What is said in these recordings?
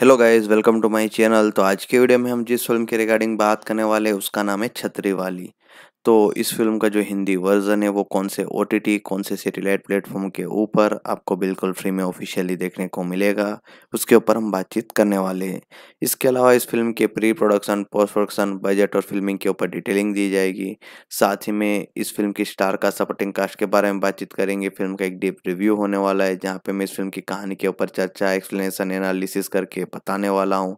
hello guys welcome to my channel तो आज के वीडियो में हम जिस फिल्म के रिगार्डिंग बात करने वाले उसका नाम है छतरी वाली तो इस फिल्म का जो हिंदी वर्जन है वो कौन से ओ कौन से सेटेलाइट प्लेटफॉर्म के ऊपर आपको बिल्कुल फ्री में ऑफिशियली देखने को मिलेगा उसके ऊपर हम बातचीत करने वाले हैं इसके अलावा इस फिल्म के pre production post production budget और फिल्मिंग के ऊपर डिटेलिंग दी जाएगी साथ ही में इस फिल्म की स्टार का सपोर्टिंग कास्ट के बारे में बातचीत करेंगे फिल्म का एक डीप रिव्यू होने वाला है जहाँ पे मैं इस फिल्म की कहानी के ऊपर चर्चा एक्सप्लेनेशन एनालिसिस करके बताने वाला हूँ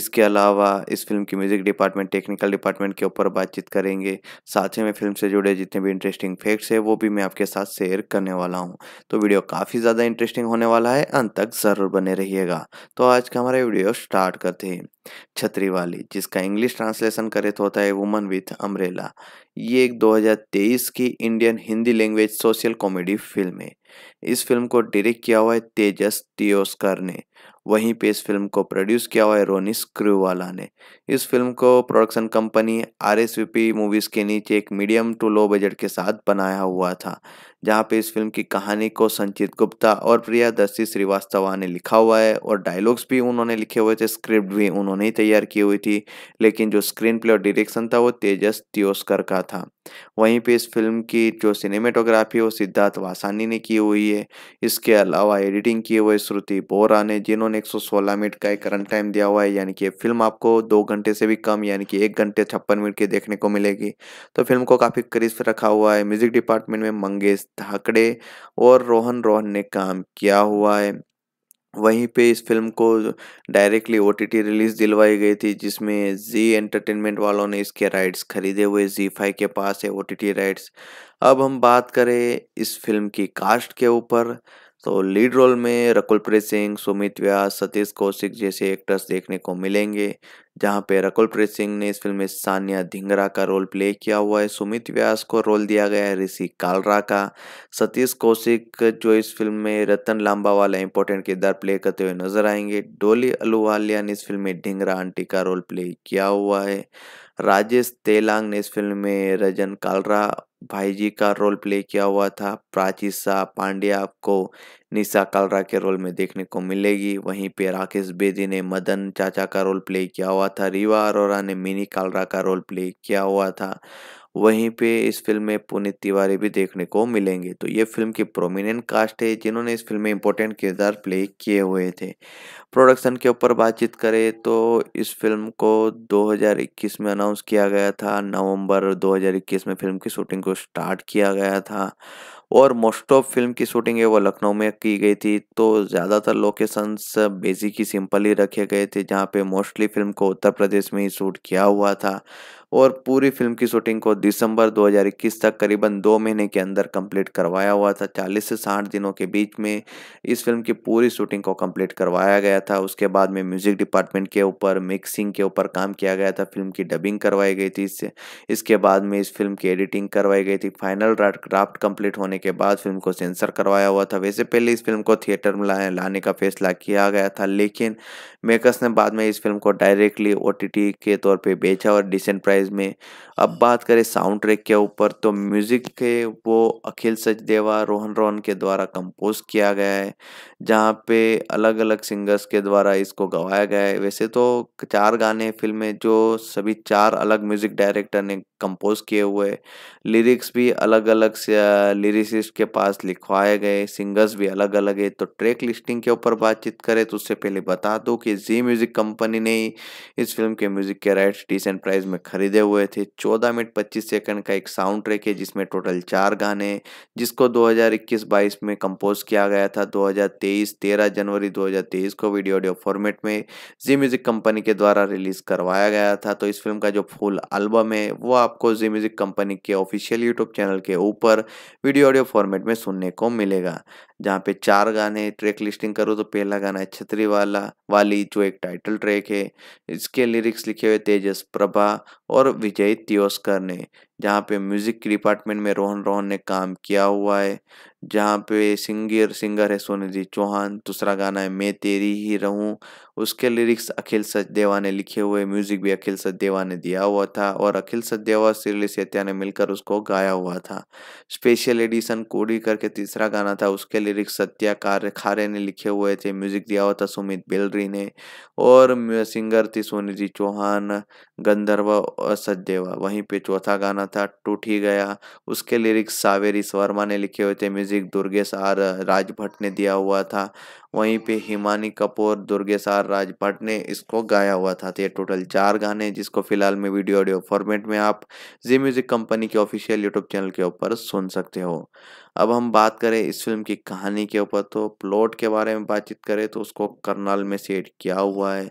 इसके अलावा इस फिल्म की म्यूजिक डिपार्टमेंट टेक्निकल डिपार्टमेंट के ऊपर बातचीत करेंगे साथ ही में फिल्म से जुड़े जितने भी इंटरेस्टिंग फैक्ट्स है वो भी मैं आपके साथ शेयर करने वाला हूँ तो वीडियो काफ़ी ज़्यादा इंटरेस्टिंग होने वाला है अंत तक ज़रूर बने रहिएगा तो आज का हमारा वीडियो स्टार्ट करते हैं छतरी वाली जिसका इंग्लिश ट्रांसलेशन करे तो होता है वुमन विथ अम्ब्रेला ये एक 2023 की Indian Hindi language social comedy film है इस फिल्म को डायरेक्ट किया हुआ है तेजस तियोस्कर ने वहीं पे इस फिल्म को प्रोड्यूस किया हुआ है रोनिस क्रूवाला ने इस फिल्म को production company R S movies के नीचे एक मीडियम टू लो बजट के साथ बनाया हुआ था जहाँ पे इस फिल्म की कहानी को संचित गुप्ता और प्रियादर्शी श्रीवास्तवा ने लिखा हुआ है और डायलॉग्स भी उन्होंने लिखे हुए थे स्क्रिप्ट भी उन्होंने ही तैयार की हुई थी लेकिन जो स्क्रीन प्ले और डायरेक्शन था वो तेजस त्योस्कर का था वहीं पे इस फिल्म की जो सिनेमेटोग्राफी वो सिद्धार्थ वासानी ने की हुई है इसके अलावा एडिटिंग किए हुए श्रुति बोरा ने जिन्होंने एक मिनट का एक रन टाइम दिया हुआ है यानी कि फिल्म आपको दो घंटे से भी कम यानी कि एक घंटे छप्पन मिनट की देखने को मिलेगी तो फिल्म को काफ़ी क्रिस्प रखा हुआ है म्यूजिक डिपार्टमेंट में मंगेश धाकड़े और रोहन रोहन ने काम किया हुआ है वहीं पे इस फिल्म को directly O T T release दिलवाई गई थी जिसमें जी एंटरटेनमेंट वालों ने इसके राइट्स खरीदे हुए जी फाइव के पास है ओ टी टी राइट्स अब हम बात करें इस फिल्म की कास्ट के ऊपर तो लीड रोल में रकुलप्रीत सिंह सुमित व्यास सतीश कौशिक जैसे एक्टर्स देखने को मिलेंगे जहाँ पे रकुलप्रीत सिंह ने इस फिल्म में सानिया धिंगरा का रोल प्ले किया हुआ है सुमित व्यास को रोल दिया गया है ऋषि कालरा का सतीश कौशिक जो इस फिल्म में रतन लांबा वाला इंपॉर्टेंट किरदार प्ले करते हुए नजर आएंगे डोली अलूवालिया ने इस फिल्म में ढिंगरा आंटी का रोल प्ले किया हुआ है राजेश तेलांग ने इस फिल्म में रजन कालरा भाई जी का रोल प्ले किया हुआ था प्राची शाह पांड्या आपको निशा कालरा के रोल में देखने को मिलेगी वहीं पे राकेश बेदी ने मदन चाचा का रोल प्ले किया हुआ था रीवा अरोरा ने मिनी कालरा का रोल प्ले किया हुआ था वहीं पे इस फिल्म में पुनीत तिवारी भी देखने को मिलेंगे तो ये फिल्म की प्रोमिनेंट कास्ट है जिन्होंने इस फिल्म में इंपॉर्टेंट किरदार प्ले किए हुए थे प्रोडक्शन के ऊपर बातचीत करें तो इस फिल्म को 2021 में अनाउंस किया गया था नवंबर 2021 में फिल्म की शूटिंग को स्टार्ट किया गया था और मोस्ट ऑफ फिल्म की शूटिंग है वो लखनऊ में की गई थी तो ज़्यादातर लोकेशंस बेसिक ही सिंपल ही रखे गए थे जहाँ पे मोस्टली फिल्म को उत्तर प्रदेश में ही शूट किया हुआ था और पूरी फिल्म की शूटिंग को दिसंबर 2021 तक करीबन दो महीने के अंदर कंप्लीट करवाया हुआ था 40 से 60 दिनों के बीच में इस फिल्म की पूरी शूटिंग को कंप्लीट करवाया गया था उसके बाद में म्यूजिक डिपार्टमेंट के ऊपर मिक्सिंग के ऊपर काम किया गया था फिल्म की डबिंग करवाई गई थी इससे इसके बाद में इस फिल्म की एडिटिंग करवाई गई थी फाइनल ड्राफ्ट कंप्लीट होने के बाद फिल्म को सेंसर करवाया हुआ था वैसे पहले इस फिल्म को थिएटर में लाने का फैसला किया गया था लेकिन मेकर्स ने बाद में इस फिल्म को डायरेक्टली ओ के तौर पर बेचा और डिसेंट प्राइस प्राइस में अब बात करें साउंड ट्रैक के ऊपर तो म्यूज़िक के वो अखिल सचदेवा रोहन रोहन के द्वारा कंपोज किया गया है जहाँ पे अलग अलग सिंगर्स के द्वारा इसको गवाया गया है वैसे तो चार गाने फिल्म में जो सभी चार अलग म्यूज़िक डायरेक्टर ने कंपोज किए हुए लिरिक्स भी अलग अलग से लिरिसिस्ट के पास लिखवाए गए सिंगर्स भी अलग अलग है तो ट्रैक लिस्टिंग के ऊपर बातचीत करें तो उससे पहले बता दो कि जी म्यूज़िक कंपनी ने इस फिल्म के म्यूज़िक के राइट्स डिसेंट प्राइस में खरीदे हुए थे चौदह मिनट पच्चीस सेकंड का एक साउंड ट्रैक है जिसमें टोटल चार गाने जिसको दो हजार में कंपोज किया गया था दो हजार जनवरी दो को वीडियो ऑडियो फॉर्मेट में जी म्यूज़िक कंपनी के द्वारा रिलीज़ करवाया गया था तो इस फिल्म का जो फुल एल्बम है वो आप आपको जी म्यूजिक कंपनी के ऑफिशियल यूट्यूब चैनल के ऊपर वीडियो ऑडियो फॉर्मेट में सुनने को मिलेगा जहाँ पे चार गाने ट्रैक लिस्टिंग करो तो पहला गाना है छतरी वाला वाली जो एक टाइटल ट्रैक है इसके लिरिक्स लिखे हुए तेजस प्रभा और विजय तियोस्कर ने जहाँ पे म्यूज़िक के डिपार्टमेंट में रोहन रोहन ने काम किया हुआ है जहाँ पे सिंगर सिंगर है सोनिधि चौहान दूसरा गाना है मैं तेरी ही रहूँ उसके लिरिक्स अखिल सचदेवा ने लिखे हुए म्यूज़िक भी अखिल सचदेवा ने दिया हुआ था और अखिल सचदेवा सिरली सेत्या ने मिलकर उसको गाया हुआ था स्पेशल एडिशन कोडी करके तीसरा गाना था उसके लिरिक्स सत्या कार्य खारे ने लिखे हुए थे म्यूजिक दिया हुआ था सुमित बेलरी ने और सिंगर थी सोनिधि चौहान गंधर्व और सचदेवा वहीं पे चौथा गाना था टूट ही गया उसके लिरिक्स सावेरी वर्मा ने लिखे हुए थे म्यूजिक दुर्गेश आर राजभट्ट ने दिया हुआ था वहीं पे हिमानी कपूर दुर्गेश आर राजभट्ट ने इसको गाया हुआ था तो ये टोटल चार गाने जिसको फिलहाल में वीडियो ऑडियो फॉर्मेट में आप जी म्यूजिक कंपनी के ऑफिशियल यूट्यूब चैनल के ऊपर सुन सकते हो अब हम बात करें इस फिल्म की कहानी के ऊपर तो प्लॉट के बारे में बातचीत करें तो उसको करनाल में सेट किया हुआ है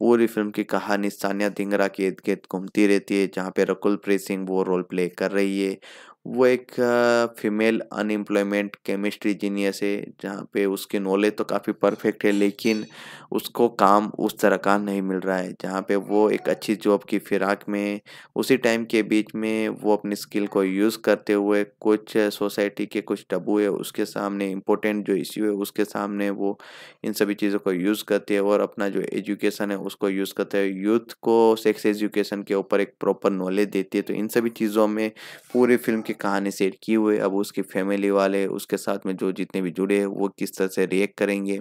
पूरी फिल्म की कहानी सानिया धिंगरा के इर्द गिर्द घूमती रहती है जहाँ पे रकुल प्रीत सिंह वो रोल प्ले कर रही है वो एक फीमेल अनएम्प्लॉयमेंट केमिस्ट्री जीनियस है जहाँ पे उसकी नॉलेज तो काफ़ी परफेक्ट है लेकिन उसको काम उस तरह का नहीं मिल रहा है जहाँ पे वो एक अच्छी जॉब की फिराक में उसी टाइम के बीच में वो अपनी स्किल को यूज़ करते हुए कुछ सोसाइटी के कुछ टबू है उसके सामने इम्पोर्टेंट जो इश्यू है उसके सामने वो इन सभी चीज़ों को यूज़ करते हैं और अपना जो एजुकेशन है उसको यूज़ करते हैं यूथ को सेक्स एजुकेशन के ऊपर एक प्रॉपर नॉलेज देती है तो इन सभी चीज़ों में पूरी फिल्म की कहानी सेट की हुई अब उसकी फैमिली वाले उसके साथ में जो जितने भी जुड़े वो किस तरह से रिएक्ट करेंगे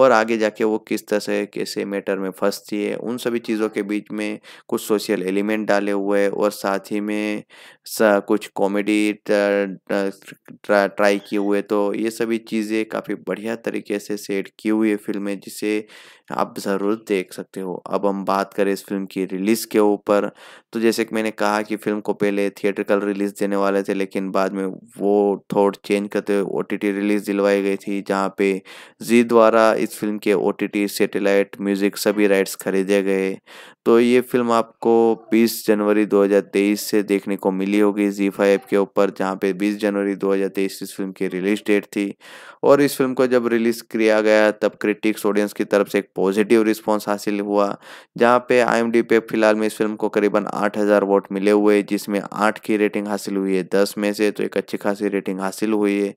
और आगे जाके वो किस तरह से कैसे मैटर में फंसती है उन सभी चीज़ों के बीच में कुछ सोशल एलिमेंट डाले हुए हैं और साथ ही में सा कुछ कॉमेडी ट्राई किए हुए तो ये सभी चीज़ें काफ़ी बढ़िया तरीके से सेट की हुई है फिल्में जिसे आप ज़रूर देख सकते हो अब हम बात करें इस फिल्म की रिलीज़ के ऊपर तो जैसे कि मैंने कहा कि फिल्म को पहले थिएट्रिकल रिलीज़ देने वाले थे लेकिन बाद में वो थोड़ चेंज करते हुए ओ रिलीज़ दिलवाई गई थी जहाँ पे जी द्वारा इस फिल्म के ओ सैटेलाइट म्यूज़िक सभी राइट्स खरीदे गए तो ये फिल्म आपको 20 जनवरी 2023 से देखने को मिली होगी जी फाइव के ऊपर जहाँ पे 20 जनवरी 2023 इस फिल्म की रिलीज डेट थी और इस फिल्म को जब रिलीज़ किया गया तब क्रिटिक्स ऑडियंस की तरफ से एक पॉजिटिव रिस्पॉन्स हासिल हुआ जहाँ पे आई पे फिलहाल में इस फिल्म को करीबन आठ हज़ार वोट मिले हुए जिसमें आठ की रेटिंग हासिल हुई है दस में से तो एक अच्छी खासी रेटिंग हासिल हुई है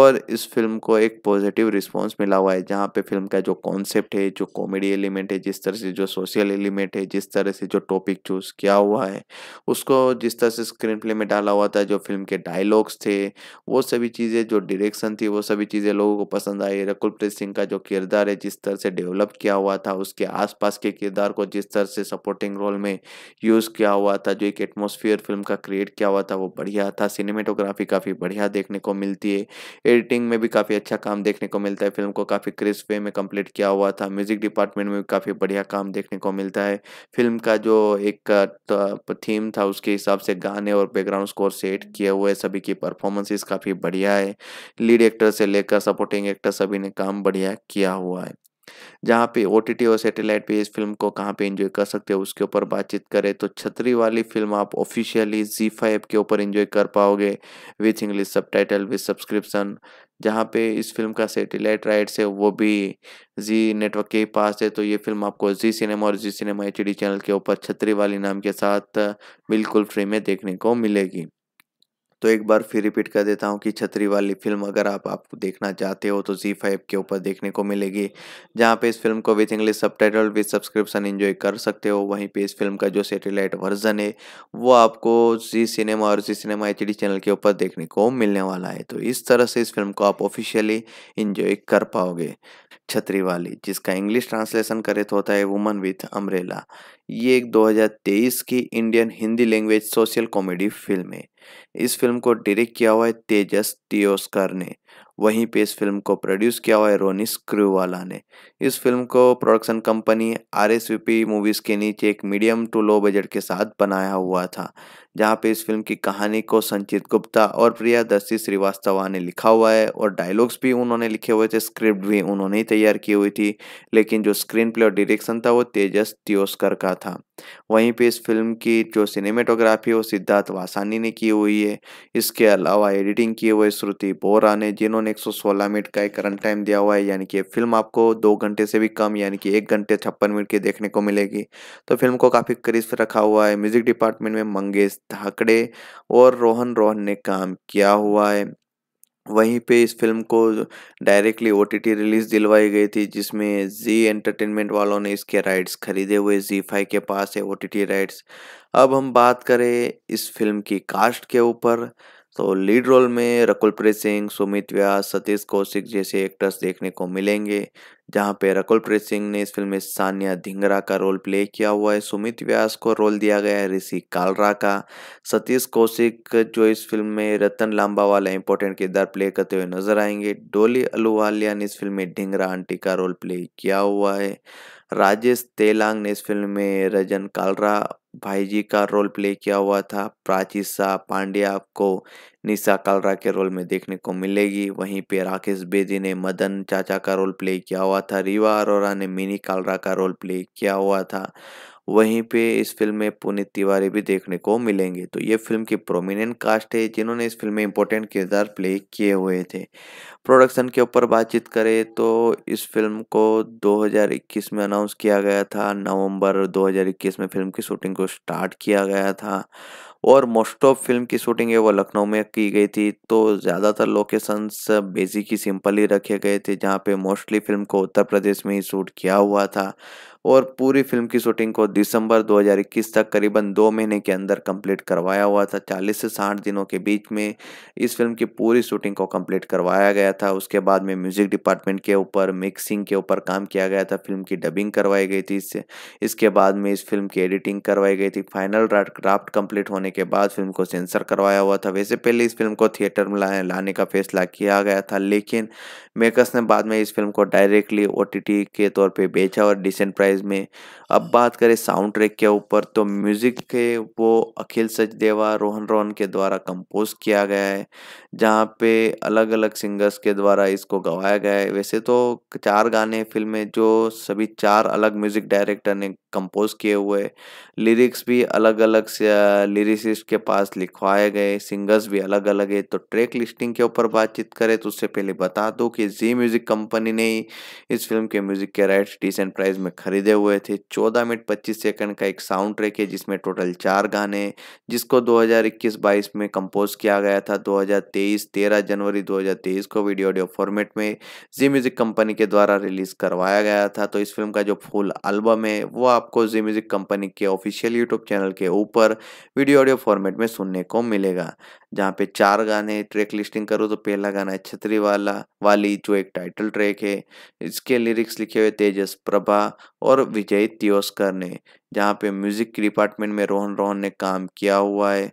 और इस फिल्म को एक पॉजिटिव रिस्पॉन्स मिला हुआ है जहाँ पे फिल्म का जो कॉन्सेप्ट है जो कॉमेडी एलिमेंट है जिस तरह से जो सोशल एलिमेंट है जिस तरह से जो टॉपिक चूज़ किया हुआ है उसको जिस तरह से स्क्रीन प्ले में डाला हुआ था जो फिल्म के डायलॉग्स थे वो सभी चीज़ें जो डिरेक्शन थी वो सभी चीज़ें लोगों को पसंद आई रकुल प्रीत सिंह का जो किरदार है जिस तरह से डेवलप डेवलप किया हुआ था उसके आसपास के किरदार को जिस तरह से सपोर्टिंग रोल में यूज़ किया हुआ था जो एक एटमोसफियर फिल्म का क्रिएट किया हुआ था वो बढ़िया था सिनेमेटोग्राफी काफ़ी बढ़िया देखने को मिलती है एडिटिंग में भी काफ़ी अच्छा काम देखने को मिलता है फिल्म को काफ़ी क्रिस्प वे में कंप्लीट किया हुआ था म्यूज़िक डिपार्टमेंट में भी काफ़ी बढ़िया काम देखने को मिलता है फिल्म का जो एक थीम था उसके हिसाब से गाने और बैकग्राउंड स्कोर सेट किए हुए सभी की परफॉर्मेंसेस काफ़ी बढ़िया है लीड एक्टर से लेकर सपोर्टिंग एक्टर सभी ने काम बढ़िया किया हुआ है जहाँ पे ओ टी और सैटेलाइट पे इस फिल्म को कहाँ पे एंजॉय कर सकते हो उसके ऊपर बातचीत करें तो छतरी वाली फिल्म आप ऑफिशियली जी फाइव के ऊपर एंजॉय कर पाओगे with English subtitle with subscription जहाँ पे इस फिल्म का सैटेलाइट राइट्स है वो भी जी नेटवर्क के पास है तो ये फिल्म आपको जी सिनेमा और जी सिनेमा एच चैनल के ऊपर छतरी वाली नाम के साथ बिल्कुल फ्री में देखने को मिलेगी तो एक बार फिर रिपीट कर देता हूँ कि छतरी वाली फिल्म अगर आप आपको देखना चाहते हो तो जी फाइव के ऊपर देखने को मिलेगी जहाँ पे इस फिल्म को with English subtitle with subscription enjoy कर सकते हो वहीं पे इस फिल्म का जो सेटेलाइट वर्जन है वो आपको जी सिनेमा और जी सिनेमा एच चैनल के ऊपर देखने को मिलने वाला है तो इस तरह से इस फिल्म को आप ऑफिशियली इन्जॉय कर पाओगे छतरी वाली जिसका इंग्लिश ट्रांसलेशन करे तो होता है वुमन विथ अम्ब्रेला ये एक 2023 की Indian Hindi language social comedy film है इस फिल्म को डायरेक्ट किया हुआ है तेजस टियोस्कर ने वहीं पे इस फिल्म को प्रोड्यूस किया हुआ है रोनी स्क्रूवाला ने इस फिल्म को production company R S movies के नीचे एक मीडियम टू लो बजट के साथ बनाया हुआ था जहां पे इस फिल्म की कहानी को संचित गुप्ता और प्रियादर्शी श्रीवास्तवा ने लिखा हुआ है और डायलॉग्स भी उन्होंने लिखे हुए थे स्क्रिप्ट भी उन्होंने ही तैयार की हुई थी लेकिन जो स्क्रीन प्ले और डिरेक्शन था वो तेजस तियोस्कर का था वहीं पे इस फिल्म की जो सिनेमेटोग्राफी है वो सिद्धार्थ वासानी ने की हुई है इसके अलावा एडिटिंग किए हुए श्रुति बोरा ने जिन्होंने सोलह मिनट का एक रन टाइम दिया हुआ है यानी कि फिल्म आपको दो घंटे से भी कम यानी कि एक घंटे छप्पन मिनट की देखने को मिलेगी तो फिल्म को काफ़ी करीब रखा हुआ है म्यूजिक डिपार्टमेंट में मंगेश धाकड़े और रोहन रोहन ने काम किया हुआ है वहीं पे इस फिल्म को डायरेक्टली ओ रिलीज़ दिलवाई गई थी जिसमें जी एंटरटेनमेंट वालों ने इसके राइट्स खरीदे हुए जी फाइव के पास है ओ राइट्स अब हम बात करें इस फिल्म की कास्ट के ऊपर तो लीड रोल में रकुलप्रीत सिंह सुमित व्यास सतीश कौशिक जैसे एक्टर्स देखने को मिलेंगे जहां पे रकुलप्रीत सिंह ने इस फिल्म में सानिया धिंगरा का रोल प्ले किया हुआ है सुमित व्यास को रोल दिया गया है ऋषि कालरा का सतीश कौशिक जो इस फिल्म में रतन लांबा वाला इंपॉर्टेंट किरदार प्ले करते हुए नजर आएंगे डोली अलूवालिया ने इस फिल्म में ढिंगरा आंटी का रोल प्ले किया हुआ है राजेश तेलांग ने इस फिल्म में रजन कालरा भाई जी का रोल प्ले किया हुआ था प्राची शाह पांड्या आपको निशा कालरा के रोल में देखने को मिलेगी वहीं पे राकेश बेदी ने मदन चाचा का रोल प्ले किया हुआ था रीवा अरोरा ने मिनी कालरा का रोल प्ले किया हुआ था वहीं पे इस फिल्म में पुनीत तिवारी भी देखने को मिलेंगे तो ये फिल्म की प्रोमिनेंट कास्ट है जिन्होंने इस फिल्म में इम्पोर्टेंट किरदार प्ले किए हुए थे प्रोडक्शन के ऊपर बातचीत करें तो इस फिल्म को 2021 में अनाउंस किया गया था नवंबर 2021 में फिल्म की शूटिंग को स्टार्ट किया गया था और मोस्ट ऑफ फिल्म की शूटिंग है वो लखनऊ में की गई थी तो ज़्यादातर लोकेशंस बेसिक ही सिंपल ही रखे गए थे जहाँ पे मोस्टली फिल्म को उत्तर प्रदेश में ही शूट किया हुआ था और पूरी फिल्म की शूटिंग को दिसंबर 2021 तक करीबन दो महीने के अंदर कंप्लीट करवाया हुआ था 40 से 60 दिनों के बीच में इस फिल्म की पूरी शूटिंग को कंप्लीट करवाया गया था उसके बाद में म्यूजिक डिपार्टमेंट के ऊपर मिक्सिंग के ऊपर काम किया गया था फिल्म की डबिंग करवाई गई थी इससे इसके बाद में इस फिल्म की एडिटिंग करवाई गई थी फाइनल ड्राफ्ट कंप्लीट होने के बाद फिल्म को सेंसर करवाया हुआ था वैसे पहले इस फिल्म को थिएटर में लाने लाने का फैसला किया गया था लेकिन मेकर्स ने बाद में इस फिल्म को डायरेक्टली ओ के तौर पर बेचा और डिसेंट प्राइस प्राइस में अब बात करें साउंड ट्रैक के ऊपर तो म्यूज़िक के वो अखिल सचदेवा रोहन रोहन के द्वारा कंपोज किया गया है जहाँ पे अलग अलग सिंगर्स के द्वारा इसको गवाया गया है वैसे तो चार गाने फिल्म में जो सभी चार अलग म्यूज़िक डायरेक्टर ने कंपोज किए हुए लिरिक्स भी अलग अलग लिरिसिस्ट के पास लिखवाए गए सिंगर्स भी अलग अलग है तो ट्रैक लिस्टिंग के ऊपर बातचीत करें तो उससे पहले बता दो कि जी म्यूज़िक कंपनी ने इस फिल्म के म्यूज़िक के राइट्स डिसेंट प्राइस में खरीद खरीदे हुए थे 14 मिनट 25 सेकंड का एक साउंड ट्रैक है जिसमें टोटल चार गाने जिसको 2021-22 में कंपोज किया गया था 2023 13 जनवरी 2023 को वीडियो ऑडियो फॉर्मेट में जी म्यूज़िक कंपनी के द्वारा रिलीज़ करवाया गया था तो इस फिल्म का जो फुल एल्बम है वो आपको जी म्यूज़िक कंपनी के ऑफिशियल यूट्यूब चैनल के ऊपर वीडियो ऑडियो फॉर्मेट में सुनने को मिलेगा जहाँ पे चार गाने ट्रैक लिस्टिंग करो तो पहला गाना है छतरी वाला वाली जो एक टाइटल ट्रैक है इसके लिरिक्स लिखे हुए तेजस प्रभा और विजय त्योस्कर ने जहाँ पे म्यूज़िक के डिपार्टमेंट में रोहन रोहन ने काम किया हुआ है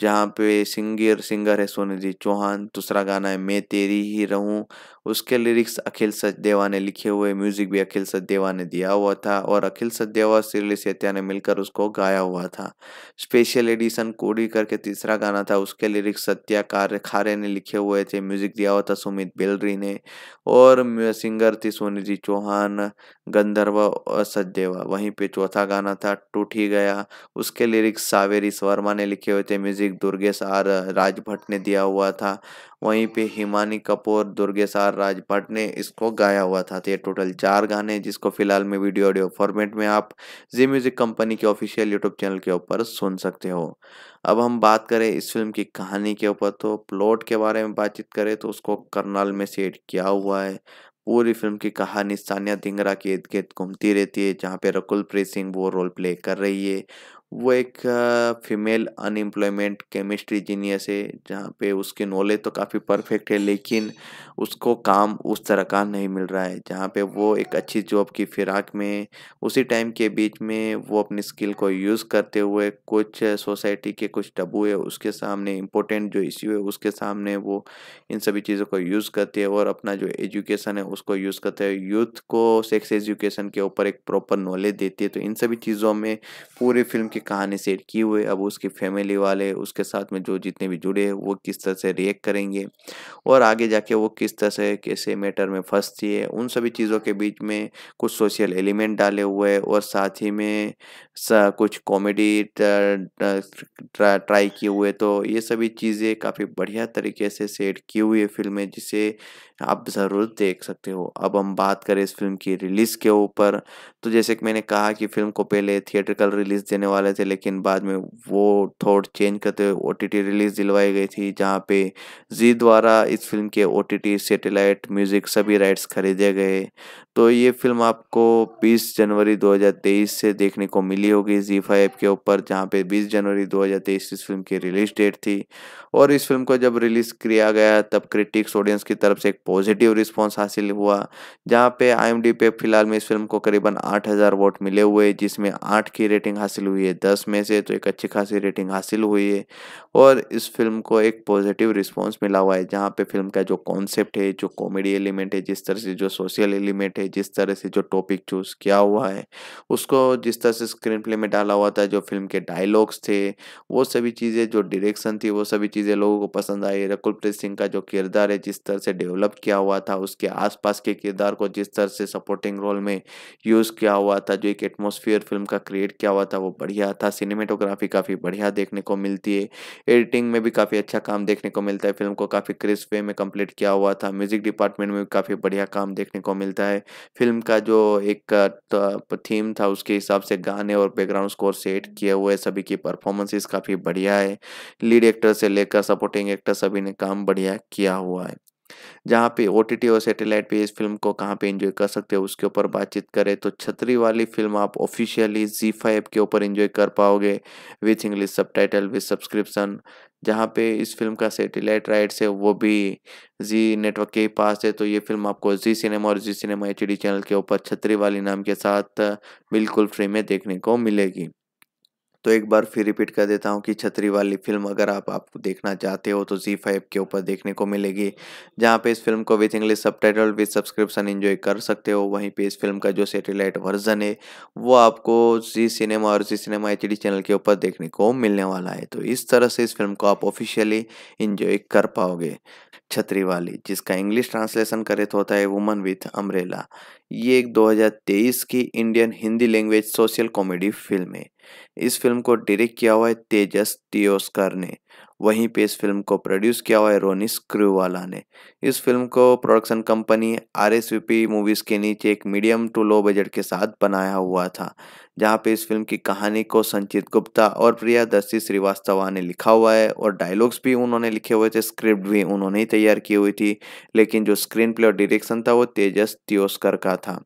जहाँ पे सिंगर सिंगर है सोनिधि चौहान दूसरा गाना है मैं तेरी ही रहूँ उसके लिरिक्स अखिल सचदेवा ने लिखे हुए म्यूज़िक भी अखिल सचदेवा ने दिया हुआ था और अखिल सचदेवा सिरली सेत्या ने मिलकर उसको गाया हुआ था स्पेशल एडिशन कोडी करके तीसरा गाना था उसके लिरिक्स सत्या कार खारे ने लिखे हुए थे म्यूज़िक दिया हुआ था सुमित बेलरी ने और सिंगर थी सोनिधि चौहान गंधर्व और सचदेवा वहीं पे चौथा गाना था टूट ही गया उसके लिरिक्स सावेरी वर्मा ने लिखे हुए थे म्यूजिक दुर्गेश आर राज भट्ट ने दिया हुआ था वहीं पे हिमानी कपूर दुर्गेश आर राज भट्ट ने इसको गाया हुआ था तो ये टोटल चार गाने जिसको फिलहाल में वीडियो ऑडियो फॉर्मेट में आप जी म्यूजिक कंपनी के ऑफिशियल यूट्यूब चैनल के ऊपर सुन सकते हो अब हम बात करें इस फिल्म की कहानी के ऊपर तो प्लॉट के बारे में बातचीत करें तो उसको करनाल में सेट किया हुआ है पूरी फिल्म की कहानी सानिया धिंगरा के इर्द गिर्द घूमती रहती है जहाँ पे रकुल प्रीत सिंह वो रोल प्ले कर रही है वो एक फीमेल अनएम्प्लॉयमेंट केमिस्ट्री जीनियस है जहाँ पे उसकी नॉलेज तो काफ़ी परफेक्ट है लेकिन उसको काम उस तरह का नहीं मिल रहा है जहाँ पे वो एक अच्छी जॉब की फिराक में उसी टाइम के बीच में वो अपनी स्किल को यूज़ करते हुए कुछ सोसाइटी के कुछ टबू है उसके सामने इम्पोर्टेंट जो इश्यू है उसके सामने वो इन सभी चीज़ों को यूज़ करते हैं और अपना जो एजुकेशन है उसको यूज़ करते हैं यूथ को सेक्स एजुकेशन के ऊपर एक प्रॉपर नॉलेज देती है तो इन सभी चीज़ों में पूरी फिल्म की कहानी सेट की हुए अब उसकी फैमिली वाले उसके साथ में जो जितने भी जुड़े वो किस तरह से रिएक्ट करेंगे और आगे जाके वो किस तरह से कैसे मैटर में फंसती है उन सभी चीज़ों के बीच में कुछ सोशल एलिमेंट डाले हुए हैं और साथ ही में सा कुछ कॉमेडी ट्राई किए हुए तो ये सभी चीज़ें काफ़ी बढ़िया तरीके से सेट की हुई है फिल्म में जिसे आप ज़रूर देख सकते हो अब हम बात करें इस फिल्म की रिलीज़ के ऊपर तो जैसे कि मैंने कहा कि फिल्म को पहले कल रिलीज़ देने वाले वाले थे लेकिन बाद में वो थॉट चेंज करते हुए ओ रिलीज़ दिलवाई गई थी जहाँ पे जी द्वारा इस फिल्म के ओ सैटेलाइट म्यूज़िक सभी राइट्स खरीदे गए तो ये फिल्म आपको 20 जनवरी 2023 से देखने को मिली होगी जी फाइव के ऊपर जहाँ पे 20 जनवरी 2023 इस फिल्म की रिलीज डेट थी और इस फिल्म को जब रिलीज़ किया गया तब क्रिटिक्स ऑडियंस की तरफ से एक पॉजिटिव रिस्पॉन्स हासिल हुआ जहाँ पे आई पे फिलहाल में इस फिल्म को करीबन 8000 वोट मिले हुए जिसमें आठ की रेटिंग हासिल हुई है दस में से तो एक अच्छी खासी रेटिंग हासिल हुई है और इस फिल्म को एक पॉजिटिव रिस्पॉन्स मिला हुआ है जहाँ पे फिल्म का जो कॉन्सेप्ट है जो कॉमेडी एलिमेंट है जिस तरह से जो सोशल एलिमेंट है जिस तरह से जो टॉपिक चूज़ किया हुआ है उसको जिस तरह से स्क्रीन प्ले में डाला हुआ था जो फिल्म के डायलॉग्स थे वो सभी चीज़ें जो डायरेक्शन थी वो सभी चीज़ें लोगों को पसंद आई रकुल प्रीत सिंह का जो किरदार है जिस तरह से डेवलप किया हुआ था उसके आसपास के किरदार को जिस तरह से सपोर्टिंग रोल में यूज़ किया हुआ था जो एक एटमोसफियर फिल्म का क्रिएट किया हुआ था वो बढ़िया किया था सिनेमेटोग्राफी काफ़ी बढ़िया देखने को मिलती है एडिटिंग में भी काफ़ी अच्छा काम देखने को मिलता है फिल्म को काफ़ी क्रिस्प वे में कंप्लीट किया हुआ था म्यूजिक डिपार्टमेंट में भी काफ़ी बढ़िया काम देखने को मिलता है फिल्म का जो एक थीम था उसके हिसाब से गाने और बैकग्राउंड स्कोर सेट किए हुए सभी की परफॉर्मेंसेस काफ़ी बढ़िया है लीड एक्टर से लेकर सपोर्टिंग एक्टर सभी ने काम बढ़िया किया हुआ है जहाँ पे ओ और सेटेलाइट पे इस फिल्म को कहाँ पे एंजॉय कर सकते हो उसके ऊपर बातचीत करें तो छतरी वाली फिल्म आप ऑफिशियली जी फाइव के ऊपर एंजॉय कर पाओगे with English subtitle with subscription जहाँ पे इस फिल्म का सेटेलाइट राइट्स है वो भी जी नेटवर्क के पास है तो ये फिल्म आपको जी सिनेमा और जी सिनेमा एच चैनल के ऊपर छतरी वाली नाम के साथ बिल्कुल फ्री में देखने को मिलेगी तो एक बार फिर रिपीट कर देता हूँ कि छतरी वाली फिल्म अगर आप आपको देखना चाहते हो तो जी फाइव के ऊपर देखने को मिलेगी जहाँ पे इस फिल्म को with English subtitle with subscription enjoy कर सकते हो वहीं पे इस फिल्म का जो सेटेलाइट वर्जन है वो आपको जी सिनेमा और जी सिनेमा एच चैनल के ऊपर देखने को मिलने वाला है तो इस तरह से इस फिल्म को आप ऑफिशियली इन्जॉय कर पाओगे छतरी वाली जिसका इंग्लिश ट्रांसलेशन करे तो होता है वुमन विथ अम्ब्रेला ये एक 2023 की Indian Hindi language social comedy film है इस फिल्म को डायरेक्ट किया हुआ है तेजस टियोस्कर ने वहीं पे इस फिल्म को प्रोड्यूस किया हुआ है रोनी स्क्रूवाला ने इस फिल्म को production company R S movies के नीचे एक मीडियम टू लो बजट के साथ बनाया हुआ था जहाँ पे इस फिल्म की कहानी को संचित गुप्ता और प्रियादर्शी श्रीवास्तवा ने लिखा हुआ है और डायलॉग्स भी उन्होंने लिखे हुए थे स्क्रिप्ट भी उन्होंने ही तैयार की हुई थी लेकिन जो स्क्रीन प्ले और डायरेक्शन था वो तेजस त्योस्कर का था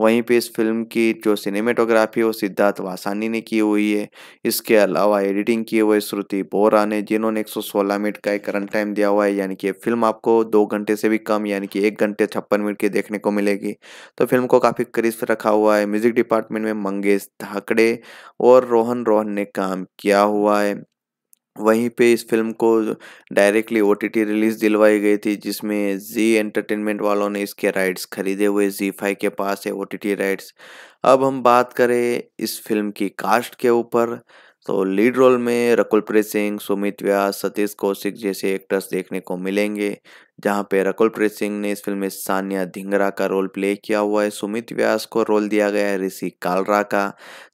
वहीं पे इस फिल्म की जो सिनेमेटोग्राफी वो सिद्धार्थ वासानी ने की हुई है इसके अलावा एडिटिंग किए हुए श्रुति बोरा ने जिन्होंने एक मिनट का एक रन टाइम दिया हुआ है यानी कि फिल्म आपको दो घंटे से भी कम यानी कि एक घंटे छप्पन मिनट की देखने को मिलेगी तो फिल्म को काफ़ी क्रिस्प रखा हुआ है म्यूजिक डिपार्टमेंट में मंगेश धाकड़े और रोहन रोहन ने काम किया हुआ है वहीं पे इस फिल्म को directly O T T release दिलवाई गई थी जिसमें जी एंटरटेनमेंट वालों ने इसके राइट्स खरीदे हुए जी फाइव के पास है ओ टी टी राइट्स अब हम बात करें इस फिल्म की कास्ट के ऊपर तो लीड रोल में रकुलप्रीत सिंह सुमित व्यास सतीश कौशिक जैसे एक्टर्स देखने को मिलेंगे जहाँ पे रकुलप्रीत सिंह ने इस फिल्म में सानिया धिंगरा का रोल प्ले किया हुआ है सुमित व्यास को रोल दिया गया है ऋषि कालरा का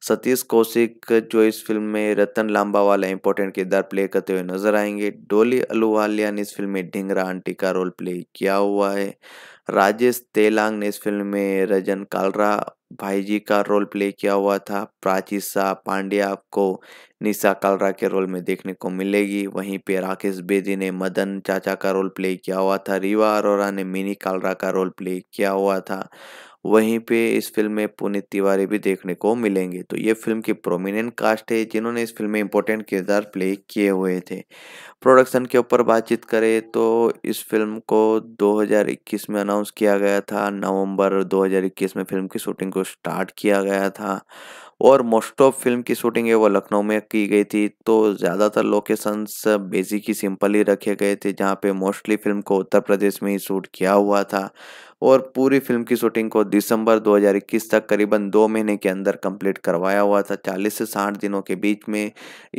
सतीश कौशिक जो इस फिल्म में रतन लांबा वाला इंपॉर्टेंट किरदार प्ले करते हुए नजर आएंगे डोली अलूवालिया ने इस फिल्म में ढिंगरा आंटी का रोल प्ले किया हुआ है राजेश तेलांग ने इस फिल्म में रजन कालरा भाई जी का रोल प्ले किया हुआ था प्राची शाह पांड्या को निशा कालरा के रोल में देखने को मिलेगी वहीं पे राकेश बेदी ने मदन चाचा का रोल प्ले किया हुआ था रीवा अरोरा ने मिनी कालरा का रोल प्ले किया हुआ था वहीं पे इस फिल्म में पुनीत तिवारी भी देखने को मिलेंगे तो ये फिल्म की प्रोमिनेंट कास्ट है जिन्होंने इस फिल्म में इंपॉर्टेंट किरदार प्ले किए हुए थे प्रोडक्शन के ऊपर बातचीत करें तो इस फिल्म को 2021 में अनाउंस किया गया था नवंबर 2021 में फिल्म की शूटिंग को स्टार्ट किया गया था और मोस्ट ऑफ फिल्म की शूटिंग है वो लखनऊ में की गई थी तो ज़्यादातर लोकेशंस बेसिक ही सिंपल ही रखे गए थे जहाँ पे मोस्टली फिल्म को उत्तर प्रदेश में ही शूट किया हुआ था और पूरी फिल्म की शूटिंग को दिसंबर 2021 तक करीबन दो महीने के अंदर कंप्लीट करवाया हुआ था 40 से 60 दिनों के बीच में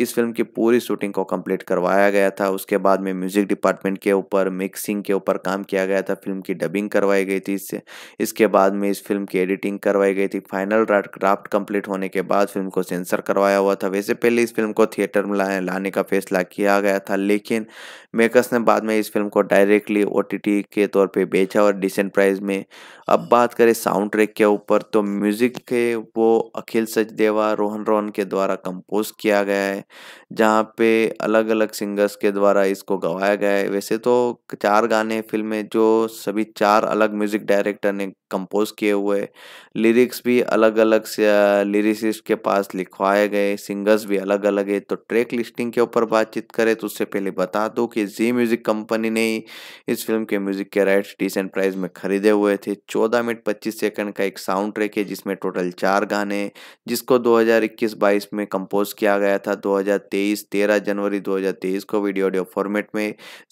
इस फिल्म की पूरी शूटिंग को कंप्लीट करवाया गया था उसके बाद में म्यूजिक डिपार्टमेंट के ऊपर मिक्सिंग के ऊपर काम किया गया था फिल्म की डबिंग करवाई गई थी इससे इसके बाद में इस फिल्म की एडिटिंग करवाई गई थी फाइनल ड्राफ्ट कंप्लीट होने के बाद फिल्म को सेंसर करवाया हुआ था वैसे पहले इस फिल्म को थिएटर में लाने का फैसला किया गया था लेकिन मेकर्स ने बाद में इस फिल्म को डायरेक्टली ओ के तौर पर बेचा और डिसेंट प्राइस प्राइस में अब बात करें साउंड ट्रैक के ऊपर तो म्यूज़िक के वो अखिल सचदेवा रोहन रोहन के द्वारा कंपोज किया गया है जहाँ पे अलग अलग सिंगर्स के द्वारा इसको गवाया गया है वैसे तो चार गाने फिल्म में जो सभी चार अलग म्यूज़िक डायरेक्टर ने कंपोज किए हुए लिरिक्स भी अलग अलग से लिरिसिस्ट के पास लिखवाए गए सिंगर्स भी अलग अलग है तो ट्रैक लिस्टिंग के ऊपर बातचीत करें तो उससे पहले बता दो कि जी म्यूज़िक कंपनी ने इस फिल्म के म्यूज़िक के राइट्स डिसेंट प्राइस में खरीदे हुए थे चौदह मिनट पच्चीस सेकंड का एक साउंड ट्रैक है जिसमें टोटल चार गाने जिसको दो हजार में कंपोज किया गया था दो हजार जनवरी दो को वीडियो ऑडियो फॉर्मेट में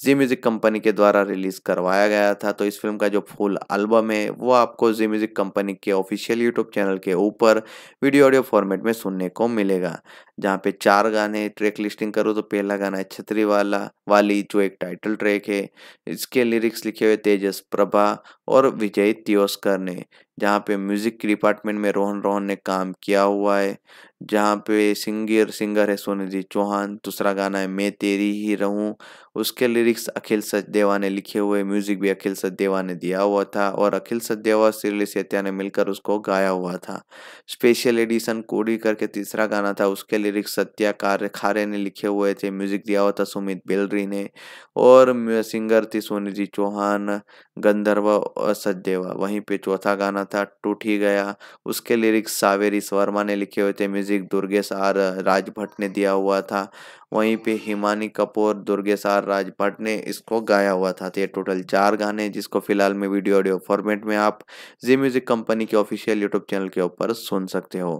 जी म्यूज़िक कंपनी के द्वारा रिलीज़ करवाया गया था तो इस फिल्म का जो फुल एल्बम है वो आप आपको जी म्यूजिक कंपनी के ऑफिशियल यूट्यूब चैनल के ऊपर वीडियो ऑडियो फॉर्मेट में सुनने को मिलेगा जहाँ पे चार गाने ट्रैक लिस्टिंग करो तो पहला गाना है छतरी वाला वाली जो एक टाइटल ट्रैक है इसके लिरिक्स लिखे हुए तेजस प्रभा और विजय तियोस्कर ने जहाँ पे म्यूज़िक के डिपार्टमेंट में रोहन रोहन ने काम किया हुआ है जहाँ पे सिंगर सिंगर है सोनिधि चौहान दूसरा गाना है मैं तेरी ही रहूँ उसके लिरिक्स अखिल सचदेवा ने लिखे हुए म्यूज़िक भी अखिल सचदेवा ने दिया हुआ था और अखिल सचदेवा सिरली सेत्या ने मिलकर उसको गाया हुआ था स्पेशल एडिशन कोडी करके तीसरा गाना था उसके लिरिक्स सत्या कार्य खारे ने लिखे हुए थे म्यूजिक दिया हुआ था सुमित बेलरी ने और सिंगर थी सोनिधि चौहान गंधर्व और सचदेवा वहीं पे चौथा गाना था टूट ही गया उसके लिरिक्स सावेरी वर्मा ने लिखे हुए थे म्यूजिक दुर्गेश आर राजभट्ट ने दिया हुआ था वहीं पे हिमानी कपूर दुर्गेश आर राजभट्ट ने इसको गाया हुआ था तो ये टोटल चार गाने जिसको फिलहाल में वीडियो ऑडियो फॉर्मेट में आप जी म्यूजिक कंपनी के ऑफिशियल यूट्यूब चैनल के ऊपर सुन सकते हो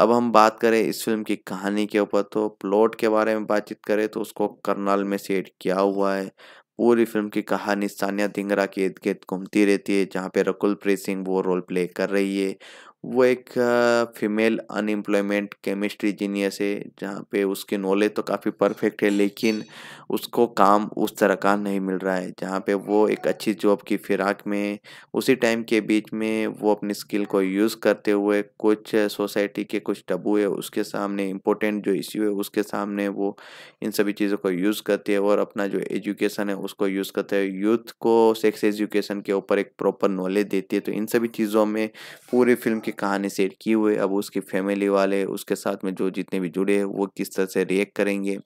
अब हम बात करें इस फिल्म की कहानी के ऊपर तो प्लॉट के बारे में बातचीत करें तो उसको करनाल में सेट किया हुआ है पूरी फिल्म की कहानी सानिया धिंगरा के इर्द गिर्द घूमती रहती है जहाँ पे रकुल प्रीत सिंह वो रोल प्ले कर रही है वो एक फीमेल अनएम्प्लॉयमेंट केमिस्ट्री जीनियस है जहाँ पे उसकी नॉलेज तो काफ़ी परफेक्ट है लेकिन उसको काम उस तरह का नहीं मिल रहा है जहाँ पे वो एक अच्छी जॉब की फिराक में उसी टाइम के बीच में वो अपनी स्किल को यूज़ करते हुए कुछ सोसाइटी के कुछ टबू है उसके सामने इम्पोर्टेंट जो इश्यू है उसके सामने वो इन सभी चीज़ों को यूज़ करते है और अपना जो एजुकेशन है उसको यूज़ करते हैं यूथ को सेक्स एजुकेशन के ऊपर एक प्रॉपर नॉलेज देती है तो इन सभी चीज़ों में पूरी फिल्म की उसकी कहानी सेट की हुई अब उसकी फैमिली वाले उसके साथ में जो जितने भी जुड़े हैं वो किस तरह से रिएक्ट करेंगे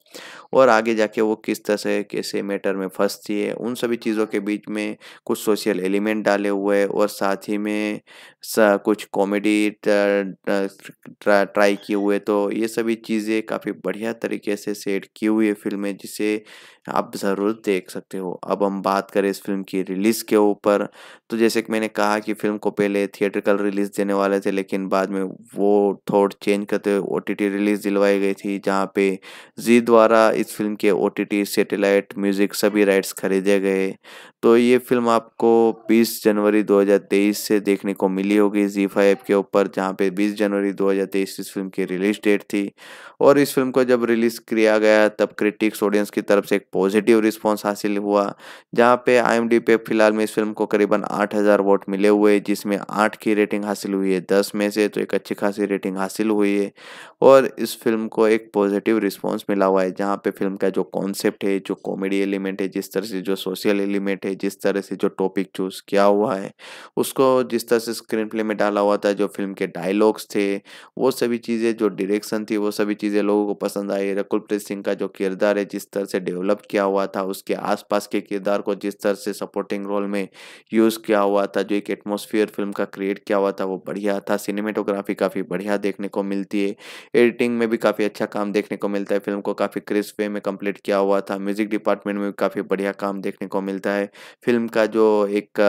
और आगे जाके वो किस तरह से कैसे मैटर में फंसती है उन सभी चीज़ों के बीच में कुछ सोशल एलिमेंट डाले हुए हैं और साथ ही में सा कुछ कॉमेडी ट्राई किए हुए तो ये सभी चीज़ें काफ़ी बढ़िया तरीके से सेट की हुई है फिल्म में जिसे आप ज़रूर देख सकते हो अब हम बात करें इस फिल्म की रिलीज़ के ऊपर तो जैसे कि मैंने कहा कि फिल्म को पहले थिएट्रिकल रिलीज़ देने वाले थे लेकिन बाद में वो थोड़ चेंज करते हुए ओ रिलीज़ दिलवाई गई थी जहाँ पे जी द्वारा इस फिल्म के ओ सेटेलाइट म्यूज़िक सभी राइट्स खरीदे गए तो ये फिल्म आपको 20 जनवरी 2023 से देखने को मिली होगी जी फाइव के ऊपर जहाँ पे 20 जनवरी 2023 इस फिल्म की रिलीज डेट थी और इस फिल्म को जब रिलीज़ किया गया तब क्रिटिक्स ऑडियंस की तरफ से एक पॉजिटिव रिस्पॉन्स हासिल हुआ जहाँ पे आई पे फिलहाल में इस फिल्म को करीबन आठ हज़ार वोट मिले हुए जिसमें आठ की रेटिंग हासिल हुई है दस में से तो एक अच्छी खासी रेटिंग हासिल हुई है और इस फिल्म को एक पॉजिटिव रिस्पॉन्स मिला हुआ है जहाँ पे फिल्म का जो कॉन्सेप्ट है जो कॉमेडी एलिमेंट है जिस तरह से जो सोशल एलिमेंट है जिस तरह से जो टॉपिक चूज़ किया हुआ है उसको जिस तरह से स्क्रीन प्ले में डाला हुआ था जो फिल्म के डायलॉग्स थे वो सभी चीज़ें जो डायरेक्शन थी वो सभी चीज़ें लोगों को पसंद आई रकुल प्रीत सिंह का जो किरदार है जिस तरह से डेवलप किया हुआ था उसके आसपास के किरदार को जिस तरह से सपोर्टिंग रोल में यूज़ किया हुआ था जो एक एटमोसफियर फिल्म का क्रिएट किया हुआ था वो बढ़िया था सिनेमेटोग्राफी काफ़ी बढ़िया देखने को मिलती है एडिटिंग में भी काफ़ी अच्छा काम देखने को मिलता है फिल्म को काफ़ी क्रिस्प वे में कंप्लीट किया हुआ था म्यूजिक डिपार्टमेंट में भी काफ़ी बढ़िया काम देखने को मिलता है फिल्म का जो एक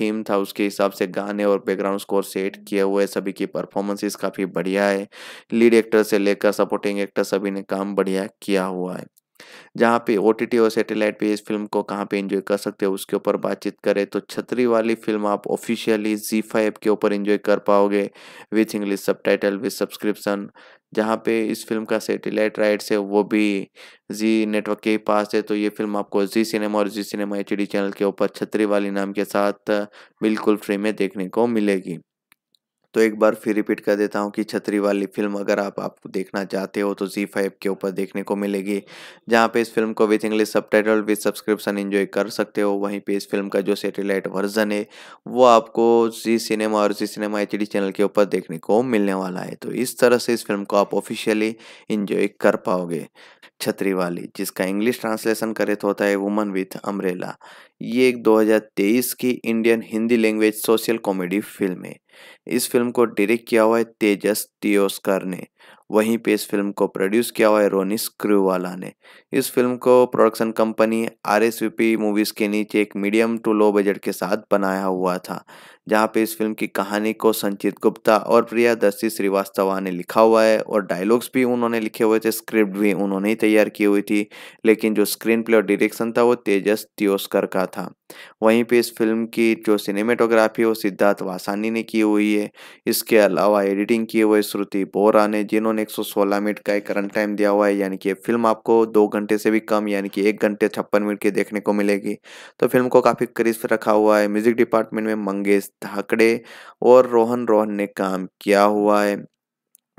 थीम था उसके हिसाब से गाने और बैकग्राउंड स्कोर सेट किए हुए सभी की परफॉर्मेंसेस काफ़ी बढ़िया है लीड एक्टर से लेकर सपोर्टिंग एक्टर सभी ने काम बढ़िया किया हुआ है जहाँ पे ओ और सैटेलाइट पे इस फिल्म को कहाँ पे एंजॉय कर सकते हो उसके ऊपर बातचीत करें तो छतरी वाली फिल्म आप ऑफिशियली जी फाइव के ऊपर एंजॉय कर पाओगे with English subtitle with subscription जहाँ पे इस फिल्म का सैटेलाइट राइट्स है वो भी जी नेटवर्क के ही पास है तो ये फिल्म आपको जी सिनेमा और जी सिनेमा एच चैनल के ऊपर छतरी वाली नाम के साथ बिल्कुल फ्री में देखने को मिलेगी तो एक बार फिर रिपीट कर देता हूँ कि छतरी वाली फिल्म अगर आप आपको देखना चाहते हो तो जी फाइव के ऊपर देखने को मिलेगी जहाँ पे इस फिल्म को with English subtitle with subscription enjoy कर सकते हो वहीं पे इस फिल्म का जो सेटेलाइट वर्जन है वो आपको जी सिनेमा और जी सिनेमा एच चैनल के ऊपर देखने को मिलने वाला है तो इस तरह से इस फिल्म को आप ऑफिशियली इन्जॉय कर पाओगे छतरी वाली जिसका इंग्लिश ट्रांसलेशन करे तो होता है वुमन विथ अम्ब्रेला ये एक 2023 की Indian Hindi language social comedy film है इस फिल्म को डायरेक्ट किया हुआ है तेजस टीओस्कर ने वहीं पे इस फिल्म को प्रोड्यूस किया हुआ है रोनिस क्रूवाला ने इस फिल्म को production company R S movies के नीचे एक मीडियम टू लो बजट के साथ बनाया हुआ था जहाँ पे इस फिल्म की कहानी को संचित गुप्ता और प्रियादर्शी श्रीवास्तवा ने लिखा हुआ है और डायलॉग्स भी उन्होंने लिखे हुए थे स्क्रिप्ट भी उन्होंने ही तैयार की हुई थी लेकिन जो स्क्रीन प्ले और डिरेक्शन था वो तेजस तियोस्कर का था वहीं पे इस फिल्म की जो सिनेमेटोग्राफी है वो सिद्धार्थ वासानी ने की हुई है इसके अलावा एडिटिंग की हुई श्रुति बोरा ने जिन्होंने 116 मिनट का एक रन टाइम दिया हुआ है यानी कि फिल्म आपको दो घंटे से भी कम यानी कि एक घंटे छप्पन मिनट की देखने को मिलेगी तो फिल्म को काफ़ी क्रिस्प रखा हुआ है म्यूजिक डिपार्टमेंट में मंगेश धाकड़े और रोहन रोहन ने काम किया हुआ है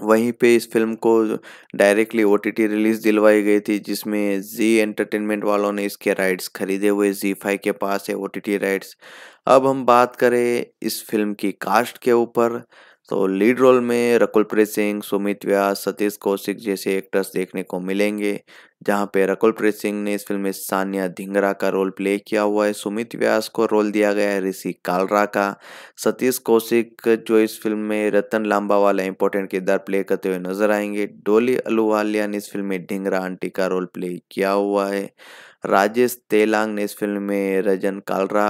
वहीं पे इस फिल्म को डायरेक्टली ओ टी रिलीज़ दिलवाई गई थी जिसमें जी एंटरटेनमेंट वालों ने इसके राइट्स खरीदे हुए जी फाइव के पास है ओ टी राइट्स अब हम बात करें इस फिल्म की कास्ट के ऊपर तो लीड रोल में रकुलप्रीत सिंह सुमित व्यास सतीश कौशिक जैसे एक्टर्स देखने को मिलेंगे जहां पे रकुलप्रीत सिंह ने इस फिल्म में सानिया धिंगरा का रोल प्ले किया हुआ है सुमित व्यास को रोल दिया गया है ऋषि कालरा का सतीश कौशिक जो इस फिल्म में रतन लांबा वाला इंपॉर्टेंट किरदार प्ले करते हुए नजर आएंगे डोली अलूवालिया ने इस फिल्म में ढिंगरा आंटी का रोल प्ले किया हुआ है राजेश तेलांग ने इस फिल्म में रजन कालरा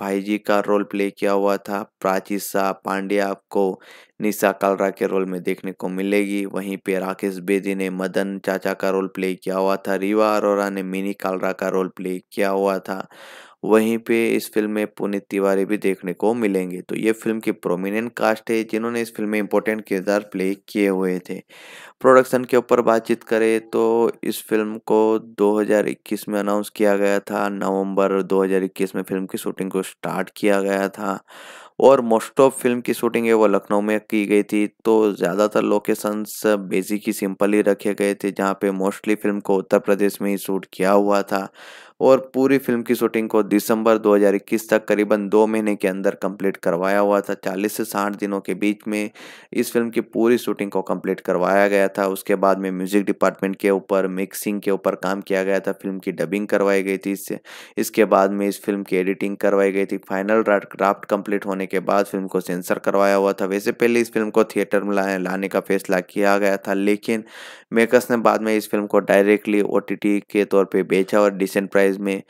भाई जी का रोल प्ले किया हुआ था प्राची शाह पांड्या आपको निशा कालरा के रोल में देखने को मिलेगी वहीं पे राकेश बेदी ने मदन चाचा का रोल प्ले किया हुआ था रीवा अरोरा ने मिनी कालरा का रोल प्ले किया हुआ था वहीं पे इस फिल्म में पुनीत तिवारी भी देखने को मिलेंगे तो ये फिल्म की प्रोमिनेंट कास्ट है जिन्होंने इस फिल्म में इम्पोर्टेंट किरदार प्ले किए हुए थे प्रोडक्शन के ऊपर बातचीत करें तो इस फिल्म को 2021 में अनाउंस किया गया था नवंबर 2021 में फिल्म की शूटिंग को स्टार्ट किया गया था और मोस्ट ऑफ फिल्म की शूटिंग है वो लखनऊ में की गई थी तो ज़्यादातर लोकेशंस बेसिक ही सिंपल ही रखे गए थे जहाँ पे मोस्टली फिल्म को उत्तर प्रदेश में ही शूट किया हुआ था और पूरी फिल्म की शूटिंग को दिसंबर 2021 तक करीबन दो महीने के अंदर कंप्लीट करवाया हुआ था 40 से 60 दिनों के बीच में इस फिल्म की पूरी शूटिंग को कंप्लीट करवाया गया था उसके बाद में म्यूजिक डिपार्टमेंट के ऊपर मिक्सिंग के ऊपर काम किया गया था फिल्म की डबिंग करवाई गई थी इससे इसके बाद में इस फिल्म की एडिटिंग करवाई गई थी फाइनल ड्राफ्ट कंप्लीट होने के बाद फिल्म को सेंसर करवाया हुआ था वैसे पहले इस फिल्म को थिएटर में लाने का फैसला किया गया था लेकिन मेकर्स ने बाद में इस फिल्म को डायरेक्टली ओ के तौर पे बेचा और डिसेंट प्राइस में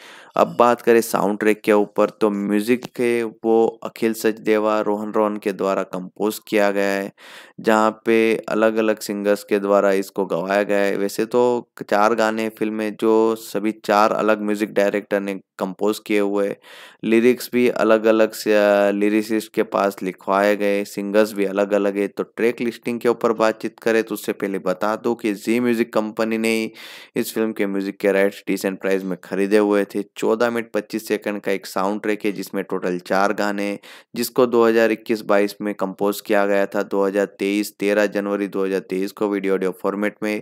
अब बात करें साउंड ट्रैक के ऊपर तो म्यूज़िक के वो अखिल सचदेवा रोहन रोहन के द्वारा कंपोज किया गया है जहाँ पे अलग अलग सिंगर्स के द्वारा इसको गवाया गया है वैसे तो चार गाने फिल्म में जो सभी चार अलग म्यूज़िक डायरेक्टर ने कंपोज किए हुए लिरिक्स भी अलग अलग लिरिसिस्ट के पास लिखवाए गए सिंगर्स भी अलग अलग है तो ट्रैक लिस्टिंग के ऊपर बातचीत करें तो उससे पहले बता दो कि जी म्यूजिक कंपनी ने इस फिल्म के म्यूजिक के राइट्स डिसेंट प्राइस में खरीदे हुए थे 14 मिनट 25 सेकंड का एक साउंड ट्रैक है जिसमें टोटल चार गाने जिसको 2021-22 में कंपोज किया गया था 2023 13 जनवरी 2023 को वीडियो ऑडियो फॉर्मेट में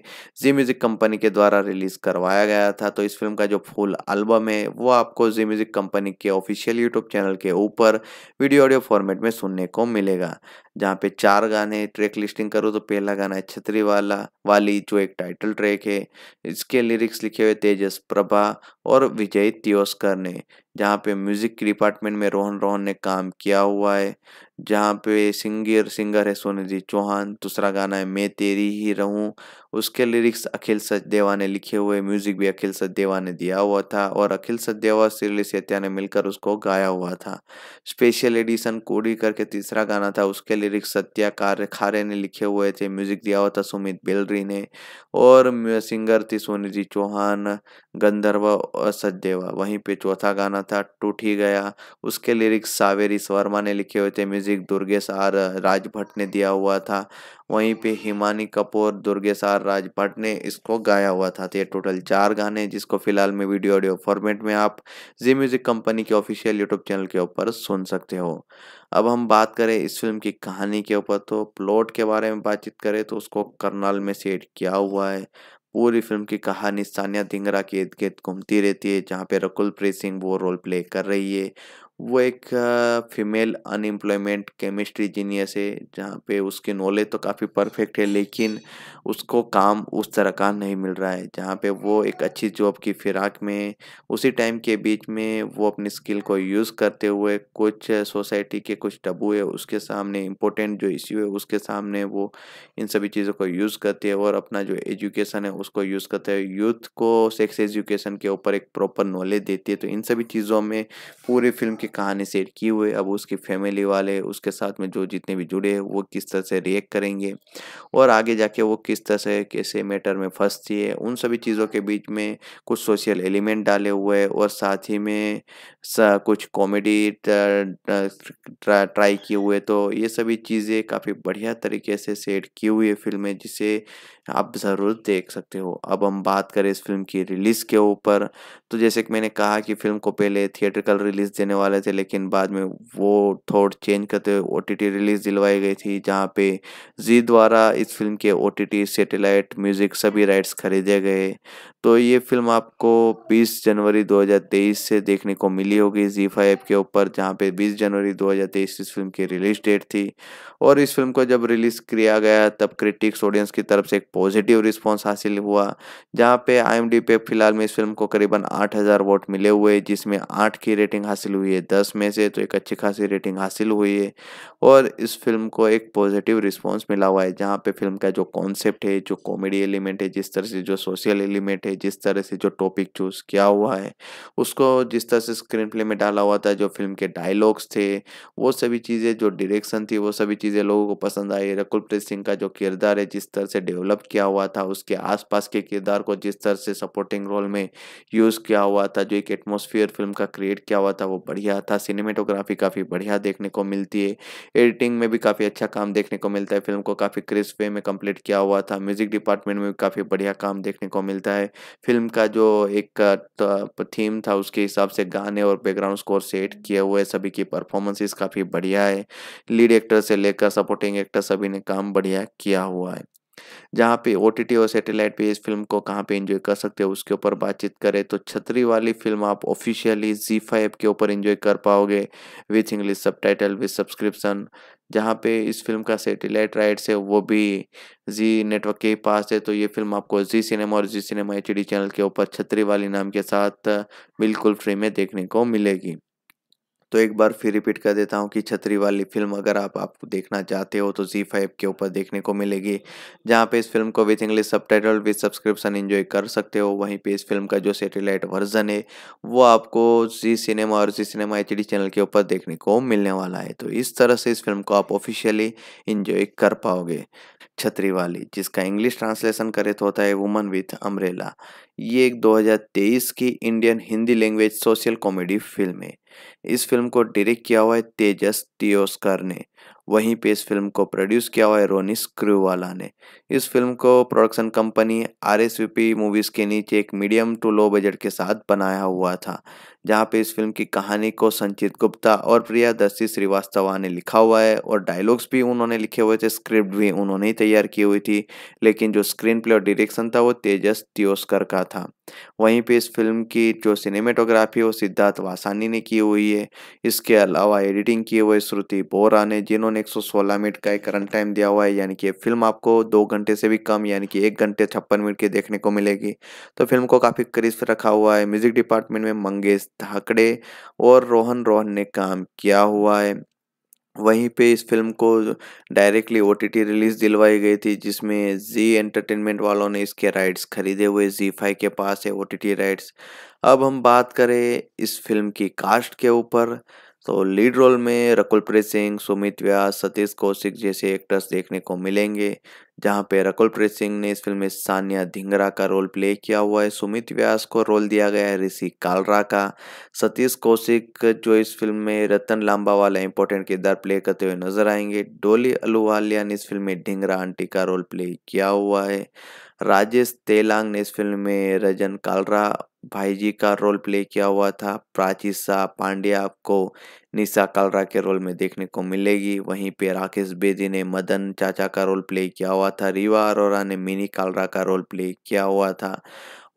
जी म्यूजिक कंपनी के द्वारा रिलीज करवाया गया था तो इस फिल्म का जो फुल एल्बम है वो आपको जी म्यूजिक कंपनी के ऑफिशियल यूट्यूब चैनल के ऊपर वीडियो ऑडियो फॉर्मेट में सुनने को मिलेगा जहाँ पे चार गाने ट्रैक लिस्टिंग करूँ तो पहला गाना है छतरी वाला वाली जो एक टाइटल ट्रैक है इसके लिरिक्स लिखे हुए तेजस प्रभा और विजय त्योस्कर ने जहाँ पे म्यूज़िक डिपार्टमेंट में रोहन रोहन ने काम किया हुआ है जहाँ पे सिंगर सिंगर है सोनिधि चौहान दूसरा गाना है मैं तेरी ही रहूँ उसके लिरिक्स अखिल सचदेवा ने लिखे हुए म्यूज़िक भी अखिल सचदेवा ने दिया हुआ था और अखिल सचदेवा सिरली सेत्या ने मिलकर उसको गाया हुआ था स्पेशल एडिशन कोडी करके तीसरा गाना था उसके लिरिक्स सत्या कार खारे ने लिखे हुए थे म्यूज़िक दिया हुआ था सुमित बेलरी ने और सिंगर थी सोनिधि चौहान गंधर्व और सचदेवा वहीं पे चौथा गाना था टूट ही गया उसके लिरिक्स सावेरी स्वर्मा ने लिखे हुए थे म्यूजिक दुर्गेश राजभट्ट ने दिया हुआ था वहीं पे हिमानी कपूर दुर्गेश राजभट्ट ने इसको गाया हुआ था तो ये टोटल चार गाने जिसको फिलहाल में वीडियो ऑडियो फॉर्मेट में आप जी म्यूजिक कंपनी के ऑफिशियल यूट्यूब चैनल के ऊपर सुन सकते हो अब हम बात करें इस फिल्म की कहानी के ऊपर तो प्लॉट के बारे में बातचीत करें तो उसको करनाल में सेट किया हुआ है पूरी फिल्म की कहानी सानिया धिंगरा के इर्द गिर्द घूमती रहती है जहाँ पे रकुल प्रीत सिंह वो रोल प्ले कर रही है वो एक फीमेल अनएम्प्लॉयमेंट केमिस्ट्री जीनियस है जहाँ पे उसकी नॉलेज तो काफ़ी परफेक्ट है लेकिन उसको काम उस तरह का नहीं मिल रहा है जहाँ पे वो एक अच्छी जॉब की फिराक में उसी टाइम के बीच में वो अपनी स्किल को यूज़ करते हुए कुछ सोसाइटी के कुछ टबू है उसके सामने इम्पोर्टेंट जो इश्यू है उसके सामने वो इन सभी चीज़ों को यूज़ करते हैं और अपना जो एजुकेशन है उसको यूज़ करते हैं यूथ को सेक्स एजुकेशन के ऊपर एक प्रॉपर नॉलेज देती है तो इन सभी चीज़ों में पूरी फिल्म की कहानी सेट की हुई अब उसकी फैमिली वाले उसके साथ में जो जितने भी जुड़े वो किस तरह से रिएक्ट करेंगे और आगे जाके वो किस तरह से कैसे मैटर में फंसती है उन सभी चीज़ों के बीच में कुछ सोशल एलिमेंट डाले हुए हैं और साथ ही में सा कुछ कॉमेडी ट्राई किए हुए तो ये सभी चीज़ें काफ़ी बढ़िया तरीके से सेट की हुई है फिल्में जिसे आप ज़रूर देख सकते हो अब हम बात करें इस फिल्म की रिलीज़ के ऊपर तो जैसे कि मैंने कहा कि फिल्म को पहले थिएट्रिकल रिलीज़ देने वाले थे लेकिन बाद में वो थोड़ चेंज करते हुए ओ रिलीज़ दिलवाई गई थी जहाँ पे जी द्वारा इस फिल्म के ओ सेटेलाइट म्यूज़िक सभी राइट्स खरीदे गए तो ये फिल्म आपको 20 जनवरी 2023 से देखने को मिली होगी जी फाइव के ऊपर जहाँ पे 20 जनवरी 2023 इस फिल्म की रिलीज डेट थी और इस फिल्म को जब रिलीज़ किया गया तब क्रिटिक्स ऑडियंस की तरफ से एक पॉजिटिव रिस्पॉन्स हासिल हुआ जहाँ पे आई पे फिलहाल में इस फिल्म को करीबन आठ हज़ार वोट मिले हुए जिसमें आठ की रेटिंग हासिल हुई है दस में से तो एक अच्छी खासी रेटिंग हासिल हुई है और इस फिल्म को एक पॉजिटिव रिस्पॉन्स मिला हुआ है जहाँ पे फिल्म का जो कॉन्सेप्ट है जो कॉमेडी एलिमेंट है जिस तरह से जो सोशल एलिमेंट है जिस तरह से जो टॉपिक चूज़ किया हुआ है उसको जिस तरह से स्क्रीन प्ले में डाला हुआ था जो फिल्म के डायलॉग्स थे वो सभी चीज़ें जो डिरेक्शन थी वो सभी चीज़ें लोगों को पसंद आई रकुल प्रीत सिंह का जो किरदार है जिस तरह से डेवलप डेवलप किया हुआ था उसके आसपास के किरदार को जिस तरह से सपोर्टिंग रोल में यूज़ किया हुआ था जो एक एटमोसफियर फिल्म का क्रिएट किया हुआ था वो बढ़िया था सिनेमेटोग्राफी काफ़ी बढ़िया देखने को मिलती है एडिटिंग में भी काफ़ी अच्छा काम देखने को मिलता है फिल्म को काफ़ी क्रिस्प वे में कंप्लीट किया हुआ था म्यूजिक डिपार्टमेंट में भी काफ़ी बढ़िया काम देखने को मिलता है फिल्म का जो एक थीम था उसके हिसाब से गाने और बैकग्राउंड स्कोर सेट किए हुए सभी की परफॉर्मेंसेस काफ़ी बढ़िया है लीड एक्टर से लेकर सपोर्टिंग एक्टर सभी ने काम बढ़िया किया हुआ है जहाँ पे ओ और सेटेलाइट पे इस फिल्म को कहाँ पे इंजॉय कर सकते हो उसके ऊपर बातचीत करें तो छतरी वाली फिल्म आप ऑफिशियली जी फाइव के ऊपर इंजॉय कर पाओगे with English subtitle with subscription जहाँ पे इस फिल्म का सेटेलाइट राइट्स है वो भी जी नेटवर्क के पास है तो ये फिल्म आपको जी सिनेमा और जी सिनेमा एच चैनल के ऊपर छतरी वाली नाम के साथ बिल्कुल फ्री में देखने को मिलेगी तो एक बार फिर रिपीट कर देता हूँ कि छतरी वाली फिल्म अगर आप आपको देखना चाहते हो तो जी फाइव के ऊपर देखने को मिलेगी जहाँ पे इस फिल्म को with English subtitle with subscription enjoy कर सकते हो वहीं पे इस फिल्म का जो सेटेलाइट वर्जन है वो आपको जी सिनेमा और जी सिनेमा एच चैनल के ऊपर देखने को मिलने वाला है तो इस तरह से इस फिल्म को आप ऑफिशियली इन्जॉय कर पाओगे छतरी वाली जिसका इंग्लिश ट्रांसलेशन करे तो होता है वुमन विथ अम्ब्रेला ये एक 2023 की Indian Hindi language social comedy film है इस फिल्म को डायरेक्ट किया हुआ है तेजस टियोस्कर ने वहीं पे इस फिल्म को प्रोड्यूस किया हुआ है रोनी स्क्रूवाला ने इस फिल्म को प्रोडक्शन कंपनी आर मूवीज़ के नीचे एक मीडियम टू लो बजट के साथ बनाया हुआ था जहां पे इस फिल्म की कहानी को संचित गुप्ता और प्रियादर्शी श्रीवास्तवा ने लिखा हुआ है और डायलॉग्स भी उन्होंने लिखे हुए थे स्क्रिप्ट भी उन्होंने ही तैयार की हुई थी लेकिन जो स्क्रीन प्ले और डिरेक्शन था वो तेजस त्योस्कर का था वहीं पे इस फिल्म की जो सिनेमेटोग्राफी है वो सिद्धार्थ वासानी ने की हुई है इसके अलावा एडिटिंग की हुई श्रुति बोरा ने जिन्होंने 116 मिनट का एक रन टाइम दिया हुआ है यानी कि फिल्म आपको दो घंटे से भी कम यानी कि एक घंटे छप्पन मिनट की देखने को मिलेगी तो फिल्म को काफ़ी क्रिस्प रखा हुआ है म्यूजिक डिपार्टमेंट में मंगेश धाकड़े और रोहन रोहन ने काम किया हुआ है वहीं पे इस फिल्म को डायरेक्टली ओ रिलीज़ दिलवाई गई थी जिसमें जी एंटरटेनमेंट वालों ने इसके राइट्स खरीदे हुए जी फाइव के पास है ओ राइट्स अब हम बात करें इस फिल्म की कास्ट के ऊपर तो लीड रोल में रकुलप्रीत सिंह सुमित व्यास सतीश कौशिक जैसे एक्टर्स देखने को मिलेंगे जहां पे रकुलप्रीत सिंह ने इस फिल्म में सानिया धिंगरा का रोल प्ले किया हुआ है सुमित व्यास को रोल दिया गया है ऋषि कालरा का सतीश कौशिक जो इस फिल्म में रतन लांबा वाला इंपॉर्टेंट किरदार प्ले करते हुए नजर आएंगे डोली अलूवालिया ने इस फिल्म में ढिंगरा आंटी का रोल प्ले किया हुआ है राजेश तेलांग ने इस फिल्म में रजन कालरा भाई जी का रोल प्ले किया हुआ था प्राची शाह पांडे आपको निशा कालरा के रोल में देखने को मिलेगी वहीं पे राकेश बेदी ने मदन चाचा का रोल प्ले किया हुआ था रीवा अरोरा ने मिनी कालरा का रोल प्ले किया हुआ था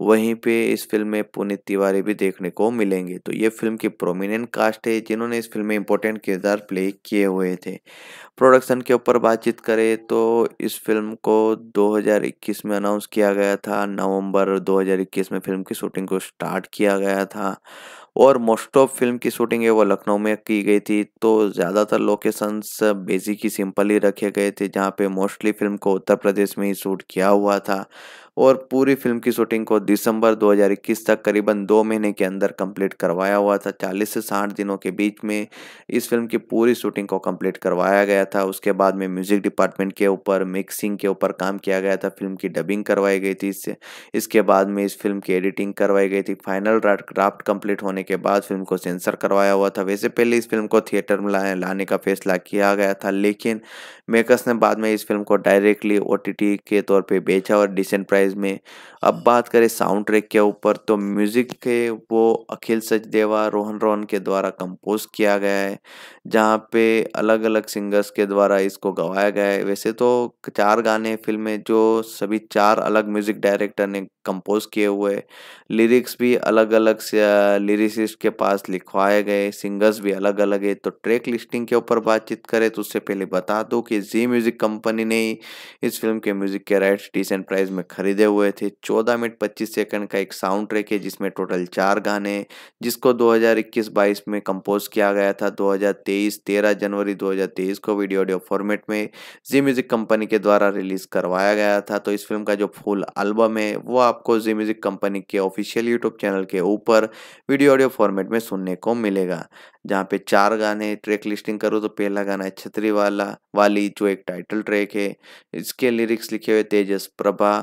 वहीं पे इस फिल्म में पुनीत तिवारी भी देखने को मिलेंगे तो ये फिल्म की प्रोमिनेंट कास्ट है जिन्होंने इस फिल्म में इंपॉर्टेंट किरदार प्ले किए हुए थे प्रोडक्शन के ऊपर बातचीत करें तो इस फिल्म को 2021 में अनाउंस किया गया था नवंबर 2021 में फिल्म की शूटिंग को स्टार्ट किया गया था और मोस्ट ऑफ फिल्म की शूटिंग है वो लखनऊ में की गई थी तो ज़्यादातर लोकेशंस बेसिक ही सिंपल ही रखे गए थे जहाँ पे मोस्टली फिल्म को उत्तर प्रदेश में ही शूट किया हुआ था और पूरी फिल्म की शूटिंग को दिसंबर 2021 तक करीबन दो महीने के अंदर कंप्लीट करवाया हुआ था 40 से 60 दिनों के बीच में इस फिल्म की पूरी शूटिंग को कंप्लीट करवाया गया था उसके बाद में म्यूजिक डिपार्टमेंट के ऊपर मिक्सिंग के ऊपर काम किया गया था फिल्म की डबिंग करवाई गई थी इससे इसके बाद में इस फिल्म की एडिटिंग करवाई गई थी फाइनल ड्राफ्ट कंप्लीट होने के बाद फिल्म को सेंसर करवाया हुआ था वैसे पहले इस फिल्म को थिएटर में लाने लाने का फैसला किया गया था लेकिन मेकर्स ने बाद में इस फिल्म को डायरेक्टली ओ के तौर पर बेचा और डिसेंट प्राइस साइज़ में अब बात करें साउंड ट्रैक के ऊपर तो म्यूज़िक के वो अखिल सचदेवा रोहन रोहन के द्वारा कंपोज किया गया है जहाँ पे अलग अलग सिंगर्स के द्वारा इसको गवाया गया है वैसे तो चार गाने फिल्म में जो सभी चार अलग म्यूज़िक डायरेक्टर ने कंपोज किए हुए लिरिक्स भी अलग अलग लिरिसिस्ट के पास लिखवाए गए सिंगर्स भी अलग अलग है तो ट्रैक लिस्टिंग के ऊपर बातचीत करें तो उससे पहले बता दो कि जी म्यूज़िक कंपनी ने इस फिल्म के म्यूज़िक के राइट्स डिसेंट प्राइस में खरीद खरीदे हुए थे 14 मिनट 25 सेकंड का एक साउंड ट्रैक है जिसमें टोटल चार गाने जिसको 2021-22 में कंपोज किया गया था 2023 13 जनवरी 2023 को वीडियो ऑडियो फॉर्मेट में जी म्यूज़िक कंपनी के द्वारा रिलीज़ करवाया गया था तो इस फिल्म का जो फुल एल्बम है वो आपको जी म्यूज़िक कंपनी के ऑफिशियल यूट्यूब चैनल के ऊपर वीडियो ऑडियो फॉर्मेट में सुनने को मिलेगा जहाँ पे चार गाने ट्रैक लिस्टिंग करूँ तो पहला गाना है छतरी वाला वाली जो एक टाइटल ट्रैक है इसके लिरिक्स लिखे हुए तेजस प्रभा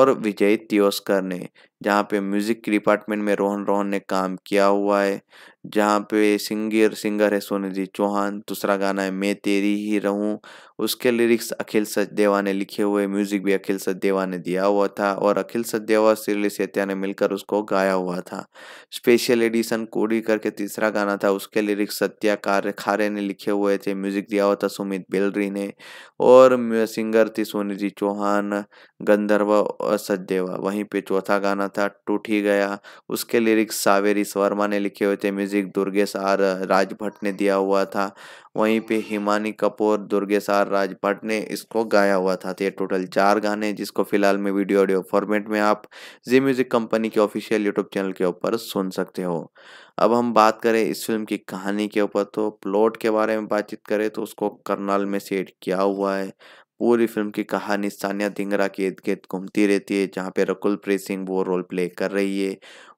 और विजय त्योस्कर ने जहाँ पे म्यूज़िक के डिपार्टमेंट में रोहन रोहन ने काम किया हुआ है जहाँ पे सिंगर सिंगर है सोनिधि चौहान दूसरा गाना है मैं तेरी ही रहूँ उसके लिरिक्स अखिल सचदेवा ने लिखे हुए म्यूजिक भी अखिल सचदेवा ने दिया हुआ था और अखिल सचदेवा सिरली सेत्या ने मिलकर उसको गाया हुआ था स्पेशल एडिशन कोडी करके तीसरा गाना था उसके लिरिक्स सत्या कार्य खारे ने लिखे हुए थे म्यूजिक दिया हुआ था सुमित बेलरी ने और सिंगर थी सोनिधि चौहान गंधर्व और सचदेवा वहीं पे चौथा गाना था टूट ही गया उसके लिरिक्स सावेरी वर्मा ने लिखे हुए थे म्यूजिक दुर्गेश आर राजभट्ट ने दिया हुआ था वहीं पे हिमानी कपूर दुर्गेसार राजपाट ने इसको गाया हुआ था तो ये टोटल चार गाने जिसको फिलहाल में वीडियो ऑडियो फॉर्मेट में आप जी म्यूजिक कंपनी के ऑफिशियल यूट्यूब चैनल के ऊपर सुन सकते हो अब हम बात करें इस फिल्म की कहानी के ऊपर तो प्लॉट के बारे में बातचीत करें तो उसको करनाल में सेट किया हुआ है पूरी फिल्म की कहानी सानिया धिंगरा के इर्द गिर्द घूमती रहती है जहाँ पे रकुल प्रीत सिंह वो रोल प्ले कर रही है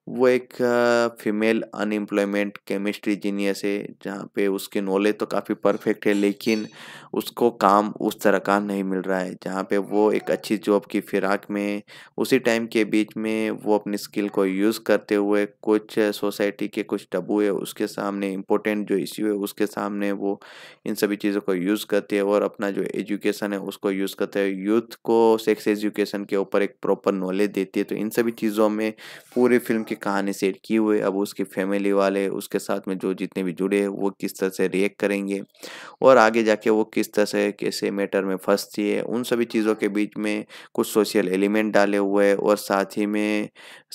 वो एक फीमेल अनएम्प्लॉयमेंट केमिस्ट्री जीनियस है जहाँ पे उसकी नॉलेज तो काफ़ी परफेक्ट है लेकिन उसको काम उस तरह का नहीं मिल रहा है जहाँ पे वो एक अच्छी जॉब की फिराक में उसी टाइम के बीच में वो अपनी स्किल को यूज़ करते हुए कुछ सोसाइटी के कुछ टबू है उसके सामने इम्पोर्टेंट जो इश्यू है उसके सामने वो इन सभी चीज़ों को यूज़ करते हैं और अपना जो एजुकेशन है उसको यूज़ करते हैं यूथ को सेक्स एजुकेशन के ऊपर एक प्रॉपर नॉलेज देती है तो इन सभी चीज़ों में पूरी फिल्म की की कहानी सेट की हुई अब उसकी फैमिली वाले उसके साथ में जो जितने भी जुड़े हैं वो किस तरह से रिएक्ट करेंगे और आगे जाके वो किस तरह से कैसे मैटर में फंसती है उन सभी चीज़ों के बीच में कुछ सोशल एलिमेंट डाले हुए हैं और साथ ही में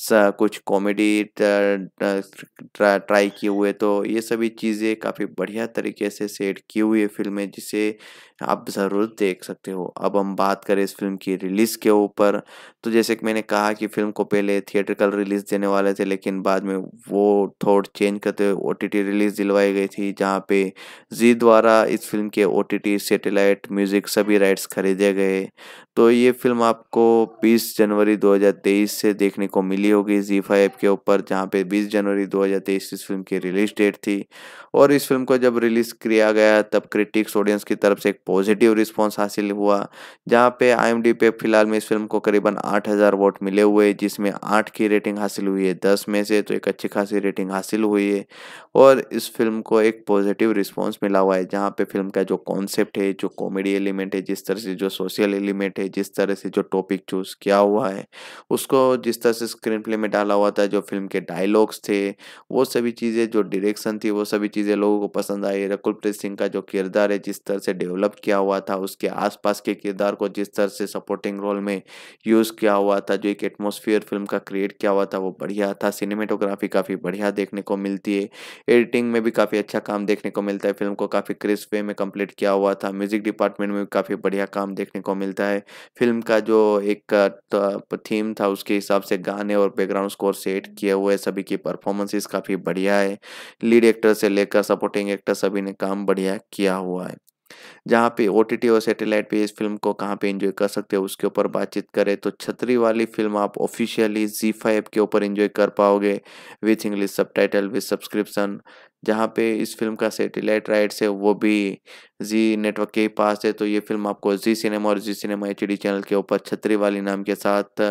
सा कुछ कॉमेडी ट्राई किए हुए तो ये सभी चीज़ें काफ़ी बढ़िया तरीके से सेट की हुई है फिल्म में जिसे आप ज़रूर देख सकते हो अब हम बात करें इस फिल्म की रिलीज़ के ऊपर तो जैसे कि मैंने कहा कि फिल्म को पहले थिएटरकल रिलीज़ देने वाले थे लेकिन बाद में वो थोड़ चेंज करते हुए ओ रिलीज़ दिलवाई गई थी जहाँ पे जी द्वारा इस फिल्म के ओ सेटेलाइट म्यूज़िक सभी राइट्स खरीदे गए तो ये फिल्म आपको बीस जनवरी दो से देखने को मिली होगी जी फाइव के ऊपर जहाँ पे बीस जनवरी दो इस फिल्म की रिलीज डेट थी और इस फिल्म को जब रिलीज़ किया गया तब क्रिटिक्स ऑडियंस की तरफ से एक पॉजिटिव रिस्पॉन्स हासिल हुआ जहाँ पे आई पे फिलहाल में इस फिल्म को करीबन 8000 वोट मिले हुए जिसमें आठ की रेटिंग हासिल हुई है दस में से तो एक अच्छी खासी रेटिंग हासिल हुई है और इस फिल्म को एक पॉजिटिव रिस्पॉन्स मिला हुआ है जहाँ पे फिल्म का जो कॉन्सेप्ट है जो कॉमेडी एलिमेंट है जिस तरह से जो सोशल एलिमेंट है जिस तरह से जो टॉपिक चूज किया हुआ है उसको जिस तरह से स्क्रीन प्ले में डाला हुआ था जो फिल्म के डायलॉग्स थे वो सभी चीज़ें जो डिरेक्शन थी वो सभी चीज़ें लोगों को पसंद आई रकुल प्रीत सिंह का जो किरदार है जिस तरह से डेवलप किया हुआ था उसके आसपास के किरदार को जिस तरह से सपोर्टिंग रोल में यूज़ किया हुआ था जो एक एटमोसफियर फिल्म का क्रिएट किया हुआ था वो बढ़िया था सिनेमेटोग्राफी काफ़ी बढ़िया देखने को मिलती है एडिटिंग में भी काफ़ी अच्छा काम देखने को मिलता है फिल्म को काफ़ी क्रिस्प वे में कंप्लीट किया हुआ था म्यूजिक डिपार्टमेंट में भी काफ़ी बढ़िया काम देखने को मिलता है फिल्म का जो एक थीम था उसके हिसाब से गाने और बैकग्राउंड स्कोर सेट किए हुए सभी की परफॉर्मेंसेस काफ़ी बढ़िया है लीड एक्टर से लेकर सपोर्टिंग एक्टर सभी ने काम बढ़िया किया हुआ है जहाँ पे ओ टी और सैटेलाइट पे इस फिल्म को कहाँ पे एंजॉय कर सकते हो उसके ऊपर बातचीत करें तो छतरी वाली फिल्म आप ऑफिशियली जी फाइव के ऊपर एंजॉय कर पाओगे with English subtitle with subscription जहाँ पे इस फिल्म का सैटेलाइट राइट्स है वो भी जी नेटवर्क के ही पास है तो ये फिल्म आपको जी सिनेमा और जी सिनेमा एच चैनल के ऊपर छतरी वाली नाम के साथ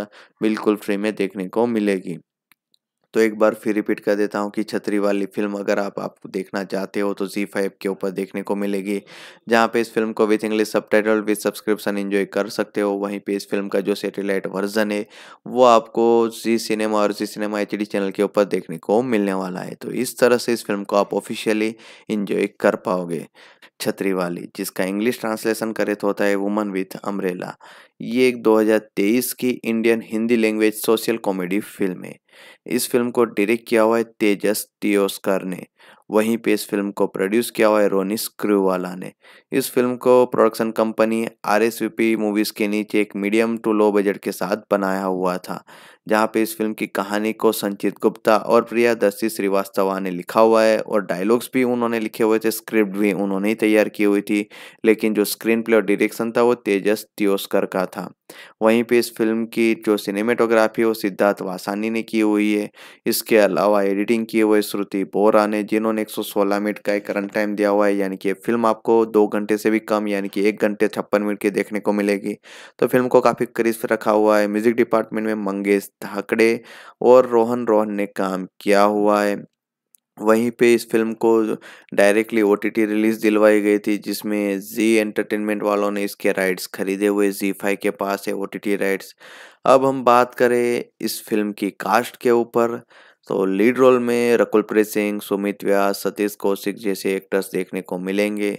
बिल्कुल फ्री में देखने को मिलेगी तो एक बार फिर रिपीट कर देता हूँ कि छतरी वाली फिल्म अगर आप आप देखना चाहते हो तो जी फाइव के ऊपर देखने को मिलेगी जहाँ पे इस फिल्म को with English subtitle with subscription enjoy कर सकते हो वहीं पर इस फिल्म का जो सेटेलाइट वर्जन है वो आपको जी सिनेमा और जी सिनेमा एच चैनल के ऊपर देखने को मिलने वाला है तो इस तरह से इस फिल्म को आप ऑफिशियली इन्जॉय कर पाओगे छतरी वाली जिसका इंग्लिश ट्रांसलेशन करे तो होता है वुमन विथ अम्ब्रेला ये एक 2023 की Indian Hindi language social comedy film है इस फिल्म को डायरेक्ट किया हुआ है तेजस टीओस्कर ने वहीं पे इस फिल्म को प्रोड्यूस किया हुआ है रोनिस क्रूवाला ने इस फिल्म को production company R S movies के नीचे एक मीडियम टू लो बजट के साथ बनाया हुआ था जहाँ पे इस फिल्म की कहानी को संचित गुप्ता और प्रियादर्शी श्रीवास्तवा ने लिखा हुआ है और डायलॉग्स भी उन्होंने लिखे हुए थे स्क्रिप्ट भी उन्होंने ही तैयार की हुई थी लेकिन जो स्क्रीन प्ले और डायरेक्शन था वो तेजस त्योस्कर का था वहीं पे इस फिल्म की जो सिनेमेटोग्राफी वो सिद्धार्थ वासानी ने की हुई है इसके अलावा एडिटिंग किए हुए श्रुति बोरा ने जिन्होंने एक मिनट का एक रन टाइम दिया हुआ है यानी कि फिल्म आपको दो घंटे से भी कम यानी कि एक घंटे छप्पन मिनट की देखने को मिलेगी तो फिल्म को काफ़ी क्रिस्प रखा हुआ है म्यूजिक डिपार्टमेंट में मंगेश धाकड़े और रोहन रोहन ने काम किया हुआ है वहीं पे इस फिल्म को डायरेक्टली ओ टी रिलीज़ दिलवाई गई थी जिसमें जी एंटरटेनमेंट वालों ने इसके राइट्स खरीदे हुए जी फाइव के पास है ओ टी राइट्स अब हम बात करें इस फिल्म की कास्ट के ऊपर तो लीड रोल में रकुलप्रीत सिंह सुमित व्यास सतीश कौशिक जैसे एक्टर्स देखने को मिलेंगे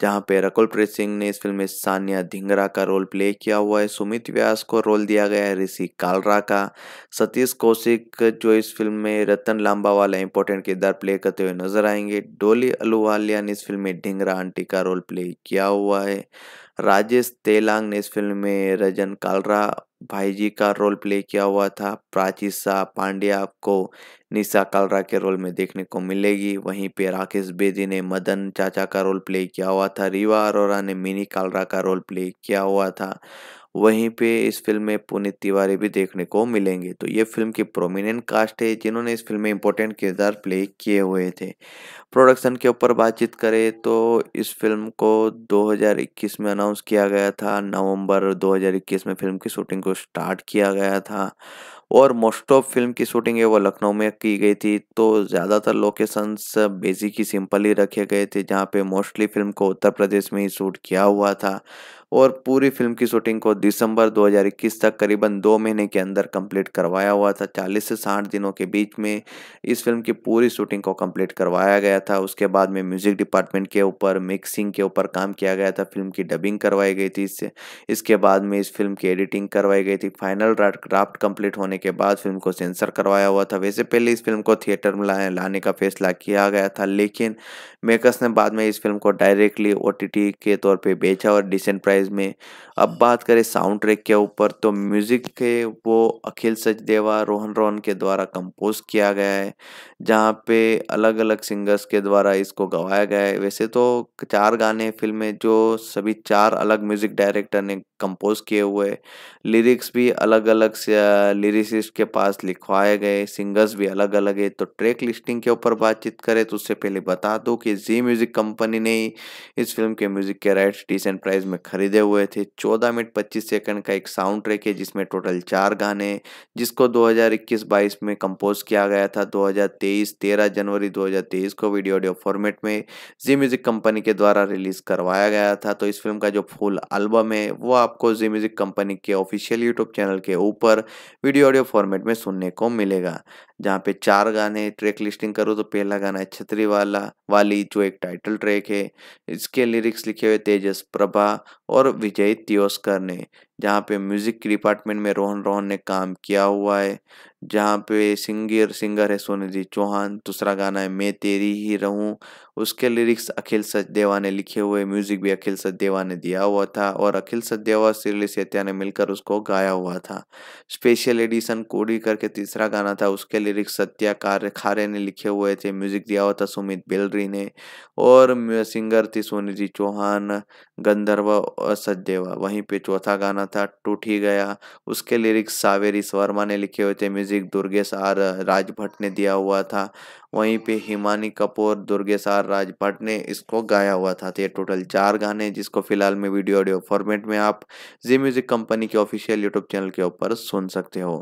जहाँ पे रकुलप्रीत सिंह ने इस फिल्म में सानिया धिंगरा का रोल प्ले किया हुआ है सुमित व्यास को रोल दिया गया है ऋषि कालरा का सतीश कौशिक जो इस फिल्म में रतन लांबा वाला इंपॉर्टेंट किरदार प्ले करते हुए नजर आएंगे डोली अलूवालिया ने इस फिल्म में ढिंगरा आंटी का रोल प्ले किया हुआ है राजेश तेलांग ने इस फिल्म में रजन कालरा भाई जी का रोल प्ले किया हुआ था प्राची शाह पांडे आपको निशा कालरा के रोल में देखने को मिलेगी वहीं पे राकेश बेदी ने मदन चाचा का रोल प्ले किया हुआ था रीवा अरोरा ने मिनी कालरा का रोल प्ले किया हुआ था वहीं पे इस फिल्म में पुनीत तिवारी भी देखने को मिलेंगे तो ये फिल्म की प्रोमिनेंट कास्ट है जिन्होंने इस फिल्म में इंपॉर्टेंट किरदार प्ले किए हुए थे प्रोडक्शन के ऊपर बातचीत करें तो इस फिल्म को 2021 में अनाउंस किया गया था नवंबर 2021 में फिल्म की शूटिंग को स्टार्ट किया गया था और मोस्ट ऑफ फिल्म की शूटिंग है वो लखनऊ में की गई थी तो ज़्यादातर लोकेशंस बेसिक ही सिंपल ही रखे गए थे जहाँ पे मोस्टली फिल्म को उत्तर प्रदेश में ही शूट किया हुआ था और पूरी फिल्म की शूटिंग को दिसंबर 2021 तक करीबन दो महीने के अंदर कंप्लीट करवाया हुआ था 40 से 60 दिनों के बीच में इस फिल्म की पूरी शूटिंग को कंप्लीट करवाया गया था उसके बाद में म्यूजिक डिपार्टमेंट के ऊपर मिक्सिंग के ऊपर काम किया गया था फिल्म की डबिंग करवाई गई थी इससे इसके बाद में इस फिल्म की एडिटिंग करवाई गई थी फाइनल ड्राफ्ट कंप्लीट होने के बाद फिल्म को सेंसर करवाया हुआ था वैसे पहले इस फिल्म को थिएटर में लाने का फैसला किया गया था लेकिन मेकर्स ने बाद में इस फिल्म को डायरेक्टली ओ के तौर पर बेचा और डिसेंट प्राइस कॉलेज में अब बात करें साउंड ट्रैक के ऊपर तो म्यूज़िक के वो अखिल सचदेवा रोहन रोहन के द्वारा कंपोज किया गया है जहाँ पे अलग अलग सिंगर्स के द्वारा इसको गवाया गया है वैसे तो चार गाने फिल्म में जो सभी चार अलग म्यूज़िक डायरेक्टर ने कंपोज किए हुए लिरिक्स भी अलग अलग से लिरिसिस्ट के पास लिखवाए गए सिंगर्स भी अलग अलग है तो ट्रैक लिस्टिंग के ऊपर बातचीत करें तो उससे पहले बता दो कि जी म्यूज़िक कंपनी ने इस फिल्म के म्यूज़िक के राइट्स डिसेंट प्राइस में खरीदे हुए थे चौदह मिनट पच्चीस सेकंड का एक साउंड ट्रैक है जिसमें टोटल चार गाने जिसको दो हजार में कंपोज किया गया था दो हजार जनवरी दो को वीडियो ऑडियो फॉर्मेट में जी म्यूज़िक कंपनी के द्वारा रिलीज़ करवाया गया था तो इस फिल्म का जो फुल एल्बम है वो आप आपको जी म्यूजिक कंपनी के ऑफिशियल यूट्यूब चैनल के ऊपर वीडियो ऑडियो फॉर्मेट में सुनने को मिलेगा जहाँ पे चार गाने ट्रैक लिस्टिंग करो तो पहला गाना है छतरी वाला वाली जो एक टाइटल ट्रैक है इसके लिरिक्स लिखे हुए तेजस प्रभा और विजय तियोस्कर ने जहाँ पे म्यूज़िक डिपार्टमेंट में रोहन रोहन ने काम किया हुआ है जहाँ पे सिंगर सिंगर है सोनिधि चौहान दूसरा गाना है मैं तेरी ही रहूँ उसके लिरिक्स अखिल सचदेवा ने लिखे हुए म्यूज़िक भी अखिल सचदेवा ने दिया हुआ था और अखिल सचदेवा सिरली सेत्या ने मिलकर उसको गाया हुआ था स्पेशल एडिशन कोडी करके तीसरा गाना था उसके लिरिक्स सत्या कार्य खारे ने लिखे हुए थे म्यूजिक दिया हुआ था सुमित बेलरी ने और सिंगर थी सोनिधि चौहान गंधर्व और सचदेवा वहीं पे चौथा गाना था टूट ही गया उसके लिरिक्स सावेरी वर्मा ने लिखे हुए थे म्यूजिक दुर्गेश आर राजभट्ट ने दिया हुआ था वहीं पे हिमानी कपूर दुर्गेश आर राजभट्ट ने इसको गाया हुआ था तो ये टोटल चार गाने जिसको फिलहाल में वीडियो ऑडियो फॉर्मेट में आप जी म्यूजिक कंपनी के ऑफिशियल यूट्यूब चैनल के ऊपर सुन सकते हो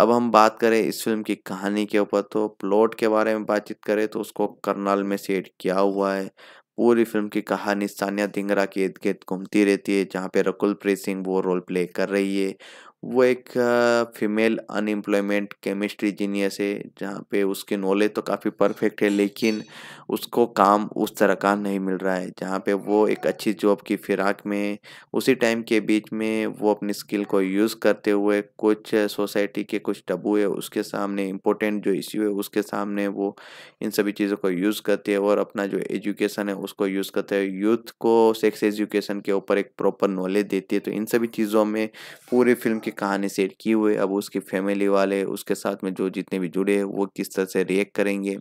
अब हम बात करें इस फिल्म की कहानी के ऊपर तो प्लॉट के बारे में बातचीत करें तो उसको करनाल में सेट किया हुआ है पूरी फिल्म की कहानी सानिया धिंगरा के इर्द गिर्द घूमती रहती है जहाँ पे रकुल प्रीत सिंह वो रोल प्ले कर रही है वो एक फीमेल अनएम्प्लॉयमेंट केमिस्ट्री जीनियस है जहाँ पे उसकी नॉलेज तो काफ़ी परफेक्ट है लेकिन उसको काम उस तरह का नहीं मिल रहा है जहाँ पे वो एक अच्छी जॉब की फिराक में उसी टाइम के बीच में वो अपनी स्किल को यूज़ करते हुए कुछ सोसाइटी के कुछ टबू है उसके सामने इम्पोर्टेंट जो इश्यू है उसके सामने वो इन सभी चीज़ों को यूज़ करते हैं और अपना जो एजुकेशन है उसको यूज़ करते हैं यूथ को सेक्स एजुकेशन के ऊपर एक प्रॉपर नॉलेज देती है तो इन सभी चीज़ों में पूरी फिल्म की कहानी सेट की हुए अब उसकी फैमिली वाले उसके साथ में जो जितने भी जुड़े वो किस तरह से रिएक्ट करेंगे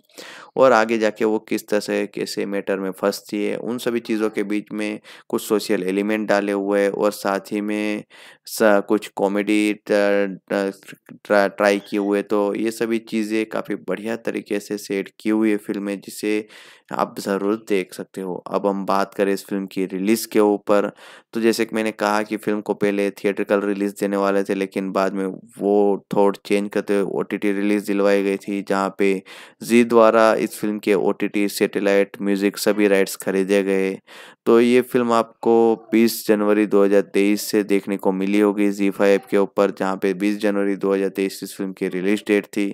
और आगे जाके वो किस तरह से कैसे मैटर में फंसती है उन सभी चीज़ों के बीच में कुछ सोशल एलिमेंट डाले हुए हैं और साथ ही में सा कुछ कॉमेडी ट्राई किए हुए तो ये सभी चीज़ें काफ़ी बढ़िया तरीके से सेट की हुई है फिल्म में जिसे आप ज़रूर देख सकते हो अब हम बात करें इस फिल्म की रिलीज़ के ऊपर तो जैसे कि मैंने कहा कि फिल्म को पहले थिएटरकल रिलीज़ देने वाले रहे थे लेकिन बाद में वो थॉट चेंज करते हुए ओ रिलीज़ दिलवाई गई थी जहाँ पे जी द्वारा इस फिल्म के ओ सैटेलाइट म्यूज़िक सभी राइट्स खरीदे गए तो ये फिल्म आपको 20 जनवरी 2023 से देखने को मिली होगी जी फाइव के ऊपर जहाँ पे 20 जनवरी 2023 इस फिल्म की रिलीज डेट थी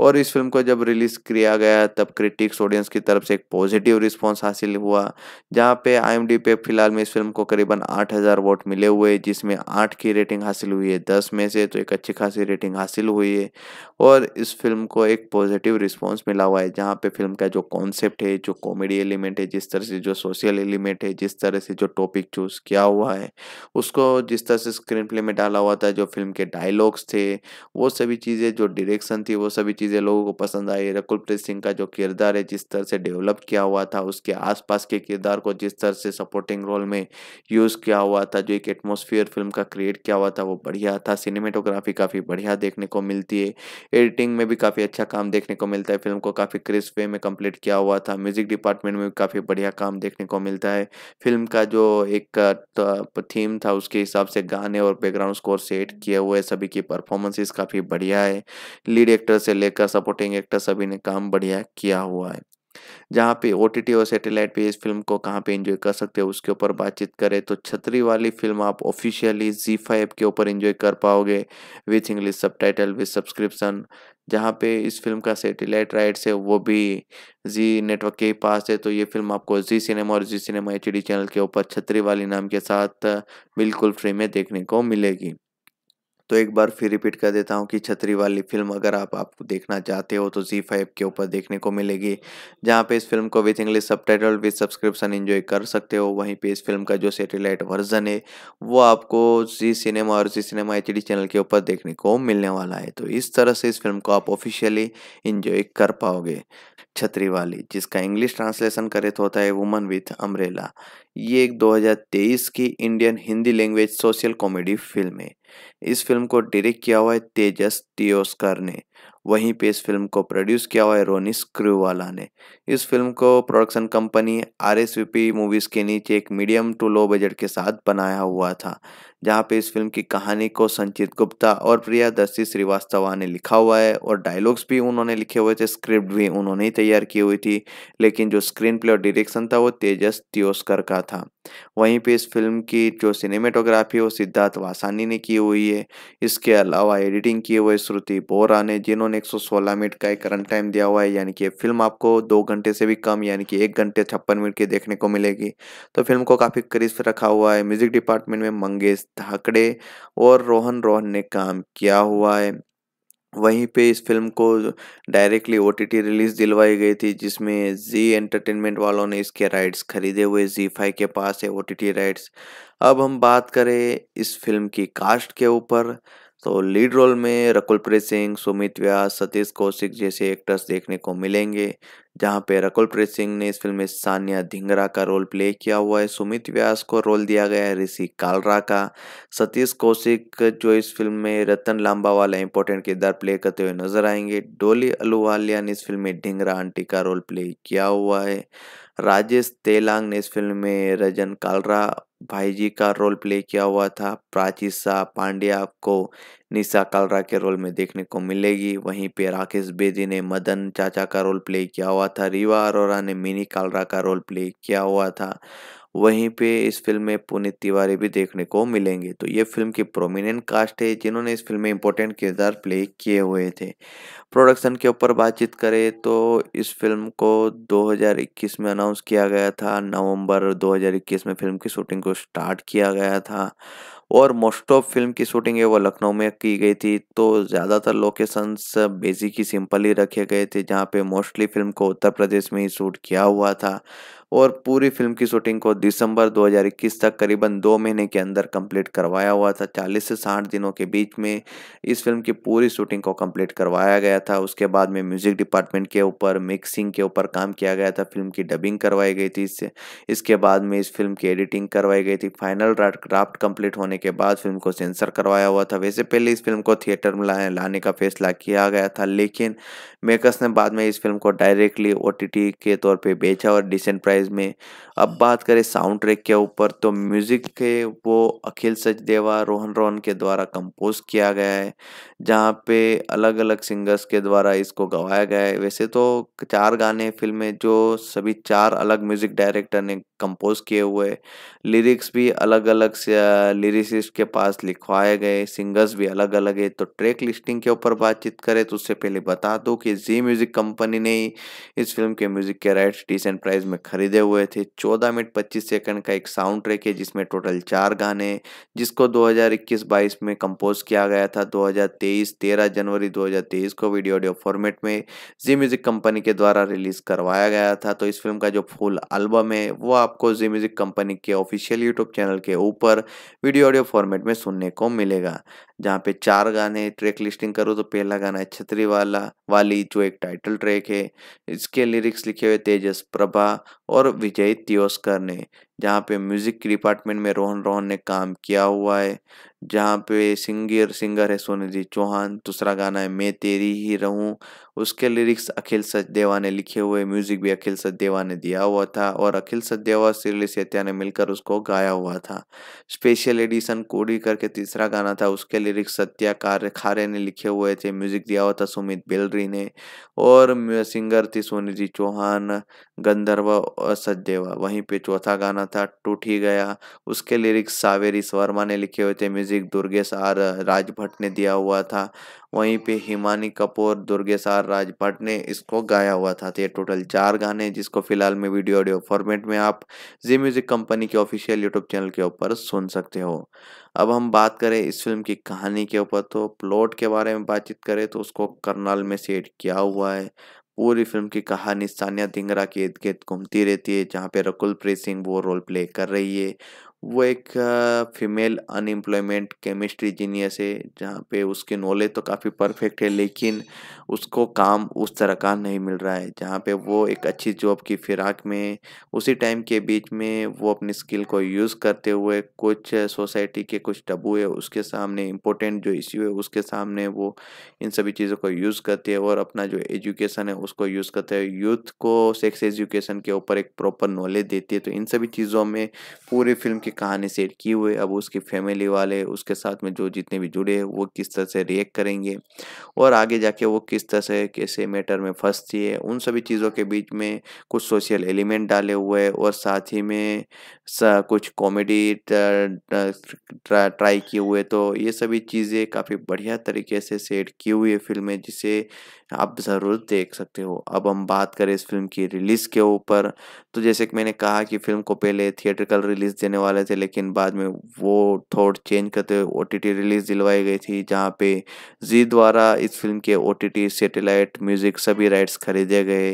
और इस फिल्म को जब रिलीज़ किया गया तब क्रिटिक्स ऑडियंस की तरफ से एक पॉजिटिव रिस्पॉन्स हासिल हुआ जहाँ पे आई पे फिलहाल में इस फिल्म को करीबन 8000 वोट मिले हुए जिसमें आठ की रेटिंग हासिल हुई है दस में से तो एक अच्छी खासी रेटिंग हासिल हुई है और इस फिल्म को एक पॉजिटिव रिस्पॉन्स मिला हुआ है जहाँ पे फिल्म का जो कॉन्सेप्ट है जो कॉमेडी एलिमेंट है जिस तरह से जो सोशल एलिमेंट है जिस तरह से जो टॉपिक चूज़ किया हुआ है उसको जिस तरह से स्क्रीन प्ले में डाला हुआ था जो फिल्म के डायलॉग्स थे वो सभी चीज़ें जो डिरेक्शन थी वो सभी चीज़ें लोगों को पसंद आई रकुल प्रीत सिंह का जो किरदार है जिस तरह से डेवलप किया हुआ था उसके आसपास के किरदार को जिस तरह से सपोर्टिंग रोल में यूज़ किया हुआ था जो एक एटमोसफियर फिल्म का क्रिएट किया हुआ था वो बढ़िया किया था सिनेमेटोग्राफी काफ़ी बढ़िया देखने को मिलती है एडिटिंग में भी काफ़ी अच्छा काम देखने को मिलता है फिल्म को काफ़ी क्रिस्प वे में कंप्लीट किया हुआ था म्यूजिक डिपार्टमेंट में भी काफ़ी बढ़िया काम देखने को मिलता है फिल्म का जो एक थीम था उसके हिसाब से गाने और बैकग्राउंड स्कोर सेट किए हुए सभी की परफॉर्मेंसेस काफ़ी बढ़िया है लीड एक्टर से लेकर सपोर्टिंग एक्टर सभी ने काम बढ़िया किया हुआ है जहाँ पे ओ टी टी और सेटेलाइट पे इस फिल्म को कहाँ पे इन्जॉय कर सकते हो उसके ऊपर बातचीत करें तो छतरी वाली फिल्म आप ऑफिशियली जी फाइव के ऊपर इन्जॉय कर पाओगे with English subtitle with subscription जहाँ पे इस फिल्म का सेटेलाइट राइट्स है वो भी जी नेटवर्क के ही पास है तो ये फिल्म आपको जी सिनेमा और जी सिनेमा एच चैनल के ऊपर छतरी वाली नाम के साथ बिल्कुल फ्री में देखने को मिलेगी तो एक बार फिर रिपीट कर देता हूँ कि छतरी वाली फिल्म अगर आप आपको देखना चाहते हो तो जी फाइव के ऊपर देखने को मिलेगी जहाँ पे इस फिल्म को with English subtitle with subscription enjoy कर सकते हो वहीं पे इस फिल्म का जो सेटेलाइट वर्जन है वो आपको जी सिनेमा और जी सिनेमा एच चैनल के ऊपर देखने को मिलने वाला है तो इस तरह से इस फिल्म को आप ऑफिशियली इन्जॉय कर पाओगे छतरी वाली जिसका इंग्लिश ट्रांसलेशन करे तो होता है वुमन विथ अम्ब्रेला ये एक 2023 की Indian Hindi language social comedy film है इस फिल्म को डायरेक्ट किया हुआ है तेजस टियोस्कर ने वहीं पे इस फिल्म को प्रोड्यूस किया हुआ है रोनिस स्क्रूवाला ने इस फिल्म को production company R S movies के नीचे एक मीडियम टू लो बजट के साथ बनाया हुआ था जहाँ पे इस फिल्म की कहानी को संचित गुप्ता और प्रियादर्शी श्रीवास्तवा ने लिखा हुआ है और डायलॉग्स भी उन्होंने लिखे हुए थे स्क्रिप्ट भी उन्होंने ही तैयार की हुई थी लेकिन जो स्क्रीन प्ले और डिरेक्शन था वो तेजस टीओस्कर का था वहीं पे इस फिल्म की जो सिनेमेटोग्राफी है वो सिद्धार्थ वासानी ने की हुई है इसके अलावा एडिटिंग किए हुए श्रुति बोरा ने जिन्होंने सोलह मिनट का एक करंट टाइम दिया हुआ है यानी कि फिल्म आपको दो घंटे से भी कम यानी कि एक घंटे छप्पन मिनट की देखने को मिलेगी तो फिल्म को काफ़ी करीब रखा हुआ है म्यूजिक डिपार्टमेंट में मंगेश धाकड़े और रोहन रोहन ने काम किया हुआ है वहीं पे इस फिल्म को डायरेक्टली ओ रिलीज़ दिलवाई गई थी जिसमें जी एंटरटेनमेंट वालों ने इसके राइट्स खरीदे हुए जी फाइव के पास है ओ राइट्स अब हम बात करें इस फिल्म की कास्ट के ऊपर तो लीड रोल में रकुल प्रीत सिंह सुमित व्यास सतीश कौशिक जैसे एक्टर्स देखने को मिलेंगे जहां पे रकुल प्रीत सिंह ने इस फिल्म में सानिया धिंगरा का रोल प्ले किया हुआ है सुमित व्यास को रोल दिया गया है ऋषि कालरा का सतीश कौशिक जो इस फिल्म में रतन लांबा वाला इंपॉर्टेंट किरदार प्ले करते हुए नजर आएंगे डोली अलूवालिया ने इस फिल्म में ढिंगरा आंटी का रोल प्ले किया हुआ है राजेश तेलांग ने इस फिल्म में रजन कालरा भाई जी का रोल प्ले किया हुआ था प्राची शाह पांड्या को निशा कालरा के रोल में देखने को मिलेगी वहीं पे राकेश बेदी ने मदन चाचा का रोल प्ले किया हुआ था रीवा अरोरा ने मिनी कालरा का रोल प्ले किया हुआ था वहीं पे इस फिल्म में पुनीत तिवारी भी देखने को मिलेंगे तो ये फिल्म की प्रोमिनेंट कास्ट है जिन्होंने इस फिल्म में इंपॉर्टेंट किरदार प्ले किए हुए थे प्रोडक्शन के ऊपर बातचीत करें तो इस फिल्म को 2021 में अनाउंस किया गया था नवंबर 2021 में फिल्म की शूटिंग को स्टार्ट किया गया था और मोस्ट ऑफ फिल्म की शूटिंग है वो लखनऊ में की गई थी तो ज़्यादातर लोकेशंस बेसिक ही सिंपल ही रखे गए थे जहाँ पे मोस्टली फिल्म को उत्तर प्रदेश में ही शूट किया हुआ था और पूरी फिल्म की शूटिंग को दिसंबर 2021 तक करीबन दो महीने के अंदर कंप्लीट करवाया हुआ था 40 से 60 दिनों के बीच में इस फिल्म की पूरी शूटिंग को कंप्लीट करवाया गया था उसके बाद में म्यूजिक डिपार्टमेंट के ऊपर मिक्सिंग के ऊपर काम किया गया था फिल्म की डबिंग करवाई गई थी इससे इसके बाद में इस फिल्म की एडिटिंग करवाई गई थी फाइनल ड्राफ्ट कंप्लीट होने के बाद फिल्म को सेंसर करवाया हुआ था वैसे पहले इस फिल्म को थिएटर में लाने लाने का फैसला किया गया था लेकिन मेकर्स ने बाद में इस फिल्म को डायरेक्टली ओ के तौर पर बेचा और डिसेंट प्राइस प्राइस में अब बात करें साउंड ट्रैक के ऊपर तो म्यूज़िक के वो अखिल सचदेवा रोहन रोहन के द्वारा कंपोज किया गया है जहाँ पे अलग अलग सिंगर्स के द्वारा इसको गवाया गया है वैसे तो चार गाने फिल्म में जो सभी चार अलग म्यूज़िक डायरेक्टर ने कंपोज किए हुए लिरिक्स भी अलग अलग लिरिसिस्ट के पास लिखवाए गए सिंगर्स भी अलग अलग है तो ट्रैक लिस्टिंग के ऊपर बातचीत करें तो उससे पहले बता दो कि जी म्यूज़िक कंपनी ने इस फिल्म के म्यूज़िक के राइट्स डिसेंट प्राइस में खरीदे हुए थे चौदह मिनट पच्चीस सेकंड का एक साउंड ट्रैक है जिसमें टोटल चार गाने जिसको दो हजार में कंपोज किया गया था दो हजार जनवरी दो को वीडियो ऑडियो फॉर्मेट में जी म्यूज़िक कंपनी के द्वारा रिलीज़ करवाया गया था तो इस फिल्म का जो फुल एल्बम है वो आप आपको जी म्यूजिक कंपनी के ऑफिशियल यूट्यूब चैनल के ऊपर वीडियो ऑडियो फॉर्मेट में सुनने को मिलेगा जहाँ पे चार गाने ट्रैक लिस्टिंग करो तो पहला गाना है छतरी वाला वाली जो एक टाइटल ट्रैक है इसके लिरिक्स लिखे हुए तेजस प्रभा और विजय त्योस्कर ने जहाँ पे म्यूज़िक के डिपार्टमेंट में रोहन रोहन ने काम किया हुआ है जहाँ पे सिंगर सिंगर है सोनिधि चौहान दूसरा गाना है मैं तेरी ही रहूँ उसके लिरिक्स अखिल सचदेवा ने लिखे हुए म्यूज़िक भी अखिल सचदेवा ने दिया हुआ था और अखिल सचदेवा सिरली सेत्या ने मिलकर उसको गाया हुआ था स्पेशल एडिशन कोडी करके तीसरा गाना था उसके लिरिक्स सत्या कार खारे ने लिखे हुए थे म्यूज़िक दिया हुआ था सुमित बेलरी ने और सिंगर थी सोनिधि चौहान गंधर्व और सचदेवा वहीं पर चौथा गाना था टूट ही गया उसके लिरिक्स सावेरी शर्मा ने लिखे हुए थे म्यूजिक दुर्गेश आर राज भट्ट ने दिया हुआ था वहीं पे हिमानी कपूर दुर्गेश आर राज भट्ट ने इसको गाया हुआ था तो ये टोटल चार गाने जिसको फिलहाल में वीडियो ऑडियो फॉर्मेट में आप जी म्यूजिक कंपनी के ऑफिशियल यूट्यूब चैनल के ऊपर सुन सकते हो अब हम बात करें इस फिल्म की कहानी के ऊपर तो प्लॉट के बारे में बातचीत करें तो उसको करनाल में सेट किया हुआ है पूरी फिल्म की कहानी सानिया धिंगरा के इर्द गिर्द घूमती रहती है जहाँ पे रकुल प्रीत सिंह वो रोल प्ले कर रही है वो एक फीमेल अनएम्प्लॉयमेंट केमिस्ट्री जीनियस है जहाँ पे उसकी नॉलेज तो काफ़ी परफेक्ट है लेकिन उसको काम उस तरह का नहीं मिल रहा है जहाँ पे वो एक अच्छी जॉब की फिराक में उसी टाइम के बीच में वो अपनी स्किल को यूज़ करते हुए कुछ सोसाइटी के कुछ टबू है उसके सामने इम्पोर्टेंट जो इश्यू है उसके सामने वो इन सभी चीज़ों को यूज़ करते हैं और अपना जो एजुकेशन है उसको यूज़ करते हैं यूथ को सेक्स एजुकेशन के ऊपर एक प्रॉपर नॉलेज देती है तो इन सभी चीज़ों में पूरी फिल्म आपकी कहानी सेट की हुई अब उसकी फैमिली वाले उसके साथ में जो जितने भी जुड़े वो किस तरह से रिएक्ट करेंगे और आगे जाके वो किस तरह से कैसे मैटर में फंसती है उन सभी चीज़ों के बीच में कुछ सोशल एलिमेंट डाले हुए हैं और साथ ही में सा कुछ कॉमेडी ट्राई किए हुए तो ये सभी चीज़ें काफ़ी बढ़िया तरीके से सेट की हुई है में जिसे आप ज़रूर देख सकते हो अब हम बात करें इस फिल्म की रिलीज़ के ऊपर तो जैसे कि मैंने कहा कि फिल्म को पहले थिएट्रिकल रिलीज़ देने वाले थे लेकिन बाद में वो थोड़ चेंज करते हुए ओ रिलीज़ दिलवाई गई थी जहाँ पे जी द्वारा इस फिल्म के ओ सैटेलाइट म्यूज़िक सभी राइट्स खरीदे गए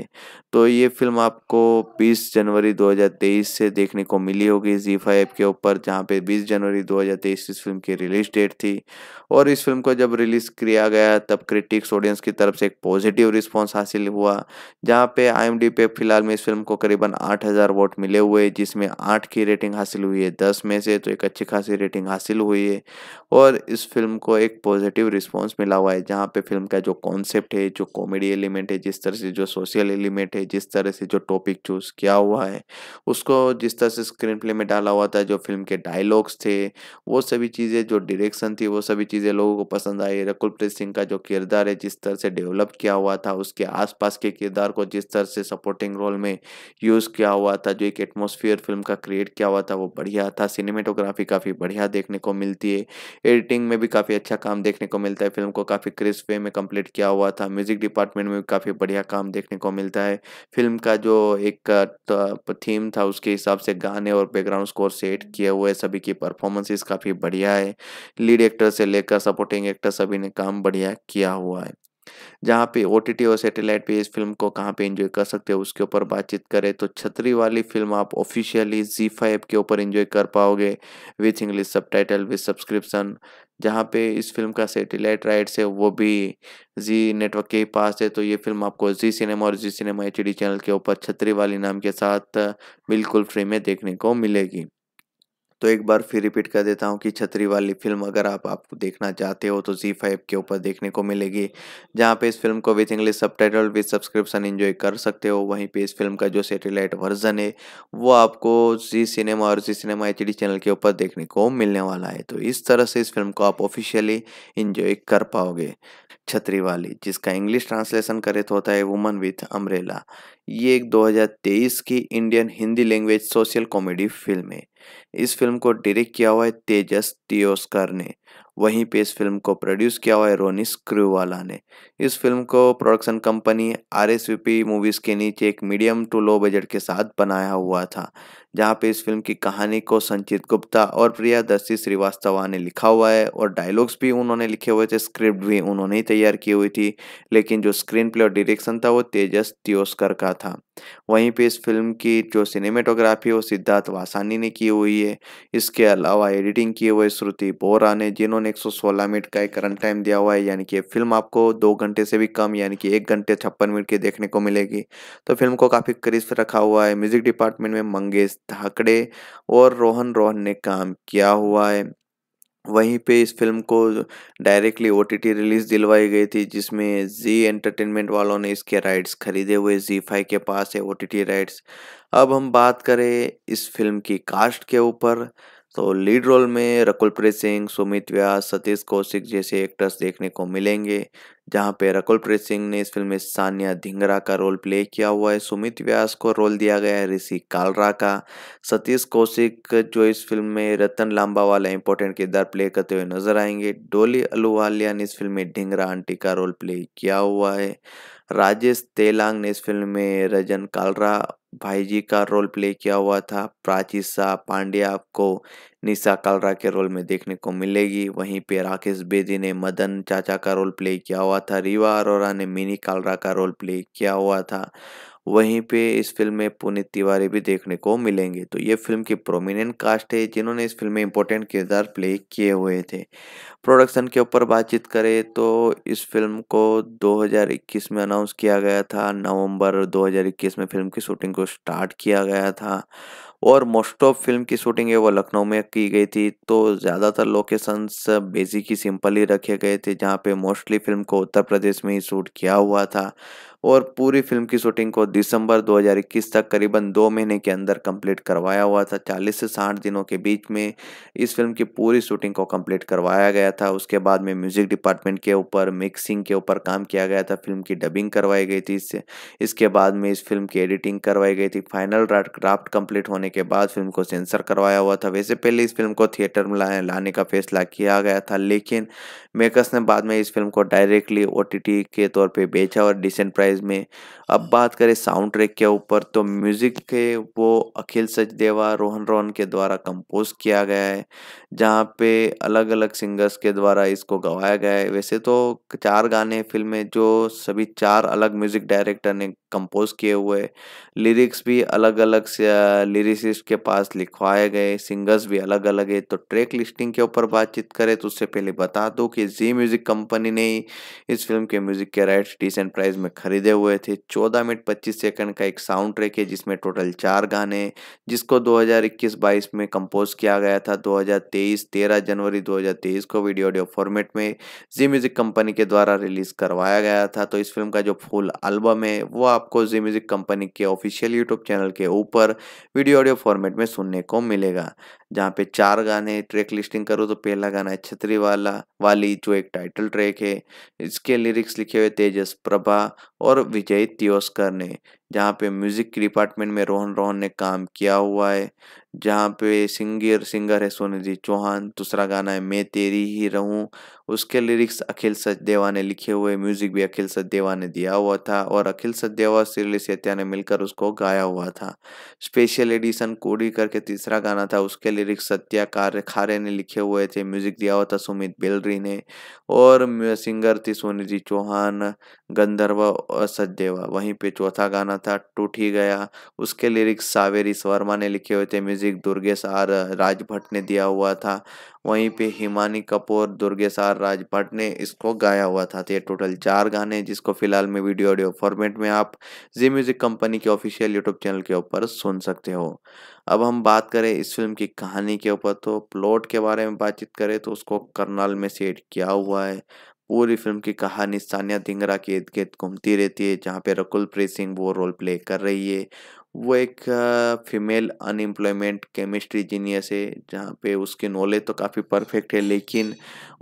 तो ये फिल्म आपको 20 जनवरी 2023 से देखने को मिली होगी जी फाइव के ऊपर जहाँ पे 20 जनवरी 2023 इस फिल्म की रिलीज डेट थी और इस फिल्म को जब रिलीज़ किया गया तब क्रिटिक्स ऑडियंस की तरफ से एक पॉजिटिव रिस्पॉन्स हासिल हुआ जहाँ पे आई पे फिलहाल में इस फिल्म को करीबन आठ हज़ार वोट मिले हुए जिसमें आठ की रेटिंग हासिल हुई है दस में से तो एक अच्छी खासी रेटिंग हासिल हुई है और इस फिल्म को एक पॉजिटिव रिस्पॉन्स मिला हुआ है जहाँ पे फिल्म का जो कॉन्सेप्ट है जो कॉमेडी एलिमेंट है जिस तरह से जो सोशल एलिमेंट है जिस तरह से जो टॉपिक चूज़ किया हुआ है उसको जिस तरह से स्क्रीन प्ले में डाला हुआ था जो फिल्म के डायलॉग्स थे वो सभी चीज़ें जो डिरेक्शन थी वो सभी चीज़ें लोगों को पसंद आई रकुल प्रीत सिंह का जो किरदार है जिस तरह से डेवलप किया हुआ था उसके आसपास के किरदार को जिस तरह से सपोर्टिंग रोल में यूज़ किया हुआ था जो एक एटमोसफियर फिल्म का क्रिएट किया हुआ था वो बढ़िया था सिनेमेटोग्राफी काफ़ी बढ़िया देखने को मिलती है एडिटिंग में भी काफ़ी अच्छा काम देखने को मिलता है फिल्म को काफ़ी क्रिस्प वे में कंप्लीट किया हुआ था म्यूजिक डिपार्टमेंट में भी काफ़ी बढ़िया काम देखने को मिलता है फिल्म का जो एक थीम था उसके हिसाब से गाने और बैकग्राउंड स्कोर सेट किए हुए सभी की परफॉर्मेंसेस काफ़ी बढ़िया है लीड एक्टर से लेकर सपोर्टिंग एक्टर सभी ने काम बढ़िया किया हुआ है जहाँ पे ओ टी टी और सेटेलाइट पे इस फिल्म को कहाँ पे एंजॉय कर सकते हो उसके ऊपर बातचीत करें तो छतरी वाली फिल्म आप ऑफिशियली जी फाइव के ऊपर एंजॉय कर पाओगे with English subtitle with subscription जहाँ पे इस फिल्म का सेटेलाइट राइट्स है वो भी जी नेटवर्क के पास है तो ये फिल्म आपको जी सिनेमा और जी सिनेमा एच चैनल के ऊपर छतरी वाली नाम के साथ बिल्कुल फ्री में देखने को मिलेगी तो एक बार फिर रिपीट कर देता हूँ कि छतरी वाली फिल्म अगर आप आपको देखना चाहते हो तो जी फाइव के ऊपर देखने को मिलेगी जहाँ पे इस फिल्म को with English subtitle with subscription enjoy कर सकते हो वहीं पे इस फिल्म का जो सेटेलाइट वर्जन है वो आपको जी सिनेमा और जी सिनेमा एच चैनल के ऊपर देखने को मिलने वाला है तो इस तरह से इस फिल्म को आप ऑफिशियली इन्जॉय कर पाओगे छतरी वाली जिसका इंग्लिश ट्रांसलेशन करे तो होता है वुमन विथ अम्ब्रेला ये एक 2023 की Indian Hindi language social comedy film है इस फिल्म को डायरेक्ट किया हुआ है तेजस टियोस्कर ने वहीं पे इस फिल्म को प्रोड्यूस किया हुआ है रोनिस क्रूवाला ने इस फिल्म को production company R S movies के नीचे एक मीडियम टू लो बजट के साथ बनाया हुआ था जहाँ पे इस फिल्म की कहानी को संचित गुप्ता और प्रियादर्शी श्रीवास्तवा ने लिखा हुआ है और डायलॉग्स भी उन्होंने लिखे हुए थे स्क्रिप्ट भी उन्होंने ही तैयार की हुई थी लेकिन जो स्क्रीन प्ले और डायरेक्शन था वो तेजस त्योस्कर का था वहीं पे इस फिल्म की जो सिनेमेटोग्राफी है वो सिद्धार्थ वासानी ने की हुई है इसके अलावा एडिटिंग की हुई श्रुति बोरा ने जिन्होंने 116 मिनट का एक रन टाइम दिया हुआ है यानी कि फिल्म आपको दो घंटे से भी कम यानी कि एक घंटे छप्पन मिनट की देखने को मिलेगी तो फिल्म को काफ़ी क्रिस्प रखा हुआ है म्यूजिक डिपार्टमेंट में मंगेश धाकड़े और रोहन रोहन ने काम किया हुआ है वहीं पे इस फिल्म को directly O T T release दिलवाई गई थी जिसमें जी एंटरटेनमेंट वालों ने इसके राइट्स खरीदे हुए जी फाइव के पास है ओ टी टी राइट्स अब हम बात करें इस फिल्म की कास्ट के ऊपर तो लीड रोल में रकुलप्रीत सिंह सुमित व्यास सतीश कौशिक जैसे एक्टर्स देखने को मिलेंगे जहाँ पे रकुलप्रीत सिंह ने इस फिल्म में सानिया धिंगरा का रोल प्ले किया हुआ है सुमित व्यास को रोल दिया गया है ऋषि कालरा का सतीश कौशिक जो इस फिल्म में रतन लांबा वाला इंपॉर्टेंट किरदार प्ले करते हुए नजर आएंगे डोली अलूवालिया ने इस फिल्म में ढिंगरा आंटी का रोल प्ले किया हुआ है राजेश तेलांग ने इस फिल्म में रजन कालरा भाई जी का रोल प्ले किया हुआ था प्राची शाह पांडे आपको निशा कालरा के रोल में देखने को मिलेगी वहीं पे राकेश बेदी ने मदन चाचा का रोल प्ले किया हुआ था रीवा अरोरा ने मिनी कालरा का रोल प्ले किया हुआ था वहीं पे इस फिल्म में पुनीत तिवारी भी देखने को मिलेंगे तो ये फिल्म की प्रोमिनेंट कास्ट है जिन्होंने इस फिल्म में इंपॉर्टेंट किरदार प्ले किए हुए थे प्रोडक्शन के ऊपर बातचीत करें तो इस फिल्म को 2021 में अनाउंस किया गया था नवंबर 2021 में फिल्म की शूटिंग को स्टार्ट किया गया था और मोस्ट ऑफ फिल्म की शूटिंग है वो लखनऊ में की गई थी तो ज़्यादातर लोकेशंस बेसिक ही सिंपल ही रखे गए थे जहाँ पे मोस्टली फिल्म को उत्तर प्रदेश में ही शूट किया हुआ था और पूरी फिल्म की शूटिंग को दिसंबर 2021 तक करीबन दो महीने के अंदर कंप्लीट करवाया हुआ था 40 से 60 दिनों के बीच में इस फिल्म की पूरी शूटिंग को कंप्लीट करवाया गया था उसके बाद में म्यूजिक डिपार्टमेंट के ऊपर मिक्सिंग के ऊपर काम किया गया था फिल्म की डबिंग करवाई गई थी इससे इसके बाद में इस फिल्म की एडिटिंग करवाई गई थी फाइनल ड्राफ्ट कंप्लीट होने के बाद फिल्म को सेंसर करवाया हुआ था वैसे पहले इस फिल्म को थिएटर में लाने का फैसला किया गया था लेकिन मेकर्स ने बाद में इस फिल्म को डायरेक्टली ओ के तौर पर बेचा और डिसेंट प्राइस प्राइस में अब बात करें साउंड ट्रैक के ऊपर तो म्यूज़िक के वो अखिल सचदेवा रोहन रोहन के द्वारा कंपोज किया गया है जहाँ पे अलग अलग सिंगर्स के द्वारा इसको गवाया गया है वैसे तो चार गाने फिल्म में जो सभी चार अलग म्यूज़िक डायरेक्टर ने कंपोज किए हुए लिरिक्स भी अलग अलग लिरिसिस्ट के पास लिखवाए गए सिंगर्स भी अलग अलग है तो ट्रैक लिस्टिंग के ऊपर बातचीत करें तो उससे पहले बता दो कि जी म्यूज़िक कंपनी ने इस फिल्म के म्यूज़िक के राइट्स डिसेंट प्राइस में खरीद भेजे हुए थे 14 मिनट 25 सेकंड का एक साउंड ट्रैक है जिसमें टोटल चार गाने जिसको 2021-22 में कंपोज किया गया था 2023 13 जनवरी 2023 को वीडियो ऑडियो फॉर्मेट में जी म्यूज़िक कंपनी के द्वारा रिलीज़ करवाया गया था तो इस फिल्म का जो फुल एल्बम है वो आपको जी म्यूज़िक कंपनी के ऑफिशियल यूट्यूब चैनल के ऊपर वीडियो ऑडियो फॉर्मेट में सुनने को मिलेगा जहाँ पे चार गाने ट्रैक लिस्टिंग करो तो पहला गाना है छतरी वाला वाली जो एक टाइटल ट्रैक है इसके लिरिक्स लिखे हुए तेजस प्रभा और विजय तिवस्कर ने जहाँ पे म्यूज़िक के डिपार्टमेंट में रोहन रोहन ने काम किया हुआ है जहाँ पे सिंगर सिंगर है सोनिधि चौहान दूसरा गाना है मैं तेरी ही रहूँ उसके लिरिक्स अखिल सचदेवा ने लिखे हुए म्यूज़िक भी अखिल सचदेवा ने दिया हुआ था और अखिल सचदेवा और सिरली सत्या ने मिलकर उसको गाया हुआ था स्पेशल एडिशन कोडी करके तीसरा गाना था उसके लिरिक्स सत्या कार्य खारे ने लिखे हुए थे म्यूज़िक दिया हुआ था सुमित बेलरी ने और सिंगर थी सोनिधि चौहान गंधर्व और सचदेवा वहीं पर चौथा गाना था टूट ही गया उसके लिरिक्स सावेरी वर्मा ने लिखे हुए थे म्यूजिक दुर्गेश आर राजभट्ट ने दिया हुआ था वहीं पे हिमानी कपूर दुर्गेश आर राजभट्ट ने इसको गाया हुआ था तो ये टोटल चार गाने जिसको फिलहाल में वीडियो ऑडियो फॉर्मेट में आप जी म्यूजिक कंपनी के ऑफिशियल यूट्यूब चैनल के ऊपर सुन सकते हो अब हम बात करें इस फिल्म की कहानी के ऊपर तो प्लॉट के बारे में बातचीत करें तो उसको करनाल में सेट किया हुआ है पूरी फिल्म की कहानी सानिया धिंगरा के इर्द गिर्द घूमती रहती है जहाँ पे रकुल प्रीत सिंह वो रोल प्ले कर रही है वो एक फीमेल अनएम्प्लॉयमेंट केमिस्ट्री जीनियस है जहाँ पे उसकी नॉलेज तो काफ़ी परफेक्ट है लेकिन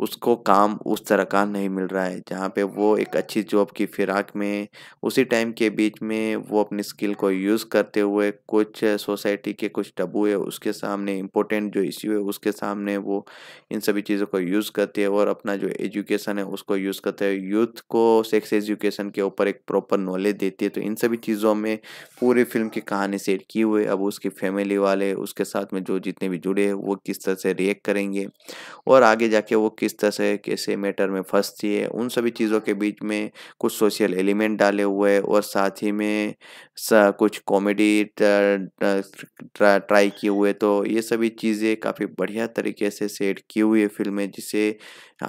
उसको काम उस तरह का नहीं मिल रहा है जहाँ पे वो एक अच्छी जॉब की फिराक में उसी टाइम के बीच में वो अपनी स्किल को यूज़ करते हुए कुछ सोसाइटी के कुछ टबू है उसके सामने इम्पोर्टेंट जो इश्यू है उसके सामने वो इन सभी चीज़ों को यूज़ करते हैं और अपना जो एजुकेशन है उसको यूज़ करते हैं यूथ को सेक्स एजुकेशन के ऊपर एक प्रॉपर नॉलेज देती है तो इन सभी चीज़ों में पूरी फिल्म की कहानी सेट की हुए अब उसकी फैमिली वाले उसके साथ में जो जितने भी जुड़े हैं वो किस तरह से रिएक्ट करेंगे और आगे जाके वो किस तरह से कैसे मैटर में फंसती है उन सभी चीज़ों के बीच में कुछ सोशल एलिमेंट डाले हुए हैं और साथ ही में सा कुछ कॉमेडी ट्राई किए हुए तो ये सभी चीज़ें काफ़ी बढ़िया तरीके से सेट की हुई है फिल्में जिसे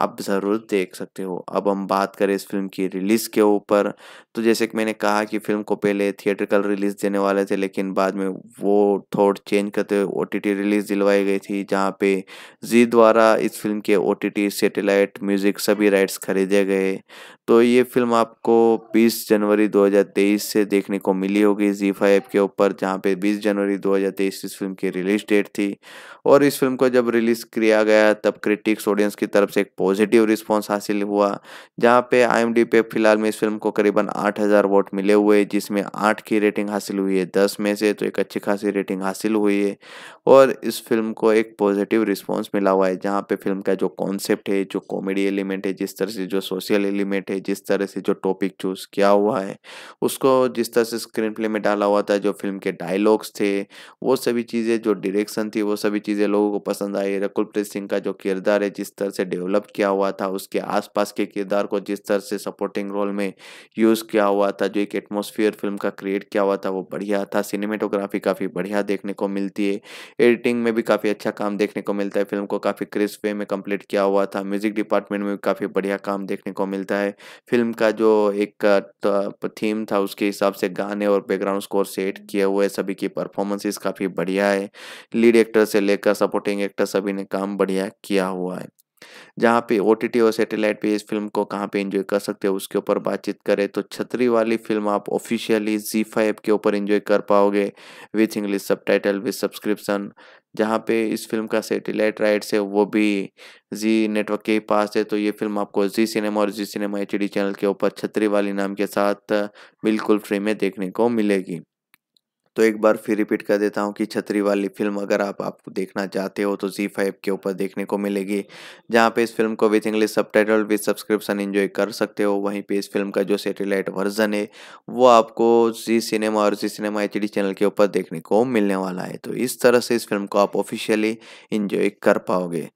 आप ज़रूर देख सकते हो अब हम बात करें इस फिल्म की रिलीज़ के ऊपर तो जैसे कि मैंने कहा कि फिल्म को पहले थिएट्रिकल रिलीज़ देने वाले थे लेकिन बाद में वो थॉट चेंज करते हुए ओ रिलीज़ दिलवाई गई थी जहाँ पे जी द्वारा इस फिल्म के ओ सेटेलाइट म्यूज़िक सभी राइट्स खरीदे गए तो ये फिल्म आपको 20 जनवरी 2023 से देखने को मिली होगी जी फाइव के ऊपर जहाँ पे 20 जनवरी 2023 इस फिल्म की रिलीज़ डेट थी और इस फिल्म को जब रिलीज़ किया गया तब क्रिटिक्स ऑडियंस की तरफ से एक पॉजिटिव रिस्पॉन्स हासिल हुआ जहाँ पे आई पे फिलहाल में इस फिल्म को करीबन आठ हज़ार वोट मिले हुए जिसमें आठ की रेटिंग हासिल हुई है दस में से तो एक अच्छी खासी रेटिंग हासिल हुई है और इस फिल्म को एक पॉजिटिव रिस्पॉन्स मिला हुआ है जहाँ पे फिल्म का जो कॉन्सेप्ट है जो कॉमेडी एलिमेंट है जिस तरह से जो सोशल एलिमेंट है जिस तरह से जो टॉपिक चूज़ किया हुआ है उसको जिस तरह से स्क्रीन प्ले में डाला हुआ था जो फिल्म के डायलॉग्स थे वो सभी चीज़ें जो डायरेक्शन थी वो सभी चीज़ें लोगों को पसंद आई रकुल प्रीत सिंह का जो किरदार है जिस तरह से डेवलप डेवलप किया हुआ था उसके आसपास के किरदार को जिस तरह से सपोर्टिंग रोल में यूज़ किया हुआ था जो एक एटमोसफियर फिल्म का क्रिएट किया हुआ था वो बढ़िया था सिनेमेटोग्राफी काफ़ी बढ़िया देखने को मिलती है एडिटिंग में भी काफ़ी अच्छा काम देखने को मिलता है फिल्म को काफ़ी क्रिस्प वे में कंप्लीट किया हुआ था म्यूजिक डिपार्टमेंट में भी काफ़ी बढ़िया काम देखने को मिलता है फिल्म का जो एक थीम था उसके हिसाब से गाने और बैकग्राउंड स्कोर सेट किए हुए सभी की परफॉर्मेंसेस काफ़ी बढ़िया है लीड एक्टर से लेकर सपोर्टिंग एक्टर सभी ने काम बढ़िया किया हुआ है जहाँ पे ओ और सैटेलाइट पे इस फिल्म को कहाँ पे इंजॉय कर सकते हो उसके ऊपर बातचीत करें तो छतरी वाली फिल्म आप ऑफिशियली जी फाइव के ऊपर इंजॉय कर पाओगे with English subtitle with subscription जहाँ पे इस फिल्म का सेटेलाइट राइट्स है वो भी जी नेटवर्क के ही पास है तो ये फिल्म आपको जी सिनेमा और जी सिनेमा एच चैनल के ऊपर छतरी वाली नाम के साथ बिल्कुल फ्री में देखने को मिलेगी तो एक बार फिर रिपीट कर देता हूँ कि छतरी वाली फिल्म अगर आप आपको देखना चाहते हो तो जी फाइव के ऊपर देखने को मिलेगी जहाँ पे इस फिल्म को with English subtitle with subscription enjoy कर सकते हो वहीं पे इस फिल्म का जो सेटेलाइट वर्जन है वो आपको जी सिनेमा और जी सिनेमा एच चैनल के ऊपर देखने को मिलने वाला है तो इस तरह से इस फिल्म को आप ऑफिशियली इन्जॉय कर पाओगे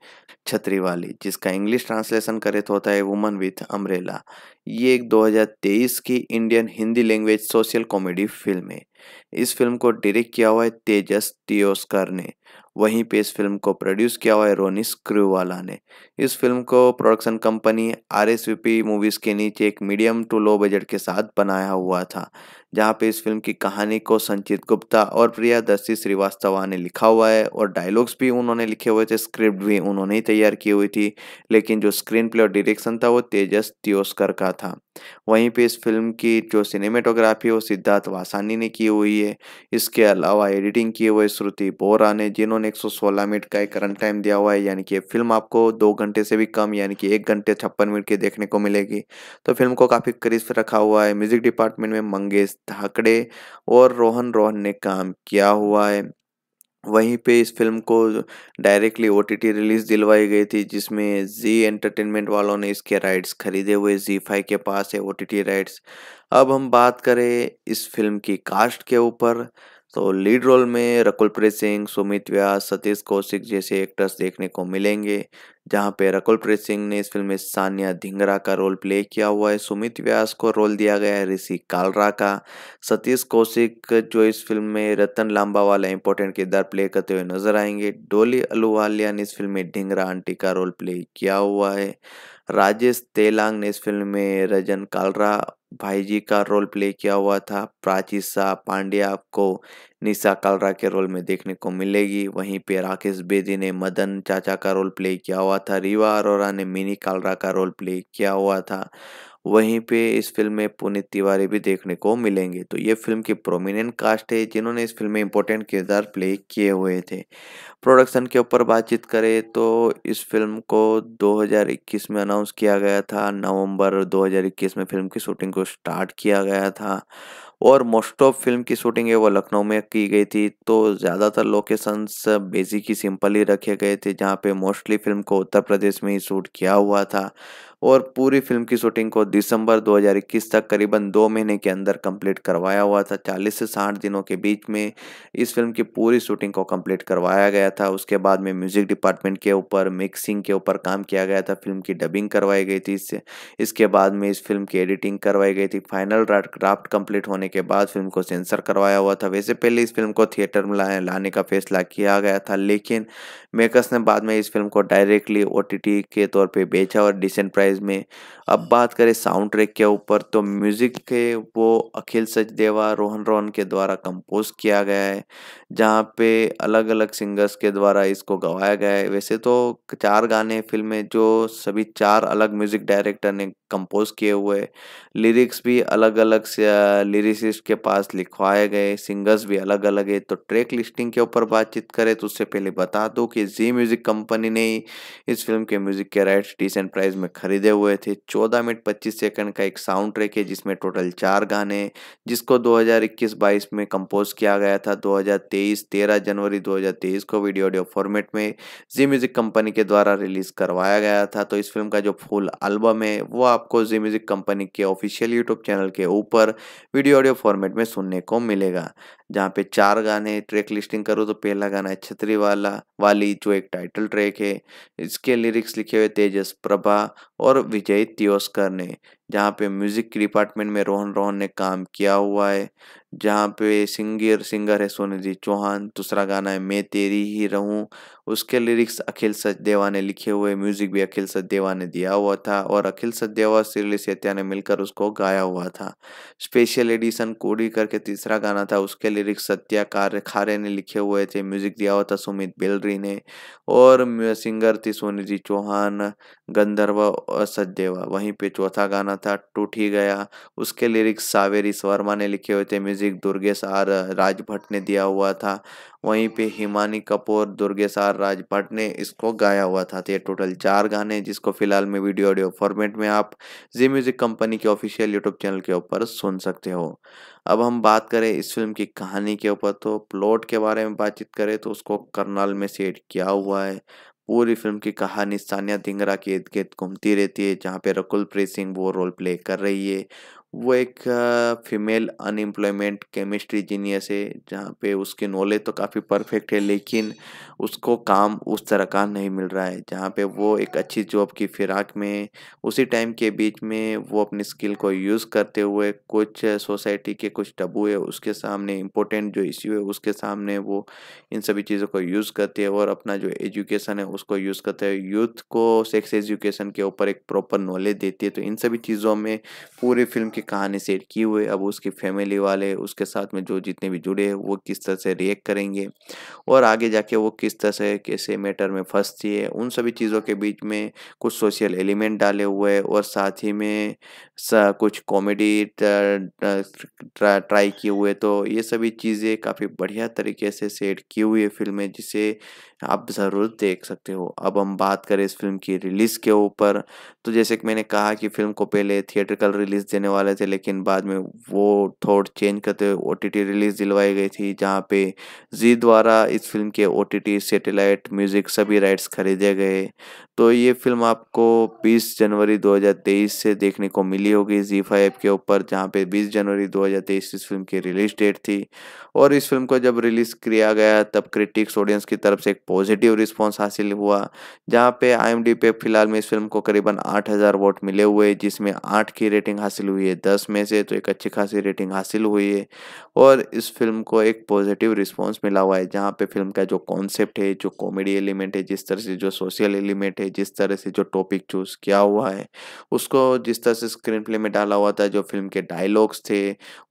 छतरी वाली जिसका इंग्लिश ट्रांसलेशन करे तो होता है वुमन विथ अम्ब्रेला ये एक 2023 की Indian Hindi language social comedy film है इस फिल्म को डायरेक्ट किया हुआ है तेजस टियोस्कर ने वहीं पे इस फिल्म को प्रोड्यूस किया हुआ है रोनिस क्रूवाला ने इस फिल्म को प्रोडक्शन कंपनी आर मूवीज़ के नीचे एक मीडियम टू लो बजट के साथ बनाया हुआ था जहाँ पे इस फिल्म की कहानी को संचित गुप्ता और प्रियादर्शी श्रीवास्तवा ने लिखा हुआ है और डायलॉग्स भी उन्होंने लिखे हुए थे स्क्रिप्ट भी उन्होंने ही तैयार की हुई थी लेकिन जो स्क्रीन प्ले और डायरेक्शन था वो तेजस त्योस्कर का था वहीं पे इस फिल्म की जो सिनेमेटोग्राफी वो सिद्धार्थ वासानी ने की हुई है इसके अलावा एडिटिंग किए हुए श्रुति बोरा ने जिन्होंने एक मिनट का एक रन टाइम दिया हुआ है यानी कि फिल्म आपको दो घंटे से भी कम यानी कि एक घंटे छप्पन मिनट की देखने को मिलेगी तो फिल्म को काफ़ी करीब रखा हुआ है म्यूजिक डिपार्टमेंट में मंगेश धाकड़े और रोहन रोहन ने काम किया हुआ है वहीं पे इस फिल्म को डायरेक्टली ओ रिलीज़ दिलवाई गई थी जिसमें जी एंटरटेनमेंट वालों ने इसके राइट्स खरीदे हुए जी फाइव के पास है ओ राइट्स अब हम बात करें इस फिल्म की कास्ट के ऊपर तो लीड रोल में रकुलप्रीत सिंह सुमित व्यास सतीश कौशिक जैसे एक्टर्स देखने को मिलेंगे जहां पे रकुलप्रीत सिंह ने इस फिल्म में सानिया धिंगरा का रोल प्ले किया हुआ है सुमित व्यास को रोल दिया गया है ऋषि कालरा का सतीश कौशिक जो इस फिल्म में रतन लांबा वाला इंपॉर्टेंट किरदार प्ले करते हुए नजर आएंगे डोली अलूवालिया ने इस फिल्म में ढिंगरा आंटी का रोल प्ले किया हुआ है राजेश तेलांग ने इस फिल्म में रजन कालरा भाई जी का रोल प्ले किया हुआ था प्राची शाह पांडे आपको निशा कालरा के रोल में देखने को मिलेगी वहीं पे राकेश बेदी ने मदन चाचा का रोल प्ले किया हुआ था रीवा अरोरा ने मिनी कालरा का रोल प्ले किया हुआ था वहीं पे इस फिल्म में पुनीत तिवारी भी देखने को मिलेंगे तो ये फिल्म की प्रोमिनेंट कास्ट है जिन्होंने इस फिल्म में इंपॉर्टेंट किरदार प्ले किए हुए थे प्रोडक्शन के ऊपर बातचीत करें तो इस फिल्म को 2021 में अनाउंस किया गया था नवंबर 2021 में फिल्म की शूटिंग को स्टार्ट किया गया था और मोस्ट ऑफ फिल्म की शूटिंग है वो लखनऊ में की गई थी तो ज़्यादातर लोकेशंस बेसिक ही सिंपल ही रखे गए थे जहाँ पे मोस्टली फिल्म को उत्तर प्रदेश में ही शूट किया हुआ था और पूरी फिल्म की शूटिंग को दिसंबर 2021 तक करीबन दो महीने के अंदर कंप्लीट करवाया हुआ था 40 से 60 दिनों के बीच में इस फिल्म की पूरी शूटिंग को कम्प्लीट करवाया गया गया था उसके बाद में म्यूज़िक डिपार्टमेंट के ऊपर मिक्सिंग के ऊपर काम किया गया था फिल्म की डबिंग करवाई गई थी इससे इसके बाद में इस फिल्म की एडिटिंग करवाई गई थी फाइनल ड्राफ्ट कंप्लीट होने के बाद फिल्म को सेंसर करवाया हुआ था वैसे पहले इस फिल्म को थिएटर में लाने लाने का फैसला किया गया था लेकिन मेकर्स ने बाद में इस फिल्म को डायरेक्टली ओ के तौर पर बेचा और डिसेंट प्राइस में अब बात करें साउंड ट्रैक के ऊपर तो म्यूज़िक के वो अखिल सचदेवा रोहन रोहन के द्वारा कंपोज किया गया है जहाँ पे अलग अलग सिंगर्स के द्वारा इसको गवाया गया है वैसे तो चार गाने फिल्म में जो सभी चार अलग म्यूज़िक डायरेक्टर ने कंपोज किए हुए लिरिक्स भी अलग अलग लिरिसिस्ट के पास लिखवाए गए सिंगर्स भी अलग अलग है तो ट्रैक लिस्टिंग के ऊपर बातचीत करें तो उससे पहले बता दो कि जी म्यूज़िक कंपनी ने इस फिल्म के म्यूज़िक के राइट्स डिसेंट प्राइस में खरीदे हुए थे चौदह मिनट पच्चीस सेकंड का एक साउंड ट्रैक है जिसमें टोटल चार गाने जिसको दो हजार में कंपोज किया गया था 2023 13 जनवरी दो को वीडियो ऑडियो फॉर्मेट में जी म्यूज़िक कंपनी के द्वारा रिलीज़ करवाया गया था तो इस फिल्म का जो फुल एल्बम है वो आपको जी म्यूज़िक कंपनी के ऑफिशियल यूट्यूब चैनल के ऊपर वीडियो ऑडियो फॉर्मेट में सुनने को मिलेगा जहाँ पे चार गाने ट्रैक लिस्टिंग करो तो पहला गाना है छतरी वाला वाली जो एक टाइटल ट्रैक है इसके लिरिक्स लिखे हुए तेजस प्रभा और विजय त्योस्कर ने जहाँ पे म्यूज़िक डिपार्टमेंट में रोहन रोहन ने काम किया हुआ है जहाँ पे सिंगर सिंगर है सोनिधि चौहान दूसरा गाना है मैं तेरी ही रहूँ उसके लिरिक्स अखिल सचदेवा ने लिखे हुए म्यूजिक भी अखिल सचदेवा ने दिया हुआ था और अखिल सचदेवा सिरली सेत्या ने मिलकर उसको गाया हुआ था स्पेशल एडिशन कोडी करके तीसरा गाना था उसके लिरिक्स सत्या कार खारे ने लिखे हुए थे म्यूजिक दिया हुआ था सुमित बेलरी ने और सिंगर थी सोनिधि चौहान गंधर्व और सचदेवा वहीं पे चौथा गाना था टूट ही गया उसके लिरिक्स सावेरी शर्मा ने लिखे हुए थे म्यूजिक दुर्गेश आर राजभट्ट ने दिया हुआ था वहीं पे हिमानी कपूर दुर्गेसार भट्ट ने इसको गाया हुआ था तो ये टोटल चार गाने जिसको फिलहाल में वीडियो ऑडियो फॉर्मेट में आप जी म्यूजिक कंपनी के ऑफिशियल यूट्यूब चैनल के ऊपर सुन सकते हो अब हम बात करें इस फिल्म की कहानी के ऊपर तो प्लॉट के बारे में बातचीत करें तो उसको करनाल में सेट किया हुआ है पूरी फिल्म की कहानी सानिया धिंगरा के इर्द गिर्द घूमती रहती है जहाँ पे रकुल प्रीत सिंह वो रोल प्ले कर रही है वो एक फीमेल अनएम्प्लॉयमेंट केमिस्ट्री जीनियस है जहाँ पे उसकी नॉलेज तो काफ़ी परफेक्ट है लेकिन उसको काम उस तरह का नहीं मिल रहा है जहाँ पे वो एक अच्छी जॉब की फिराक में उसी टाइम के बीच में वो अपनी स्किल को यूज़ करते हुए कुछ सोसाइटी के कुछ टबू है उसके सामने इम्पोर्टेंट जो इश्यू है उसके सामने वो इन सभी चीज़ों को यूज़ करते हैं और अपना जो एजुकेशन है उसको यूज़ करते हैं यूथ को सेक्स एजुकेशन के ऊपर एक प्रॉपर नॉलेज देती है तो इन सभी चीज़ों में पूरी फिल्म की कहानी सेट की हुई अब उसकी फैमिली वाले उसके साथ में जो जितने भी जुड़े हैं वो किस तरह से रिएक्ट करेंगे और आगे जाके वो किस तरह से कैसे मैटर में फंसती है उन सभी चीज़ों के बीच में कुछ सोशल एलिमेंट डाले हुए हैं और साथ ही में सा कुछ कॉमेडी ट्राई किए हुए तो ये सभी चीज़ें काफ़ी बढ़िया तरीके से सेट की हुई है फिल्म में जिसे आप ज़रूर देख सकते हो अब हम बात करें इस फिल्म की रिलीज़ के ऊपर तो जैसे कि मैंने कहा कि फिल्म को पहले कल रिलीज़ देने वाले वाले थे लेकिन बाद में वो थोड़ चेंज करते हुए ओ रिलीज़ दिलवाई गई थी जहाँ पे जी द्वारा इस फिल्म के ओ सैटेलाइट म्यूज़िक सभी राइट्स खरीदे गए तो ये फिल्म आपको 20 जनवरी 2023 से देखने को मिली होगी जी फाइव के ऊपर जहाँ पे 20 जनवरी 2023 इस फिल्म की रिलीज डेट थी और इस फिल्म को जब रिलीज़ किया गया तब क्रिटिक्स ऑडियंस की तरफ से एक पॉजिटिव रिस्पॉन्स हासिल हुआ जहाँ पे आई पे फिलहाल में इस फिल्म को करीबन 8000 वोट मिले हुए जिसमें आठ की रेटिंग हासिल हुई है दस में से तो एक अच्छी खासी रेटिंग हासिल हुई है और इस फिल्म को एक पॉजिटिव रिस्पॉन्स मिला हुआ है जहाँ पे फिल्म का जो कॉन्सेप्ट है जो कॉमेडी एलिमेंट है जिस तरह से जो सोशल एलिमेंट है जिस तरह से जो टॉपिक चूज किया हुआ है उसको जिस तरह से स्क्रीन प्ले में डाला हुआ था जो फिल्म के डायलॉग्स थे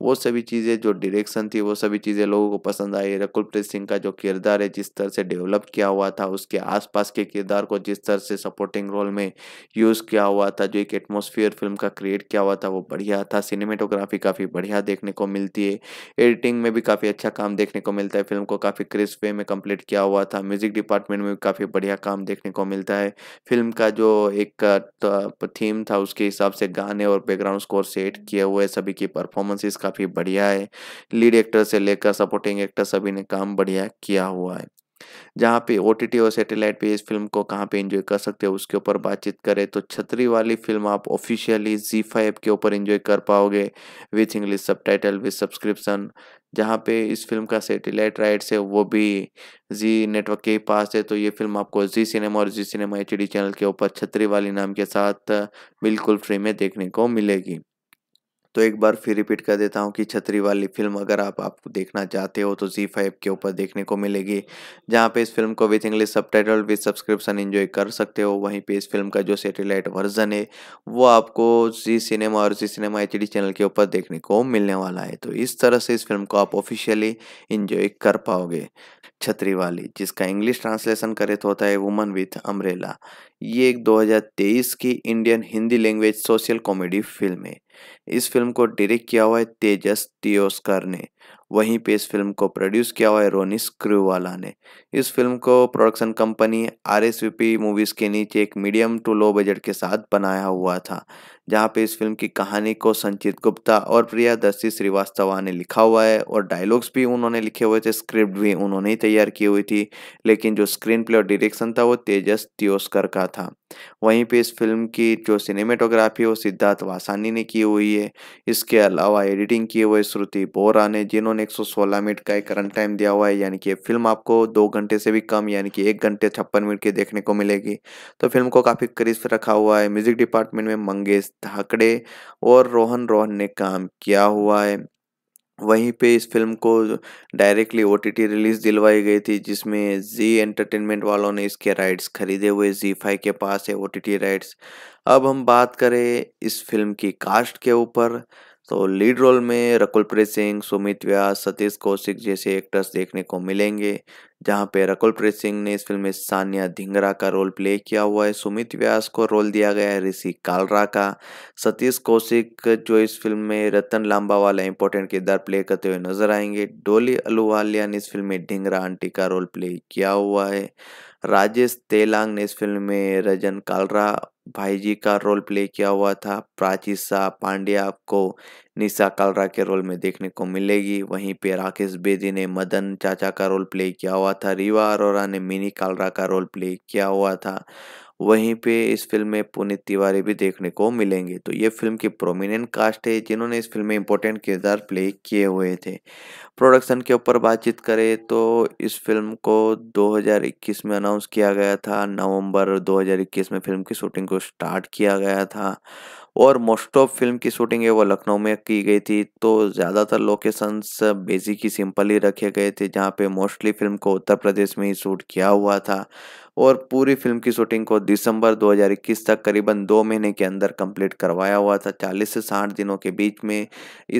वो सभी चीज़ें जो डायरेक्शन थी वो सभी चीज़ें लोगों को पसंद आई रकुल प्रीत सिंह का जो किरदार है जिस तरह से डेवलप किया हुआ था उसके आसपास के किरदार को जिस तरह से सपोर्टिंग रोल में यूज़ किया हुआ था जो एक एटमोसफियर फिल्म का क्रिएट किया हुआ था वो बढ़िया गया था सिनेमेटोग्राफी काफ़ी बढ़िया देखने को मिलती है एडिटिंग में भी काफ़ी अच्छा काम देखने को मिलता है फिल्म को काफ़ी क्रिस्प वे में कंप्लीट किया हुआ था म्यूजिक डिपार्टमेंट में भी काफ़ी बढ़िया काम देखने को मिलता है फिल्म का जो एक थीम तो, था उसके हिसाब से गाने और बैकग्राउंड स्कोर सेट किए हुए सभी की परफॉर्मेंसेस काफ़ी बढ़िया है लीड एक्टर से लेकर सपोर्टिंग एक्टर सभी ने काम बढ़िया किया हुआ है जहाँ पे ओ और सेटेलाइट पे इस फिल्म को कहाँ पे एंजॉय कर सकते हो उसके ऊपर बातचीत करें तो छतरी वाली फिल्म आप ऑफिशियली जी फाइव के ऊपर एंजॉय कर पाओगे with English subtitle with subscription जहाँ पे इस फिल्म का सेटेलाइट राइट्स है वो भी जी नेटवर्क के पास है तो ये फिल्म आपको जी सिनेमा और जी सिनेमा एच चैनल के ऊपर छतरी वाली नाम के साथ बिल्कुल फ्री में देखने को मिलेगी तो एक बार फिर रिपीट कर देता हूँ कि छतरी वाली फिल्म अगर आप आपको देखना चाहते हो तो जी फाइव के ऊपर देखने को मिलेगी जहाँ पे इस फिल्म को with English subtitle with subscription enjoy कर सकते हो वहीं पे इस फिल्म का जो सेटेलाइट वर्जन है वो आपको जी सिनेमा और जी सिनेमा एच चैनल के ऊपर देखने को मिलने वाला है तो इस तरह से इस फिल्म को आप ऑफिशियली इन्जॉय कर पाओगे छतरी वाली जिसका इंग्लिश ट्रांसलेशन करे तो होता है वुमन विथ अम्ब्रेला ये एक 2023 की Indian Hindi language social comedy film है इस फिल्म को डायरेक्ट किया हुआ है तेजस तियोस्कर ने वहीं पे इस फिल्म को प्रोड्यूस किया हुआ है रोनी स्क्रूवाला ने इस फिल्म को प्रोडक्शन कंपनी आर मूवीज़ के नीचे एक मीडियम टू लो बजट के साथ बनाया हुआ था जहाँ पे इस फिल्म की कहानी को संचित गुप्ता और प्रियादर्शी श्रीवास्तवा ने लिखा हुआ है और डायलॉग्स भी उन्होंने लिखे हुए थे स्क्रिप्ट भी उन्होंने ही तैयार की हुई थी लेकिन जो स्क्रीन प्ले और डायरेक्शन था वो तेजस त्योस्कर का था वहीं पे इस फिल्म की जो सिनेमेटोग्राफी वो सिद्धार्थ वासानी ने की हुई है इसके अलावा एडिटिंग की हुई श्रुति बोरा ने जिन्होंने एक मिनट का एक रन टाइम दिया हुआ है यानी कि फिल्म आपको दो घंटे से भी कम यानी कि एक घंटे छप्पन मिनट की देखने को मिलेगी तो फिल्म को काफ़ी क्रिस्प रखा हुआ है म्यूजिक डिपार्टमेंट में मंगेश धाकड़े और रोहन रोहन ने काम किया हुआ है वहीं पे इस फिल्म को directly O T T release दिलवाई गई थी जिसमें जी एंटरटेनमेंट वालों ने इसके राइट्स खरीदे हुए जी फाइव के पास है ओ टी टी राइट्स अब हम बात करें इस फिल्म की कास्ट के ऊपर तो लीड रोल में रकुलप्रीत सिंह सुमित व्यास सतीश कौशिक जैसे एक्टर्स देखने को मिलेंगे जहाँ पे रकुलप्रीत सिंह ने इस फिल्म में सानिया धिंगरा का रोल प्ले किया हुआ है सुमित व्यास को रोल दिया गया है ऋषि कालरा का सतीश कौशिक जो इस फिल्म में रतन लांबा वाला इंपॉर्टेंट किरदार प्ले करते हुए नजर आएंगे डोली अलूवालिया ने इस फिल्म में ढिंगरा आंटी का रोल प्ले किया हुआ है राजेश तेलांग ने इस फिल्म में रजन कालरा भाई जी का रोल प्ले किया हुआ था प्राची शाह पांड्या आपको निशा कालरा के रोल में देखने को मिलेगी वहीं पे राकेश बेदी ने मदन चाचा का रोल प्ले किया हुआ था रीवा अरोरा ने मिनी कालरा का रोल प्ले किया हुआ था वहीं पे इस फिल्म में पुनीत तिवारी भी देखने को मिलेंगे तो ये फिल्म की प्रोमिनेंट कास्ट है जिन्होंने इस फिल्म में इंपॉर्टेंट किरदार प्ले किए हुए थे प्रोडक्शन के ऊपर बातचीत करें तो इस फिल्म को 2021 में अनाउंस किया गया था नवंबर 2021 में फिल्म की शूटिंग को स्टार्ट किया गया था और मोस्ट ऑफ फिल्म की शूटिंग है वो लखनऊ में की गई थी तो ज़्यादातर लोकेशंस बेसिक ही सिंपल ही रखे गए थे जहाँ पे मोस्टली फिल्म को उत्तर प्रदेश में ही शूट किया हुआ था और पूरी फिल्म की शूटिंग को दिसंबर 2021 तक करीबन दो महीने के अंदर कंप्लीट करवाया हुआ था 40 से 60 दिनों के बीच में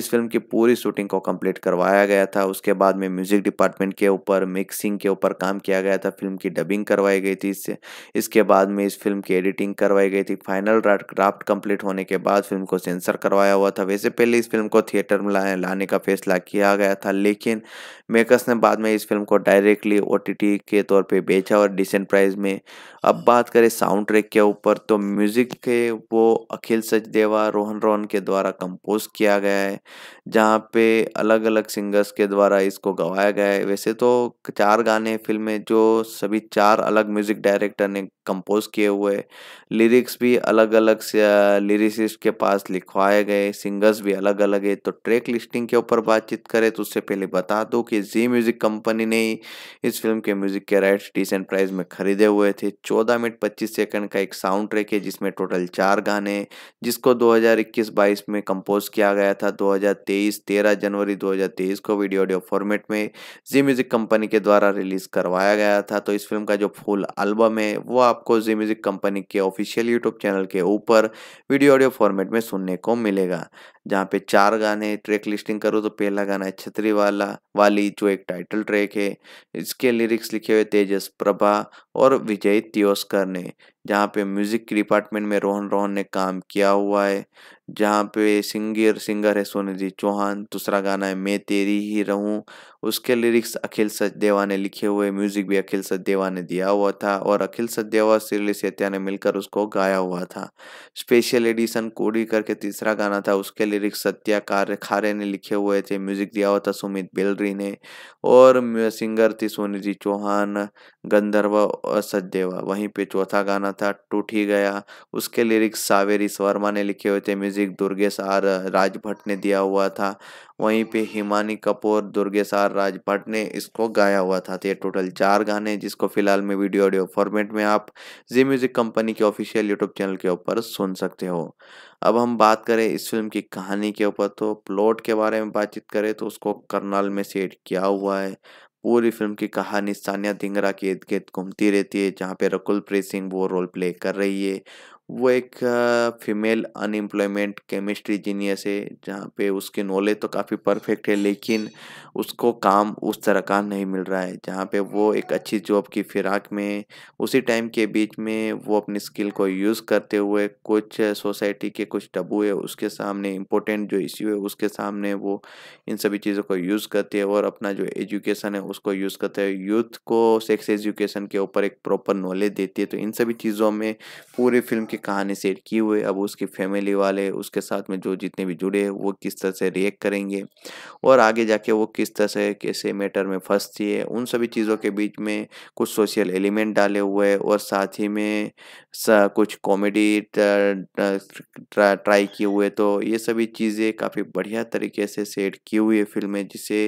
इस फिल्म की पूरी शूटिंग को कंप्लीट करवाया गया था उसके बाद में म्यूजिक डिपार्टमेंट के ऊपर मिक्सिंग के ऊपर काम किया गया था फिल्म की डबिंग करवाई गई थी इससे इसके बाद में इस फिल्म की एडिटिंग करवाई गई थी फाइनल ड्राफ्ट कंप्लीट होने के बाद फिल्म को सेंसर करवाया हुआ था वैसे पहले इस फिल्म को थिएटर में लाने, लाने का फैसला किया गया था लेकिन मेकर्स ने बाद में इस फिल्म को डायरेक्टली ओ के तौर पर बेचा और डिसेंट प्राइस प्राइस में अब बात करें साउंड ट्रैक के ऊपर तो म्यूज़िक के वो अखिल सचदेवा रोहन रोहन के द्वारा कंपोज किया गया है जहाँ पे अलग अलग सिंगर्स के द्वारा इसको गवाया गया है वैसे तो चार गाने फिल्म में जो सभी चार अलग म्यूज़िक डायरेक्टर ने कंपोज किए हुए लिरिक्स भी अलग अलग से लिरिसिस्ट के पास लिखवाए गए सिंगर्स भी अलग अलग है तो ट्रैक लिस्टिंग के ऊपर बातचीत करें तो उससे पहले बता दो कि जी म्यूज़िक कंपनी ने इस फिल्म के म्यूज़िक के राइट्स डिसेंट प्राइस में खरीदे हुए थे चौदह मिनट पच्चीस सेकंड का एक साउंड ट्रैक है जिसमें टोटल चार गाने जिसको दो हजार में कंपोज किया गया था दो हजार जनवरी दो को वीडियो ऑडियो फॉर्मेट में जी म्यूज़िक कंपनी के द्वारा रिलीज़ करवाया गया था तो इस फिल्म का जो फुल एल्बम है वो आप आपको जी म्यूजिक कंपनी के ऑफिशियल यूट्यूब चैनल के ऊपर वीडियो ऑडियो फॉर्मेट में सुनने को मिलेगा जहाँ पे चार गाने ट्रैक लिस्टिंग करो तो पहला गाना है छतरी वाला वाली जो एक टाइटल ट्रैक है इसके लिरिक्स लिखे हुए तेजस प्रभा और विजय तियोस्कर ने जहाँ पे म्यूज़िक के डिपार्टमेंट में रोहन रोहन ने काम किया हुआ है जहाँ पे सिंगर सिंगर है सोनिधि चौहान दूसरा गाना है मैं तेरी ही रहूँ उसके लिरिक्स अखिल सचदेवा ने लिखे हुए म्यूज़िक भी अखिल सचदेवा ने दिया हुआ था और अखिल सचदेवा सिरली सेत्या ने मिलकर उसको गाया हुआ था स्पेशल एडिशन कोडी करके तीसरा गाना था उसके लिरिक्स सत्या कार्य खारे ने लिखे हुए थे म्यूजिक दिया हुआ था सुमित बेलरी ने और सिंगर थी सोनिधि चौहान गंधर्व और सचदेवा वहीं पे चौथा गाना था टूट ही गया उसके लिरिक्स सावेरी वर्मा ने लिखे हुए थे म्यूजिक दुर्गेश आर राजभट्ट ने दिया हुआ था वहीं पे हिमानी कपूर दुर्गेश आर राजभट्ट ने इसको गाया हुआ था तो ये टोटल चार गाने जिसको फिलहाल में वीडियो ऑडियो फॉर्मेट में आप जी म्यूजिक कंपनी के ऑफिशियल यूट्यूब चैनल के ऊपर सुन सकते हो अब हम बात करें इस फिल्म की कहानी के ऊपर तो प्लॉट के बारे में बातचीत करें तो उसको करनाल में सेट किया हुआ है पूरी फिल्म की कहानी सानिया धिंगरा के इर्द गिर्द घूमती रहती है जहाँ पे रकुल प्रीत सिंह वो रोल प्ले कर रही है वो एक फीमेल अनएम्प्लॉयमेंट केमिस्ट्री जीनियस है जहाँ पे उसकी नॉलेज तो काफ़ी परफेक्ट है लेकिन उसको काम उस तरह का नहीं मिल रहा है जहाँ पे वो एक अच्छी जॉब की फिराक में उसी टाइम के बीच में वो अपनी स्किल को यूज़ करते हुए कुछ सोसाइटी के कुछ टबू है उसके सामने इम्पोर्टेंट जो इश्यू है उसके सामने वो इन सभी चीज़ों को यूज़ करते हैं और अपना जो एजुकेशन है उसको यूज़ करते हैं यूथ को सेक्स एजुकेशन के ऊपर एक प्रॉपर नॉलेज देती है तो इन सभी चीज़ों में पूरी फिल्म की उसकी कहानी शेयर की हुई अब उसकी फैमिली वाले उसके साथ में जो जितने भी जुड़े हैं वो किस तरह से रिएक्ट करेंगे और आगे जाके वो किस तरह से कैसे मैटर में फंसती है उन सभी चीज़ों के बीच में कुछ सोशल एलिमेंट डाले हुए हैं और साथ ही में सा कुछ कॉमेडी ट्राई किए हुए तो ये सभी चीज़ें काफ़ी बढ़िया तरीके से सेट की हुई है फिल्म में जिसे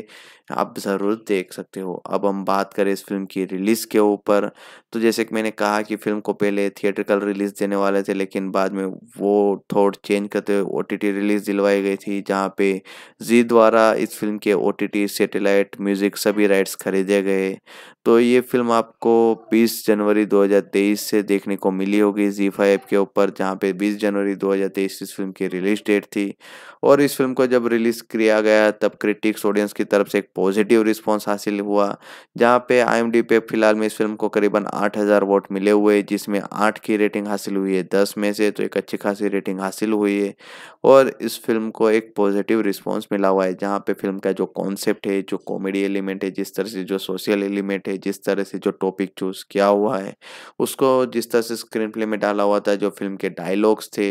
आप ज़रूर देख सकते हो अब हम बात करें इस फिल्म की रिलीज़ के ऊपर तो जैसे कि मैंने कहा कि फिल्म को पहले थिएट्रिकल रिलीज़ देने वाले थे लेकिन बाद में वो थोड़ चेंज करते हुए ओ रिलीज़ दिलवाई गई थी जहाँ पे जी द्वारा इस फिल्म के ओ सैटेलाइट म्यूज़िक सभी राइट्स खरीदे गए तो ये फिल्म आपको 20 जनवरी 2023 से देखने को मिली होगी जी फाइव के ऊपर जहाँ पे 20 जनवरी 2023 इस फिल्म की रिलीज़ डेट थी और इस फिल्म को जब रिलीज़ किया गया तब क्रिटिक्स ऑडियंस की तरफ से एक पॉजिटिव रिस्पॉन्स हासिल हुआ जहाँ पे आई पे फिलहाल में इस फिल्म को करीबन आठ हज़ार वोट मिले हुए जिसमें आठ की रेटिंग हासिल हुई है दस में से तो एक अच्छी खासी रेटिंग हासिल हुई है और इस फिल्म को एक पॉजिटिव रिस्पॉन्स मिला हुआ है जहाँ पे फिल्म का जो कॉन्सेप्ट है जो कॉमेडी एलिमेंट है जिस तरह से जो सोशल एलिमेंट है जिस तरह से जो टॉपिक चूज़ किया हुआ है उसको जिस तरह से स्क्रीन प्ले में डाला हुआ था जो फिल्म के डायलॉग्स थे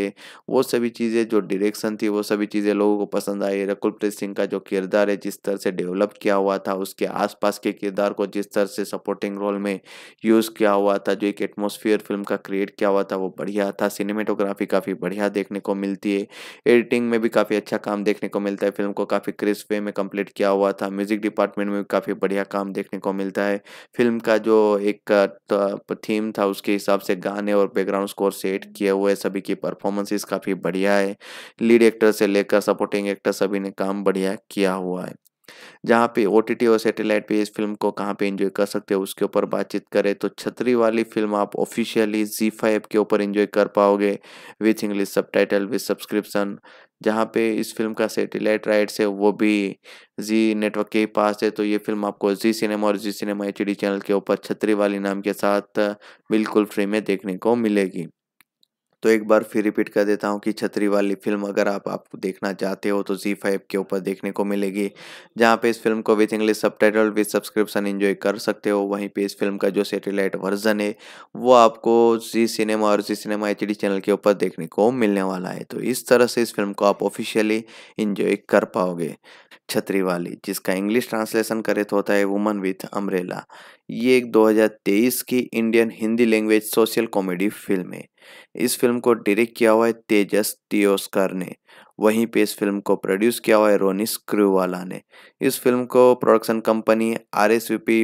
वो सभी चीज़ें जो डिरेक्शन थी वो सभी चीज़ें लोगों को पसंद आई रकुल प्रीत सिंह का जो किरदार है जिस तरह से डेवलप किया हुआ था उसके आसपास के किरदार को जिस तरह से सपोर्टिंग रोल में यूज़ किया हुआ था जो एक एटमोसफियर फिल्म का क्रिएट किया हुआ था वो बढ़िया था सिनेमेटोग्राफी काफ़ी बढ़िया देखने को मिलती है एडिटिंग में भी काफ़ी अच्छा काम देखने को मिलता है फिल्म को काफ़ी क्रिस्प वे में कंप्लीट किया हुआ था म्यूज़िक डिपार्टमेंट में भी काफ़ी बढ़िया काम देखने को मिलता है फिल्म का जो एक थीम था उसके हिसाब से गाने और बैकग्राउंड स्कोर सेट किए हुए सभी की परफॉर्मेंसेस काफ़ी बढ़िया है लीड एक्टर से लेकर सपोर्टिंग एक्टर सभी ने काम बढ़िया किया हुआ है जहाँ पे ओ और सैटेलाइट पे इस फिल्म को कहाँ पे एंजॉय कर सकते हो उसके ऊपर बातचीत करें तो छतरी वाली फिल्म आप ऑफिशियली जी फाइव के ऊपर एंजॉय कर पाओगे with English subtitle with subscription जहाँ पे इस फिल्म का सेटेलाइट राइट्स है वो भी जी नेटवर्क के ही पास है तो ये फिल्म आपको जी सिनेमा और जी सिनेमा एच चैनल के ऊपर छतरी वाली नाम के साथ बिल्कुल फ्री में देखने को मिलेगी तो एक बार फिर रिपीट कर देता हूँ कि छतरी वाली फिल्म अगर आप आपको देखना चाहते हो तो जी फाइव के ऊपर देखने को मिलेगी जहाँ पे इस फिल्म को with English subtitle with subscription enjoy कर सकते हो वहीं पे इस फिल्म का जो सेटेलाइट वर्जन है वो आपको जी सिनेमा और जी सिनेमा एच चैनल के ऊपर देखने को मिलने वाला है तो इस तरह से इस फिल्म को आप ऑफिशियली इन्जॉय कर पाओगे छतरी वाली जिसका इंग्लिश ट्रांसलेशन करे तो होता है वुमन विथ अम्ब्रेला ये एक दो की Indian Hindi language social comedy film है इस फिल्म को डायरेक्ट किया हुआ है तेजस तियोस्कर ने वहीं पे इस फिल्म को प्रोड्यूस किया हुआ है रोनिस क्रूवाला ने इस फिल्म को प्रोडक्शन कंपनी आर